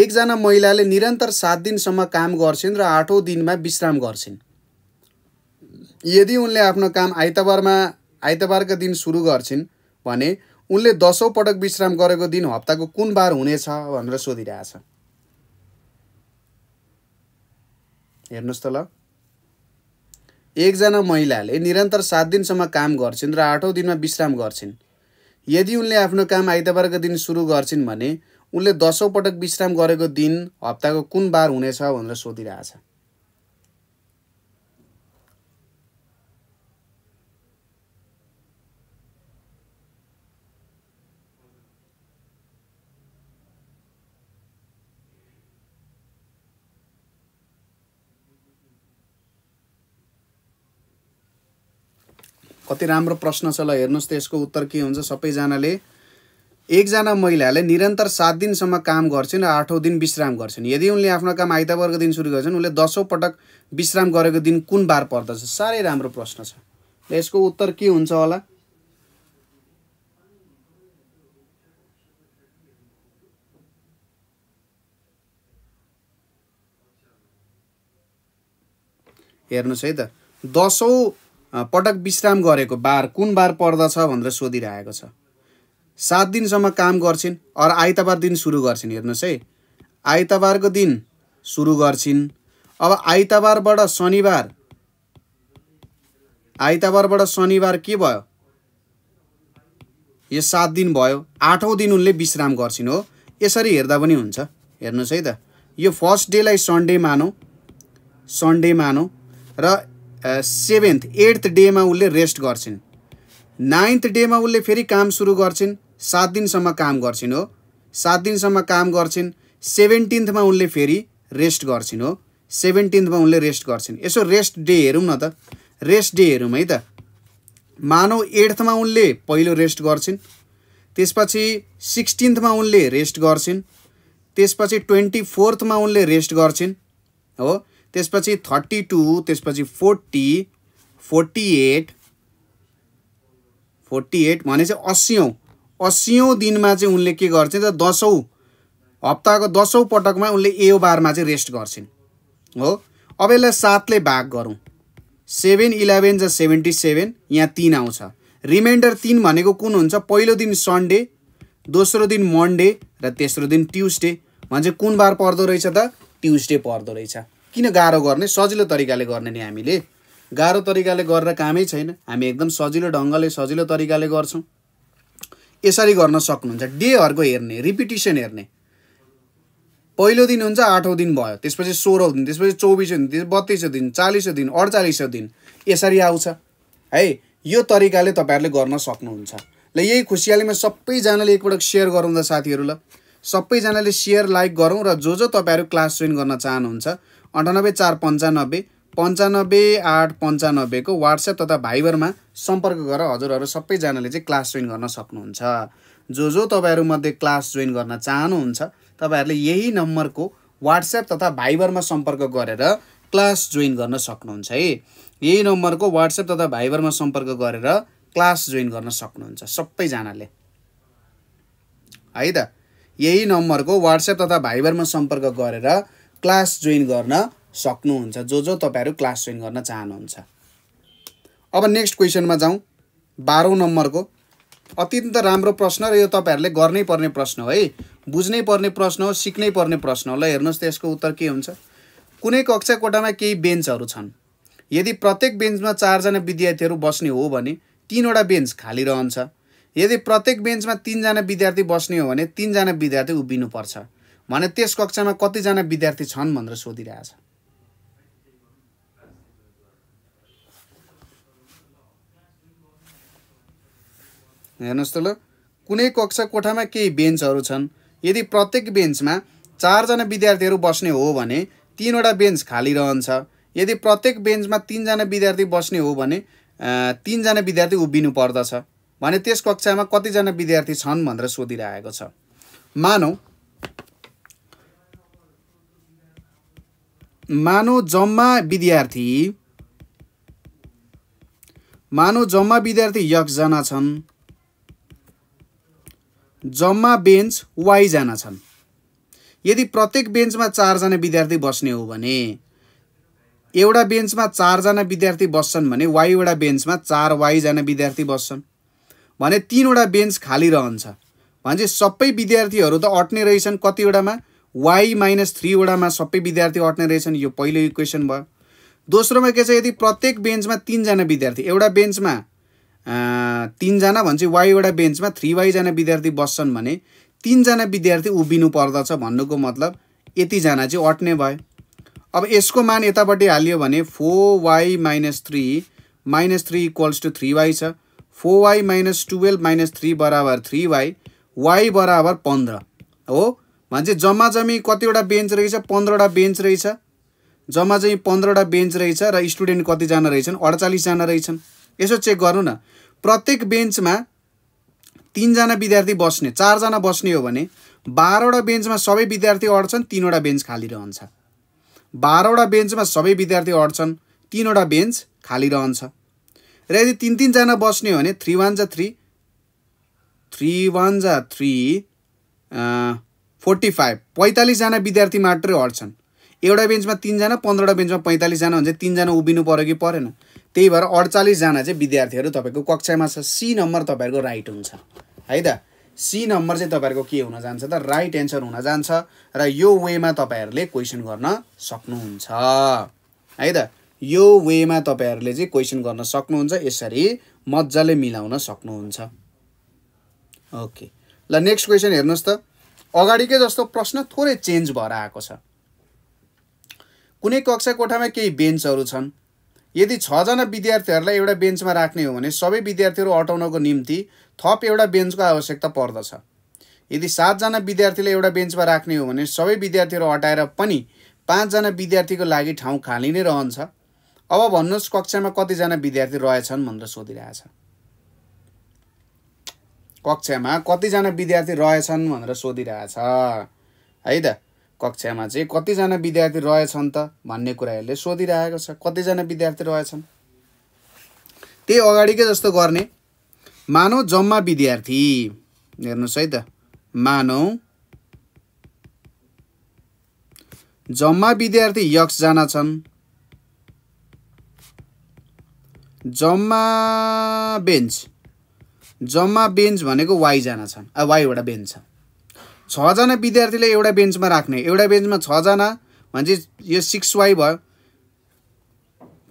एकजना महिलाले निरन्तर सात दिनसम्म काम गर्छिन् र आठौँ दिनमा विश्राम गर्छिन् यदि उनले आफ्नो काम आइतबारमा आइतबारका दिन सुरु गर्छिन् भने उनले दसौँ पटक विश्राम गरेको दिन हप्ताको कुन बार हुनेछ भनेर सोधिरहेछ हेर्नुहोस् त ल एकजना महिलाले निरन्तर सात दिनसम्म काम गर्छिन् र आठौँ दिनमा विश्राम गर्छिन् यदि उनले आफ्नो काम आइतबारको दिन सुरु गर्छिन् भने उनले दसौँ पटक विश्राम गरेको दिन हप्ताको कुन बार हुनेछ भनेर सोधिरहेछ कति राम्रो प्रश्न छ ल हेर्नुहोस् त यसको उत्तर के हुन्छ सबैजनाले एकजना महिलाले निरन्तर सात दिनसम्म काम गर्छिन् र आठौँ दिन विश्राम गर्छिन् यदि उनले आफ्नो काम आइतबारको दिन सुरु गर्छन् उसले दसौँ पटक विश्राम गरेको दिन कुन बार पर्दछ साह्रै राम्रो प्रश्न छ यसको उत्तर के हुन्छ होला हेर्नुहोस् है त दसौँ पटक विश्राम गरेको बार कुन बार पर्दछ भनेर सोधिरहेको छ सात दिनसम्म काम गर्छिन् अर आइतबार दिन सुरु गर्छिन् हेर्नुहोस् है आइतबारको दिन सुरु गर्छिन् अब आइतबारबाट शनिबार आइतबारबाट शनिबार के भयो यो सात दिन भयो आठौँ दिन उनले विश्राम गर्छिन् हो यसरी हेर्दा पनि हुन्छ हेर्नुहोस् है त यो फर्स्ट डेलाई सन्डे मानौँ सन्डे मानौँ र सेभेन्थ एट्थ डेमा उसले रेस्ट गर्छिन् नाइन्थ डेमा उसले फेरि काम सुरु गर्छिन् सात दिनसम्म काम गर्छिन् हो सात दिनसम्म काम गर्छिन् सेभेन्टिन्थमा उनले फेरि रेस्ट गर्छिन् हो सेभेन्टिन्थमा उनले रेस्ट गर्छिन् यसो रेस्ट डे हेरौँ न त रेस्ट डे हेरौँ है त मानौ एट्थमा उनले पहिलो रेस्ट गर्छिन् त्यसपछि सिक्सटिन्थमा उनले रेस्ट गर्छिन् त्यसपछि ट्वेन्टी फोर्थमा उनले रेस्ट गर्छिन् हो त्यसपछि थर्टी टू त्यसपछि forty forty eight forty eight भने चाहिँ अस्सीौँ अस्सीौँ दिनमा चाहिँ उनले के गर्छन् त दसौँ हप्ताको दसौँ पटकमा उनले एओ बारमा चाहिँ रेस्ट गर्छिन् हो अब यसलाई सातले भाग गरौँ सेभेन इलेभेन जा सेभेन्टी सेभेन यहाँ तिन आउँछ रिमाइन्डर तिन भनेको कुन हुन्छ पहिलो दिन सन्डे दोस्रो दिन मन्डे र तेस्रो दिन ट्युसडे भने चाहिँ कुन बार पर्दो रहेछ त ट्युसडे पर्दो रहेछ किन गाह्रो गर्ने सजिलो तरिकाले गर्ने नि हामीले गाह्रो तरिकाले गरेर कामै छैन हामी एकदम सजिलो ढङ्गले सजिलो तरिकाले गर्छौँ यसरी गर्न सक्नुहुन्छ डेहरूको हेर्ने रिपिटिसन हेर्ने पहिलो दिन हुन्छ आठौँ दिन भयो त्यसपछि सोह्रौँ दिन त्यसपछि चौबिसौँ दिन त्यसपछि बत्तिसौँ दिन चालिसौँ दिन अडचालिसौँ दिन यसरी आउँछ है यो तरिकाले तपाईँहरूले गर्न सक्नुहुन्छ ल यही खुसियालीमा सबैजनाले एकपटक सेयर गरौँ त साथीहरू ल सबैजनाले सेयर लाइक गरौँ र जो जो तपाईँहरू क्लास जोइन गर्न चाहनुहुन्छ अन्ठानब्बे चार पन्चानब्बे पन्चानब्बे आठ पन्चानब्बेको वाट्सएप तथा भाइबरमा सम्पर्क गरेर हजुरहरू सबैजनाले चाहिँ क्लास जोइन गर्न सक्नुहुन्छ जो जो तपाईँहरूमध्ये क्लास जोइन गर्न चाहनुहुन्छ तपाईँहरूले यही नम्बरको वाट्सएप तथा भाइबरमा सम्पर्क गरेर क्लास जोइन गर्न सक्नुहुन्छ है यही नम्बरको वाट्सएप तथा भाइबरमा सम्पर्क गरेर क्लास जोइन गर्न सक्नुहुन्छ सबैजनाले है त यही नम्बरको वाट्सएप तथा भाइबरमा सम्पर्क गरेर क्लास जोइन गर्न सक्नुहुन्छ जो जो तपाईँहरू क्लास जोइन गर्न चाहनुहुन्छ अब नेक्स्ट क्वेसनमा जाउँ बाह्रौँ नम्बरको अत्यन्त राम्रो प्रश्न र यो तपाईँहरूले गर्नै पर्ने प्रश्न हो है बुझ्नै पर्ने प्रश्न हो सिक्नै पर्ने प्रश्न हो ल हेर्नुहोस् त यसको उत्तर के हुन्छ कुनै कक्षा कोटामा केही बेन्चहरू छन् यदि प्रत्येक बेन्चमा चारजना विद्यार्थीहरू बस्ने हो भने तिनवटा बेन्च खाली रहन्छ यदि प्रत्येक बेन्चमा तिनजना विद्यार्थी बस्ने हो भने तिनजना विद्यार्थी उभिनुपर्छ भने त्यस कक्षामा कतिजना विद्यार्थी छन् भनेर सोधिरहेछ हेर्नुहोस् त ल कुनै कक्षा कोठामा केही बेन्चहरू छन् यदि प्रत्येक बेन्चमा चारजना विद्यार्थीहरू बस्ने हो भने तिनवटा बेन्च खाली रहन्छ यदि प्रत्येक बेन्चमा तिनजना विद्यार्थी बस्ने हो भने तिनजना विद्यार्थी उभिनु पर्दछ भने त्यस कक्षामा कतिजना विद्यार्थी छन् भनेर सोधिरहेको छ मानौ मानव जम्मा विद्यार्थी मानव जम्मा विद्यार्थी जना छन् जम्मा बेन्च वाइजना छन् यदि प्रत्येक बेन्चमा चारजना विद्यार्थी बस्ने हो भने एउटा बेन्चमा चारजना विद्यार्थी बस्छन् भने वाइवटा बेन्चमा चार वाइजना विद्यार्थी बस्छन् भने तिनवटा बेन्च खाली रहन्छ भने चाहिँ सबै विद्यार्थीहरू त अट्ने रहेछन् कतिवटामा वाइ माइनस थ्रीवटामा सबै विद्यार्थी अट्ने रहेछन् यो पहिलो इक्वेसन भयो दोस्रोमा के छ यदि प्रत्येक बेन्चमा तिनजना विद्यार्थी एउटा बेन्चमा तिनजना भन्छ वाइवटा बेन्चमा थ्री वाइजना विद्यार्थी बस्छन् भने तिनजना विद्यार्थी उभिनु पर्दछ भन्नुको मतलब यतिजना चाहिँ अट्ने भयो अब यसको मान यतापट्टि हालियो भने four Y minus three minus three equals to three Y छ four Y minus twelve minus three बराबर थ्री वाई वाइ बराबर पन्ध्र हो भने चाहिँ जम्मा जम्मी कतिवटा बेन्च रहेछ पन्ध्रवटा बेन्च रहेछ जम्मा चाहिँ पन्ध्रवटा बेन्च रहेछ र स्टुडेन्ट कतिजना रहेछन् अडचालिसजना रहेछन् यसो चेक गर्नु न प्रत्येक बेन्चमा तिनजना विद्यार्थी बस्ने चारजना बस्ने हो भने बाह्रवटा बेन्चमा सबै विद्यार्थी अड्छन् तिनवटा बेन्च खाली रहन्छ बाह्रवटा बेन्चमा सबै विद्यार्थी अड्छन् तिनवटा बेन्च खाली रहन्छ र यदि तिन तिनजना बस्ने हो भने थ्री वान जा थ्री थ्री वान जा थ्री फोर्टी फाइभ पैँतालिसजना विद्यार्थी मात्रै अट्छन् एउटा बेन्चमा तिनजना पन्ध्रवटा बेन्चमा पैँतालिसजना हुन्छ तिनजना उभिनु पऱ्यो कि परेन त्यही भएर अडचालिसजना चाहिँ विद्यार्थीहरू तपाईँको कक्षामा छ सी नम्बर तपाईँहरूको राइट हुन्छ है त सी नम्बर चाहिँ तपाईँहरूको के हुन जान्छ त राइट एन्सर हुन जान्छ र यो वेमा तपाईँहरूले क्वेसन गर्न सक्नुहुन्छ है त यो वेमा तपाईँहरूले चाहिँ क्वेसन गर्न सक्नुहुन्छ यसरी मजाले मिलाउन सक्नुहुन्छ ओके ल नेक्स्ट क्वेसन हेर्नुहोस् त अगाडिकै जस्तो प्रश्न थोरै चेन्ज भएर आएको छ कुनै कक्षा कोठामा केही बेन्चहरू छन् यदि छजना विद्यार्थीहरूलाई एउटा बेन्चमा राख्ने हो भने सबै विद्यार्थीहरू अटाउनको निम्ति थप एउटा बेन्चको आवश्यकता पर्दछ यदि सातजना विद्यार्थीलाई एउटा बेन्चमा राख्ने हो भने सबै विद्यार्थीहरू हटाएर पनि पाँचजना विद्यार्थीको लागि ठाउँ खाली नै रहन्छ अब भन्नुहोस् कक्षामा कतिजना विद्यार्थी रहेछन् भनेर सोधिरहेछ कक्षामा कतिजना विद्यार्थी रहेछन् भनेर सोधिरहेछ है त कक्षामा चाहिँ कतिजना विद्यार्थी रहेछन् त भन्ने कुराहरूले सोधिरहेको छ कतिजना विद्यार्थी रहेछन् त्यही अगाडिकै जस्तो गर्ने मानव जम्मा विद्यार्थी हेर्नुहोस् है त मानव जम्मा विद्यार्थी यक्सजना छन् जम्मा बेन्च जम्मा बेन्च भनेको वाइजना छन् वाइवटा बेन्च छ छजना विद्यार्थीले एउटा बेन्चमा राख्ने एउटा बेन्चमा छजना भन्छ यो सिक्स वाई भयो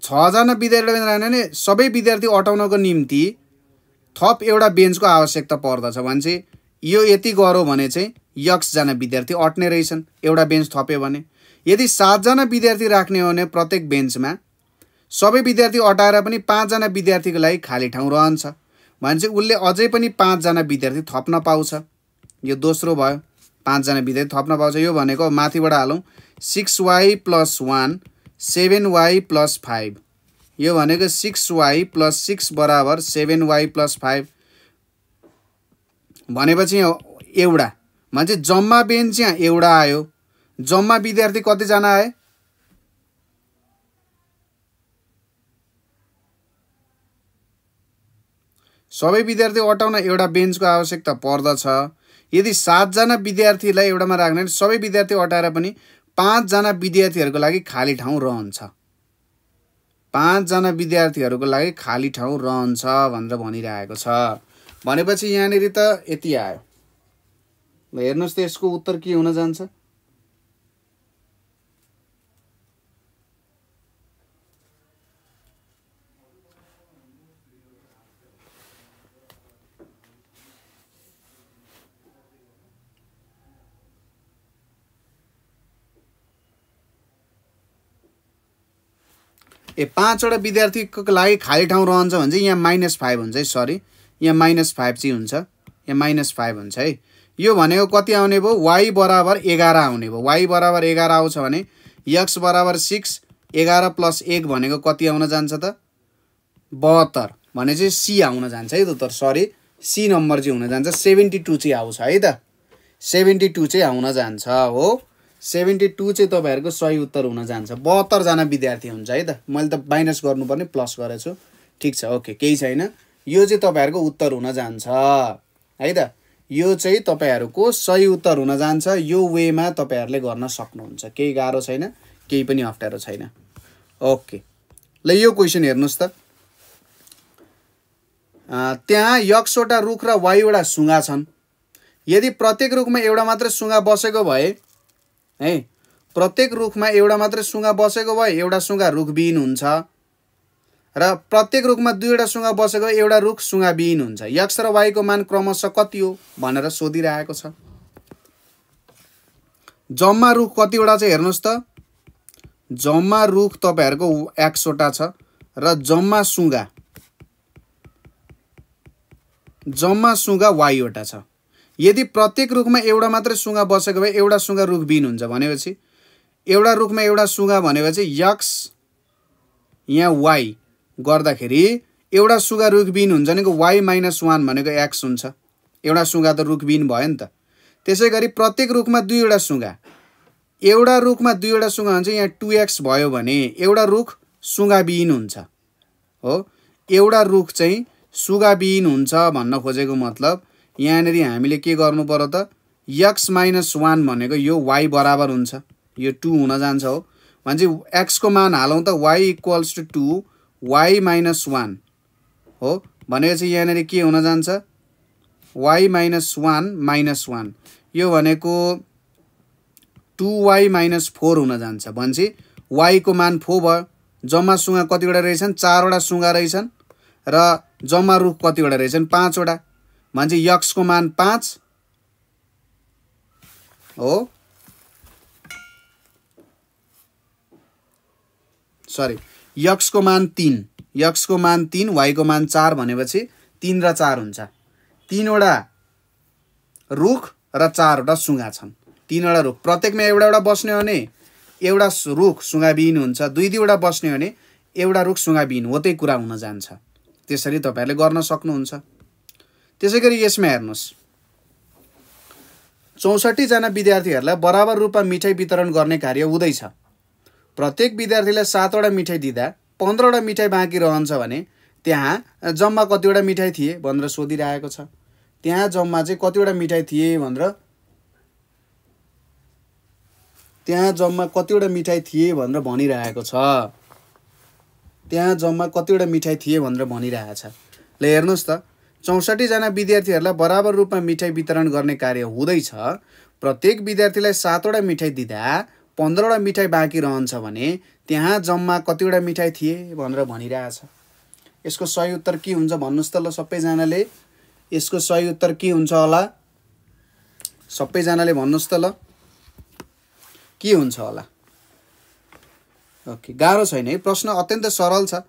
छजना बेन्च राख्ने भने सबै विद्यार्थी अटाउनको निम्ति थप एउटा बेन्चको आवश्यकता पर्दछ भने चाहिँ यो यति गरो भने चाहिँ यक्सजना विद्यार्थी अट्ने रहेछन् एउटा बेन्च थप्यो भने यदि सातजना विद्यार्थी राख्ने हो भने प्रत्येक बेन्चमा सबै विद्यार्थी अटाएर पनि पाँचजना विद्यार्थीको लागि खाली ठाउँ रहन्छ भनेपछि उसले अझै पनि पाँचजना विद्यार्थी थप्न पाउँछ यो दोस्रो भयो पाँचजना विद्यार्थी थप्न पाउँछ यो भनेको माथिबाट हालौँ six Y plus one seven Y plus five यो भनेको सिक्स वाई प्लस सिक्स बराबर सेभेन वाई प्लस फाइभ भनेपछि एउटा चाहिँ जम्मा बेन्च यहाँ एउटा आयो जम्मा विद्यार्थी कतिजना आए सबै विद्यार्थी अटाउन एउटा बेन्चको आवश्यकता पर्दछ यदि सातजना विद्यार्थीलाई एउटामा राख्ने सबै विद्यार्थी अटाएर पनि पाँचजना विद्यार्थीहरूको लागि खाली ठाउँ रहन्छ पाँचजना विद्यार्थीहरूको लागि खाली ठाउँ रहन्छ भनेर भनिरहेको छ भनेपछि यहाँनिर त यति आयो हेर्नुहोस् त यसको उत्तर के हुन जान्छ ए पाँचवटा विद्यार्थीको लागि खाली ठाउँ रहन्छ भने चाहिँ यहाँ माइनस फाइभ हुन्छ है सरी यहाँ माइनस फाइभ चाहिँ हुन्छ यहाँ माइनस फाइभ हुन्छ है यो भनेको कति आउने भयो वाइ बराबर एघार आउने भयो वाइ बराबर एघार आउँछ भने यक्स बराबर सिक्स एघार प्लस एक भनेको कति आउन जान्छ त बहत्तर भने चाहिँ सी आउन जान्छ है त तर सरी सी नम्बर चाहिँ हुन जान्छ सेभेन्टी टू चाहिँ आउँछ है त सेभेन्टी टू चाहिँ आउन जान्छ हो सेभेन्टी टू चाहिँ तपाईँहरूको सही उत्तर हुन जान्छ बहत्तरजना विद्यार्थी हुन्छ है त मैले त माइनस गर्नुपर्ने प्लस गरेको छु ठिक छ ओके केही छैन यो चाहिँ तपाईँहरूको उत्तर हुन जान्छ है त यो चाहिँ तपाईँहरूको सही उत्तर हुन जान्छ यो वेमा तपाईँहरूले गर्न सक्नुहुन्छ केही गाह्रो छैन केही पनि अप्ठ्यारो छैन ओके ल यो क्वेसन हेर्नुहोस् त त्यहाँ यक्सवटा रुख र वायुवटा सुँगा छन् यदि प्रत्येक रुखमा एउटा मात्र सुँगा बसेको भए है प्रत्येक रुखमा एउटा मात्रै सुँगा बसेको भए एउटा सुँगा रुखविहीन हुन्छ र प्रत्येक रुखमा दुईवटा सुँगा बसेको एउटा रुख सुँगाविहीन हुन्छ यक्स र वाईको मान क्रमशः कति हो भनेर सोधिरहेको छ जम्मा रुख कतिवटा छ हेर्नुहोस् त जम्मा रुख तपाईँहरूको एक्सवटा छ र जम्मा सुँगा जम्मा सुँगा वाइवटा छ यदि प्रत्येक रुखमा एउटा मात्रै सुँगा बसेको भए एउटा सुँगा रुख बिन हुन्छ भनेपछि एउटा रुखमा एउटा सुँगा भनेपछि यक्स यहाँ वाइ गर्दाखेरि एउटा सुगा रुख हुन्छ भनेको वाइ माइनस वान भनेको एक्स हुन्छ एउटा सुगा त रुख भयो नि त त्यसै गरी प्रत्येक रुखमा दुईवटा सुगा एउटा रुखमा दुईवटा सुगा हुन्छ यहाँ टु एक्स भयो भने एउटा रुख सुगाबिहीन हुन्छ हो एउटा रुख चाहिँ सुगाबिहीन हुन्छ भन्न खोजेको मतलब यहाँनिर हामीले के गर्नु पर्यो त यक्स माइनस वान भनेको यो वाइ बराबर हुन्छ यो टू हुन जान्छ हो भनेपछि एक्सको मान हालौँ त Y equals to two Y minus one हो भनेपछि यहाँनिर के हुन जान्छ Y minus one minus one यो भनेको टु वाइ माइनस फोर हुन जान्छ भनेपछि वाइको मान फोर भयो जम्मा सुँगा कतिवटा रहेछन् चारवटा सुँगा रहेछन् र जम्मा रुख कतिवटा रहेछन् पाँचवटा मान्छे यक्सको मान पाँच हो सरी यक्सको मान तिन यक्सको मान तिन वाइको मान चार भनेपछि तिन र चार हुन्छ तिनवटा रुख र चारवटा सुँगा छन् तिनवटा रुख प्रत्येकमा एउटा एउटा बस्ने हो भने एउटा रुख सुँगाबिहीन हुन्छ दुई दुईवटा बस्ने हो भने एउटा रुख सुँगाबिहीन हो त्यही कुरा हुन जान्छ त्यसरी तपाईँहरूले गर्न सक्नुहुन्छ त्यसै गरी यसमा हेर्नुहोस् चौसठीजना विद्यार्थीहरूलाई बराबर रूपमा मिठाई वितरण गर्ने कार्य हुँदैछ प्रत्येक विद्यार्थीलाई सातवटा मिठाई दिँदा पन्ध्रवटा मिठाई बाँकी रहन्छ भने त्यहाँ जम्मा कतिवटा मिठाई थिए भनेर सोधिरहेको छ त्यहाँ जम्मा चाहिँ कतिवटा मिठाई थिए भनेर त्यहाँ जम्मा कतिवटा मिठाई थिए भनेर भनिरहेको छ त्यहाँ जम्मा कतिवटा मिठाई थिए भनेर भनिरहेको छ ल हेर्नुहोस् त चौसठीजना विद्यार्थीहरूलाई बराबर रूपमा मिठाई वितरण गर्ने कार्य हुँदैछ प्रत्येक विद्यार्थीलाई सातवटा मिठाई दिँदा पन्ध्रवटा मिठाई बाँकी रहन्छ भने त्यहाँ जम्मा कतिवटा मिठाई थिए भनेर भनिरहेछ यसको सही उत्तर के हुन्छ भन्नुहोस् त ल सबैजनाले यसको सही उत्तर के हुन्छ होला सबैजनाले भन्नुहोस् त ल के हुन्छ होला ओके गाह्रो छैन है प्रश्न अत्यन्त सरल छ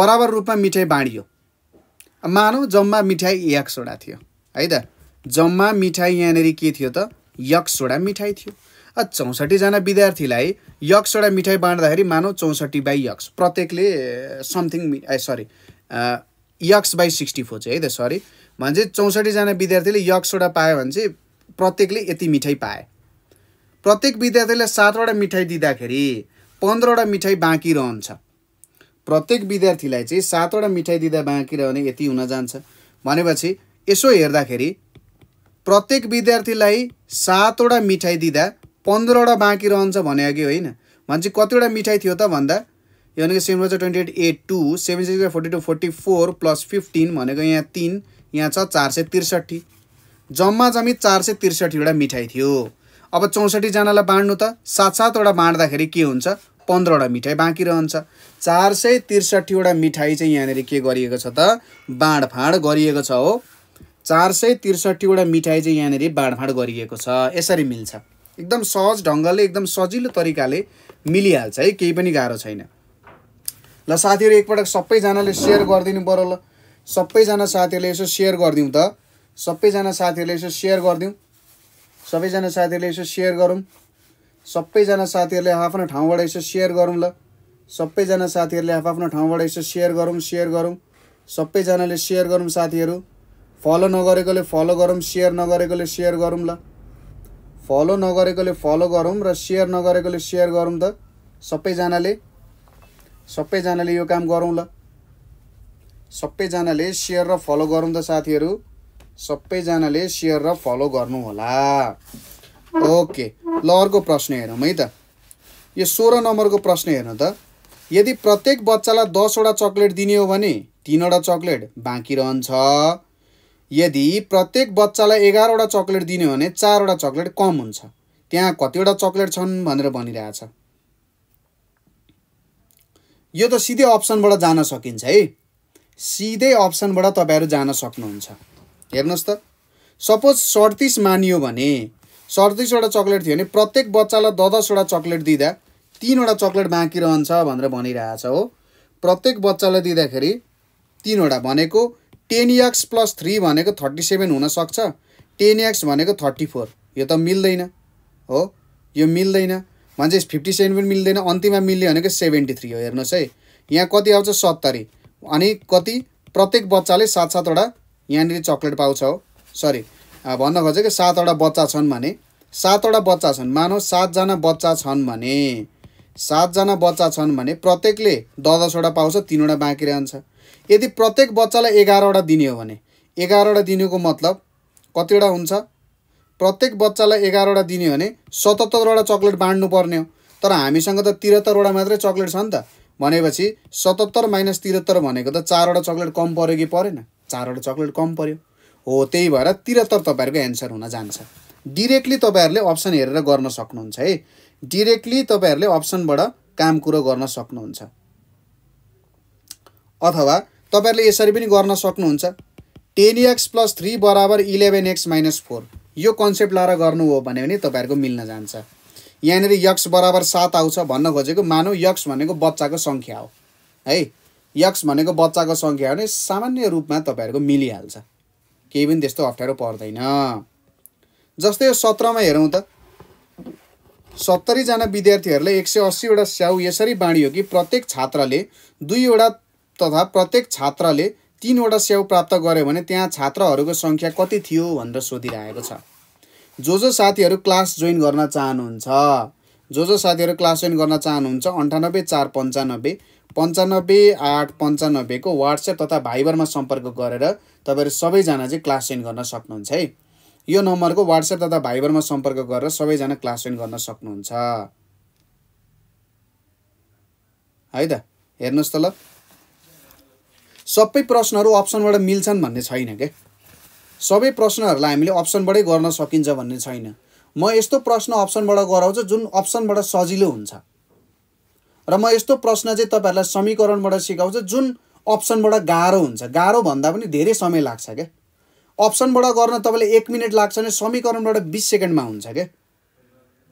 बराबर रूपमा मिठाई बाँडियो मानौँ जम्मा मिठाई एक सोडा थियो है त जम्मा मिठाई यहाँनिर के थियो त एक सोडा मिठाई थियो चौसठीजना विद्यार्थीलाई एक सोडा मिठाई बाँड्दाखेरि मानौ चौसठी बाई यक्स प्रत्येकले समथिङ ए सरी यक्स बाई सिक्सटी फोर चाहिँ है त सरी भने चाहिँ चौसठीजना विद्यार्थीले यक सोडा पायो भने चाहिँ प्रत्येकले यति मिठाई पाए प्रत्येक विद्यार्थीलाई सातवटा मिठाई दिँदाखेरि पन्ध्रवटा मिठाई बाँकी रहन्छ प्रत्येक विद्यार्थीलाई चाहिँ सातवटा मिठाई दिँदा बाँकी रह्यो यति हुन जान्छ भनेपछि यसो हेर्दाखेरि प्रत्येक विद्यार्थीलाई सातवटा मिठाई दिँदा पन्ध्रवटा बाँकी रहन्छ भने अघि होइन भनेपछि कतिवटा मिठाई थियो त भन्दा यो भनेको सेभेन वाज twenty eight eight two seven six forty two forty four plus fifteen भनेको यहाँ तिन यहाँ छ चार सय त्रिसठी जम्मा जम्मी चार सय त्रिसठीवटा मिठाई थियो अब चौसठीजनालाई बाँड्नु त सात सातवटा बाँड्दाखेरि के हुन्छ पन्ध्रवटा मिठाई बाँकी रहन्छ चार सय त्रिसठीवटा मिठाई चाहिँ यहाँनिर के गरिएको छ त बाँडफाँड गरिएको छ हो चार सय त्रिसठीवटा मिठाई चाहिँ यहाँनिर बाँडफाँड गरिएको छ यसरी मिल्छ एकदम सहज ढङ्गले एकदम सजिलो तरिकाले मिलिहाल्छ है केही पनि गाह्रो छैन ल साथीहरू एकपटक सबैजनाले सेयर गरिदिनु पऱ्यो ल सबैजना साथीहरूले यसो सेयर गरिदिउँ त सबैजना साथीहरूले यसो सेयर गरिदिउँ सबैजना साथीहरूले यसो सेयर गरौँ सबैजना साथीहरूले आफ्नो ठाउँबाट यसो सेयर गरौँ ल सबैजना साथीहरूले आफ्नो ठाउँबाट यसो सेयर गरौँ सेयर गरौँ सबैजनाले सेयर गरौँ साथीहरू फलो नगरेकोले फलो गरौँ सेयर नगरेकोले सेयर गरौँ ल फलो नगरेकोले फलो गरौँ र सेयर नगरेकोले सेयर गरौँ त सबैजनाले सबैजनाले यो काम गरौँ ल सबैजनाले सेयर र फलो गरौँ त साथीहरू सबैजनाले सेयर र फलो गर्नु होला ओके ल अर्को प्रश्न हेरौँ है त यो सोह्र नम्बरको प्रश्न हेर्नु त यदि प्रत्येक बच्चालाई दसवटा चक्लेट दिने हो भने तिनवटा चक्लेट बाँकी रहन्छ यदि प्रत्येक बच्चालाई एघारवटा चक्लेट दिने हो भने चारवटा चक्लेट कम हुन्छ त्यहाँ कतिवटा चक्लेट छन् भनेर भनिरहेछ यो त सिधै अप्सनबाट जान सकिन्छ है सिधै अप्सनबाट तपाईँहरू जान सक्नुहुन्छ हेर्नुहोस् त सपोज सडतिस मानियो भने सडतिसवटा चक्लेट थियो भने प्रत्येक बच्चालाई दसवटा चक्लेट दिँदा तिनवटा चक्लेट बाँकी रहन्छ भनेर भनिरहेछ हो प्रत्येक बच्चालाई दिँदाखेरि तिनवटा भनेको टेन एक्स प्लस थ्री भनेको थर्टी सेभेन हुनसक्छ टेन एक्स भनेको थर्टी फोर यो त मिल्दैन हो यो मिल्दैन भन्छ फिफ्टी सेभेन पनि मिल्दैन अन्तिममा मिल्ने भनेको सेभेन्टी थ्री हो हेर्नुहोस् है यहाँ कति आउँछ सत्तरी अनि कति प्रत्येक बच्चाले सात सातवटा यहाँनिर चक्लेट पाउँछ हो सरी भन्न खोजेको सातवटा बच्चा छन् भने सातवटा बच्चा छन् मानौ सातजना बच्चा छन् भने सातजना बच्चा छन् भने प्रत्येकले दस दसवटा पाउँछ तिनवटा बाँकी रहन्छ यदि प्रत्येक बच्चालाई एघारवटा दिने हो भने एघारवटा दिनुको मतलब कतिवटा हुन्छ प्रत्येक बच्चालाई एघारवटा दिने हो भने सतहत्तरवटा चक्लेट बाँड्नुपर्ने हो तर हामीसँग त त्रिहत्तरवटा मात्रै चक्लेट छ नि त भनेपछि सतहत्तर माइनस त्रिहत्तर भनेको त चारवटा चक्लेट कम पऱ्यो कि परेन चारवटा चक्लेट कम पऱ्यो हो त्यही भएर त्रिहत्तर तपाईँहरूको एन्सर हुन जान्छ डिरेक्टली तपाईँहरूले अप्सन हेरेर गर्न सक्नुहुन्छ है डिरेक्टली तपाईँहरूले अप्सनबाट काम कुरो गर्न सक्नुहुन्छ अथवा तपाईँहरूले यसरी पनि गर्न सक्नुहुन्छ टेन एक्स प्लस थ्री बराबर इलेभेन एक्स माइनस फोर यो कन्सेप्ट लाएर गर्नु हो भने भने तपाईँहरूको मिल्न जान्छ यहाँनिर यक्स बराबर सात आउँछ भन्न खोजेको मानौ यक्स भनेको बच्चाको सङ्ख्या हो है यक्स भनेको बच्चाको सङ्ख्या हो भने सामान्य रूपमा तपाईँहरूको मिलिहाल्छ केही पनि त्यस्तो अप्ठ्यारो पर्दैन जस्तै यो सत्रमा हेरौँ त सत्तरीजना विद्यार्थीहरूलाई एक सय अस्सीवटा स्याउ यसरी बाँडियो कि प्रत्येक छात्रले दुईवटा तथा प्रत्येक छात्रले तिनवटा स्याउ प्राप्त गर्यो भने त्यहाँ छात्रहरूको सङ्ख्या कति थियो भनेर सोधिरहेको छ जो जो साथीहरू क्लास जोइन गर्न चाहनुहुन्छ जो जो साथीहरू क्लास जोइन गर्न चाहनुहुन्छ अन्ठानब्बे चार पन्चानब्बे पन्चानब्बे आठ पन्चानब्बेको वाट्सएप तथा भाइबरमा सम्पर्क गरेर तपाईँहरू सबैजना चाहिँ क्लास जोइन गर्न सक्नुहुन्छ है यो नम्बरको वाट्सएप तथा भाइबरमा सम्पर्क गरेर सबैजना क्लास जोइन गर्न सक्नुहुन्छ है त हेर्नुहोस् त ल सबै प्रश्नहरू अप्सनबाट मिल्छन् भन्ने छैन क्या सबै प्रश्नहरूलाई हामीले अप्सनबाटै गर्न सकिन्छ भन्ने छैन म यस्तो प्रश्न अप्सनबाट गराउँछु जुन अप्सनबाट सजिलो हुन्छ र म यस्तो प्रश्न चाहिँ तपाईँहरूलाई समीकरणबाट सिकाउँछु जुन अप्सनबाट गाह्रो हुन्छ गाह्रो भन्दा पनि धेरै समय लाग्छ क्या अप्सनबाट गर्न तपाईँलाई एक मिनट लाग्छ भने समीकरणबाट बिस सेकेन्डमा हुन्छ क्या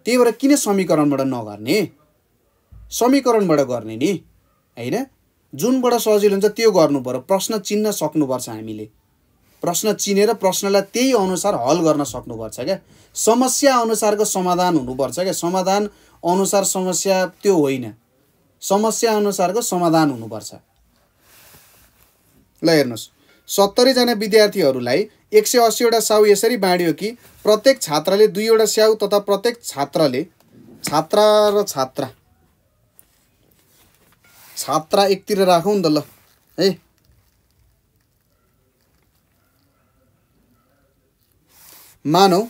त्यही भएर किन समीकरणबाट नगर्ने समीकरणबाट गर्ने नि होइन जुनबाट सजिलो हुन्छ त्यो गर्नु पऱ्यो प्रश्न चिन्न सक्नुपर्छ हामीले प्रश्न चिनेर प्रश्नलाई त्यही अनुसार हल गर्न सक्नुपर्छ क्या समस्या अनुसारको समाधान हुनुपर्छ क्या समाधान अनुसार समस्या त्यो होइन समस्या अनुसारको समाधान हुनुपर्छ ल हेर्नुहोस् सत्तरीजना विद्यार्थीहरूलाई एक सय अस्सीवटा स्याउ यसरी बाँडियो कि प्रत्येक छात्राले दुईवटा स्याउ तथा प्रत्येक छात्रले छात्रा र छात्रा छात्रा एकतिर राखौँ नि त ल है मानौ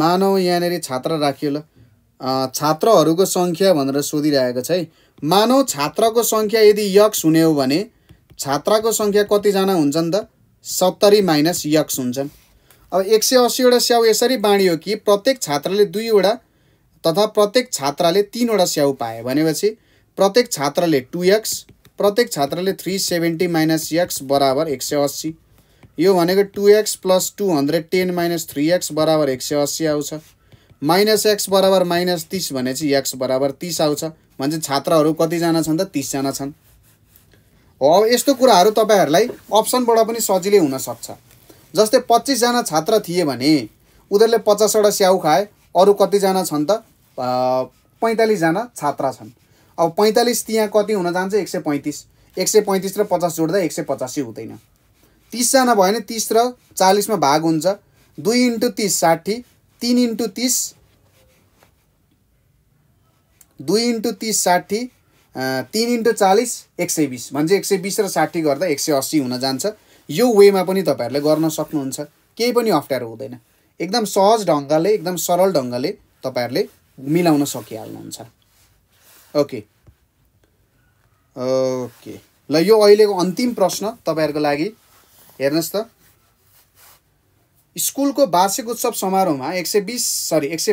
मानौ यहाँनिर छात्र राखियो ल छात्रहरूको सङ्ख्या भनेर सोधिरहेको छ है मानौ छात्राको सङ्ख्या यदि यक्स हुने हो भने छात्राको सङ्ख्या कतिजना हुन्छन् त सत्तरी माइनस यक्स हुन्छन् अब एक सय असीवटा स्याउ यसरी बाँडियो कि प्रत्येक छात्रले दुईवटा तथा प्रत्येक छात्राले तिनवटा स्याउ पाए भनेपछि प्रत्येक छात्रले टु एक्स प्रत्येक छात्रले थ्री सेभेन्टी माइनस एक्स बराबर एक सय अस्सी यो भनेको two x plus two hundred ten minus three x बराबर एक सय अस्सी आउँछ माइनस एक्स बराबर माइनस तिस भनेपछि एक्स बराबर तिस आउँछ भने चाहिँ छात्रहरू कतिजना छन् त तिसजना छन् हो अब यस्तो कुराहरू तपाईँहरूलाई अप्सनबाट पनि सजिलै हुनसक्छ जस्तै पच्चिसजना छात्र थिए भने उनीहरूले पचासवटा स्याउ खाए अरू कतिजना छन् त पैँतालिसजना छात्र छन् अब पैँतालिस त्यहाँ कति हुन जान्छ एक सय पैँतिस एक सय पैँतिस र पचास जोड्दा एक सय पचासी हुँदैन तिसजना भयो भने तिस र चालिसमा भाग हुन्छ दुई इन्टु तिस साठी तिन इन्टु तिस दुई इन्टु तिस साठी तिन इन्टु चालिस एक सय बिस भन्छ एक सय बिस र साठी गर्दा एक सय अस्सी हुन जान्छ यो वेमा पनि तपाईँहरूले गर्न सक्नुहुन्छ केही पनि अप्ठ्यारो हुँदैन एकदम सहज ढङ्गले एकदम सरल ढङ्गले तपाईँहरूले मिलाउन सकिहाल्नुहुन्छ ओके ओके ल यो अहिलेको अन्तिम प्रश्न तपाईँहरूको लागि हेर्नुहोस् त स्कुलको वार्षिक उत्सव समारोहमा एक सय बिस सरी एक सय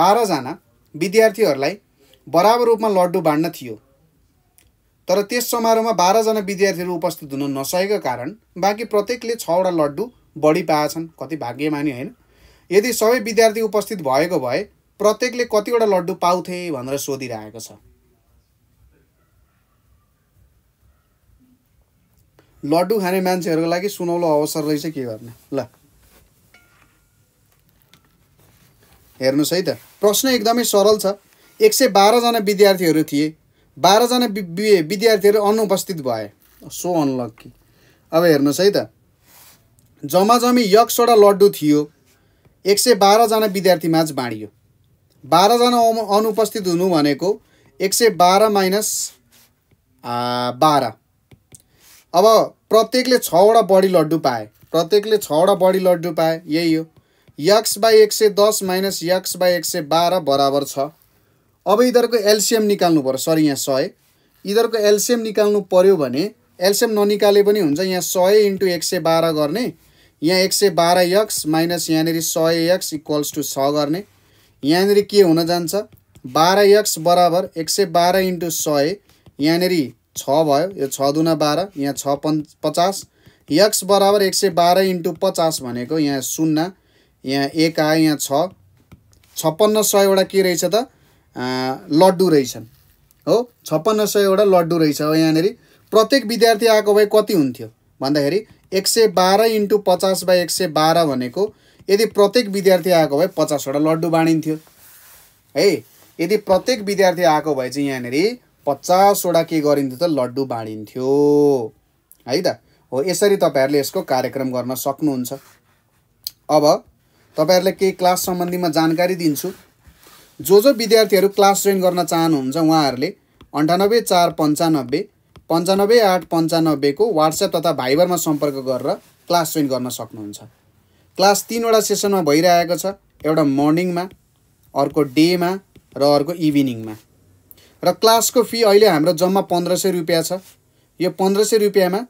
बाह्रजना विद्यार्थीहरूलाई बराबर रूपमा लड्डु बाँड्न थियो तर त्यस समारोहमा बाह्रजना विद्यार्थीहरू उपस्थित हुन नसकेको कारण बाँकी प्रत्येकले छवटा लड्डु बढी छन् कति भाग्यमानी होइन यदि सबै विद्यार्थी उपस्थित भएको भए प्रत्येकले कतिवटा लड्डु पाउँथे भनेर सोधिरहेको छ लड्डु खाने मान्छेहरूको लागि सुनौलो अवसर रहेछ के गर्ने ल हेर्नुहोस् है त प्रश्न एकदमै सरल छ एक सय बाह्रजना विद्यार्थीहरू थिए बाह्रजना विद्यार्थीहरू अनुपस्थित भए सो अनलक्की अब हेर्नुहोस् है त जम्मा जम्मी यक्सवटा लड्डु थियो एक सय बाह्रजना विद्यार्थीमाझ बाँडियो बाह्रजना अनुपस्थित हुनु भनेको एक सय बाह्र माइनस बाह्र अब प्रत्येकले छवटा बढी लड्डु पाए प्रत्येकले छवटा बढी लड्डु पाए यही हो यक्स बाई एक सय दस माइनस यक्स बाई एक सय बाह्र बराबर छ अब यिनीहरूको एल्सियम निकाल्नु पर्यो सरी यहाँ सय यिनीहरूको एल्सियम निकाल्नु पऱ्यो भने एल्सियम ननिकाले पनि हुन्छ यहाँ सय इन्टु एक सय बाह्र गर्ने यहाँ एक सय बाह्र यक्स माइनस यहाँनिर सय एक्स इक्वल्स टु छ गर्ने यहाँनिर के हुन जान्छ बाह्र यक्स बराबर एक सय बाह्र इन्टु सय यहाँनिर छ भयो यो छ दुना बाह्र यहाँ छ पन् पचास यक्स बराबर एक सय बाह्र इन्टु पचास भनेको यहाँ सुन्ना यहाँ एक आयो यहाँ छ छप्पन्न सयवटा के रहेछ त लड्डु रहेछन् हो छप्पन्न सयवटा लड्डु रहेछ हो यहाँनिर प्रत्येक विद्यार्थी आएको भए कति हुन्थ्यो भन्दाखेरि एक सय बाह्र इन्टु पचास बाई एक सय बाह्र भनेको यदि प्रत्येक विद्यार्थी आएको भए पचासवटा लड्डु बाँडिन्थ्यो है यदि प्रत्येक विद्यार्थी आएको भए चाहिँ यहाँनिर पचासवटा के गरिन्थ्यो त लड्डु बाँडिन्थ्यो है त हो यसरी तपाईँहरूले यसको कार्यक्रम गर्न सक्नुहुन्छ अब तपाईँहरूलाई केही क्लास सम्बन्धीमा जानकारी दिन्छु जो जो विद्यार्थीहरू क्लास जोइन गर्न चाहनुहुन्छ उहाँहरूले अन्ठानब्बे चार पन्चानब्बे पन्चानब्बे आठ पन्चानब्बेको वाट्सएप तथा भाइबरमा सम्पर्क गरेर क्लास जोइन गर्न सक्नुहुन्छ क्लास तिनवटा सेसनमा भइरहेको छ एउटा मर्निङमा अर्को डेमा र अर्को इभिनिङमा र क्लासको फी अहिले हाम्रो जम्मा पन्ध्र सय रुपियाँ छ यो पन्ध्र सय रुपियाँमा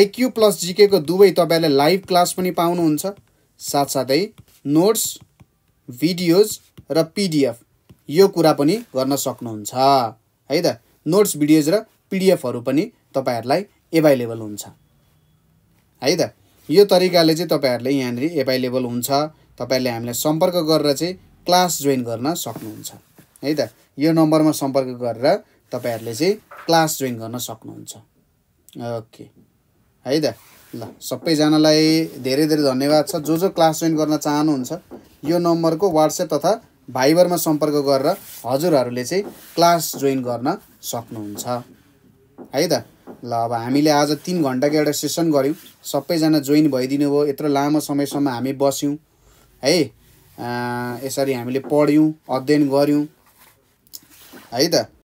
आइक्यू प्लस जिकेको दुवै तपाईँहरूले लाइभ क्लास पनि पाउनुहुन्छ साथसाथै नोट्स भिडियोज र पिडिएफ यो कुरा पनि गर्न सक्नुहुन्छ है त नोट्स भिडियोज र पिडिएफहरू पनि तपाईँहरूलाई एभाइलेबल हुन्छ है त यो तरिकाले चाहिँ तपाईँहरूले यहाँनिर एभाइलेबल हुन्छ तपाईँहरूले हामीलाई सम्पर्क गरेर चाहिँ क्लास जोइन गर्न सक्नुहुन्छ है त यो नम्बरमा सम्पर्क गरेर तपाईँहरूले चाहिँ क्लास जोइन गर्न सक्नुहुन्छ ओके है त ल सबैजनालाई धेरै धेरै धन्यवाद छ जो जो क्लास जोइन गर्न चाहनुहुन्छ यो नम्बरको वाट्सएप तथा भाइबरमा सम्पर्क गरेर हजुरहरूले चाहिँ क्लास जोइन गर्न सक्नुहुन्छ है त ल अब हामीले आज तिन घन्टाको एउटा सेसन गऱ्यौँ सबैजना जोइन भइदिनु भयो यत्रो लामो समयसम्म हामी बस्यौँ है यसरी हामीले पढ्यौँ अध्ययन गऱ्यौँ है त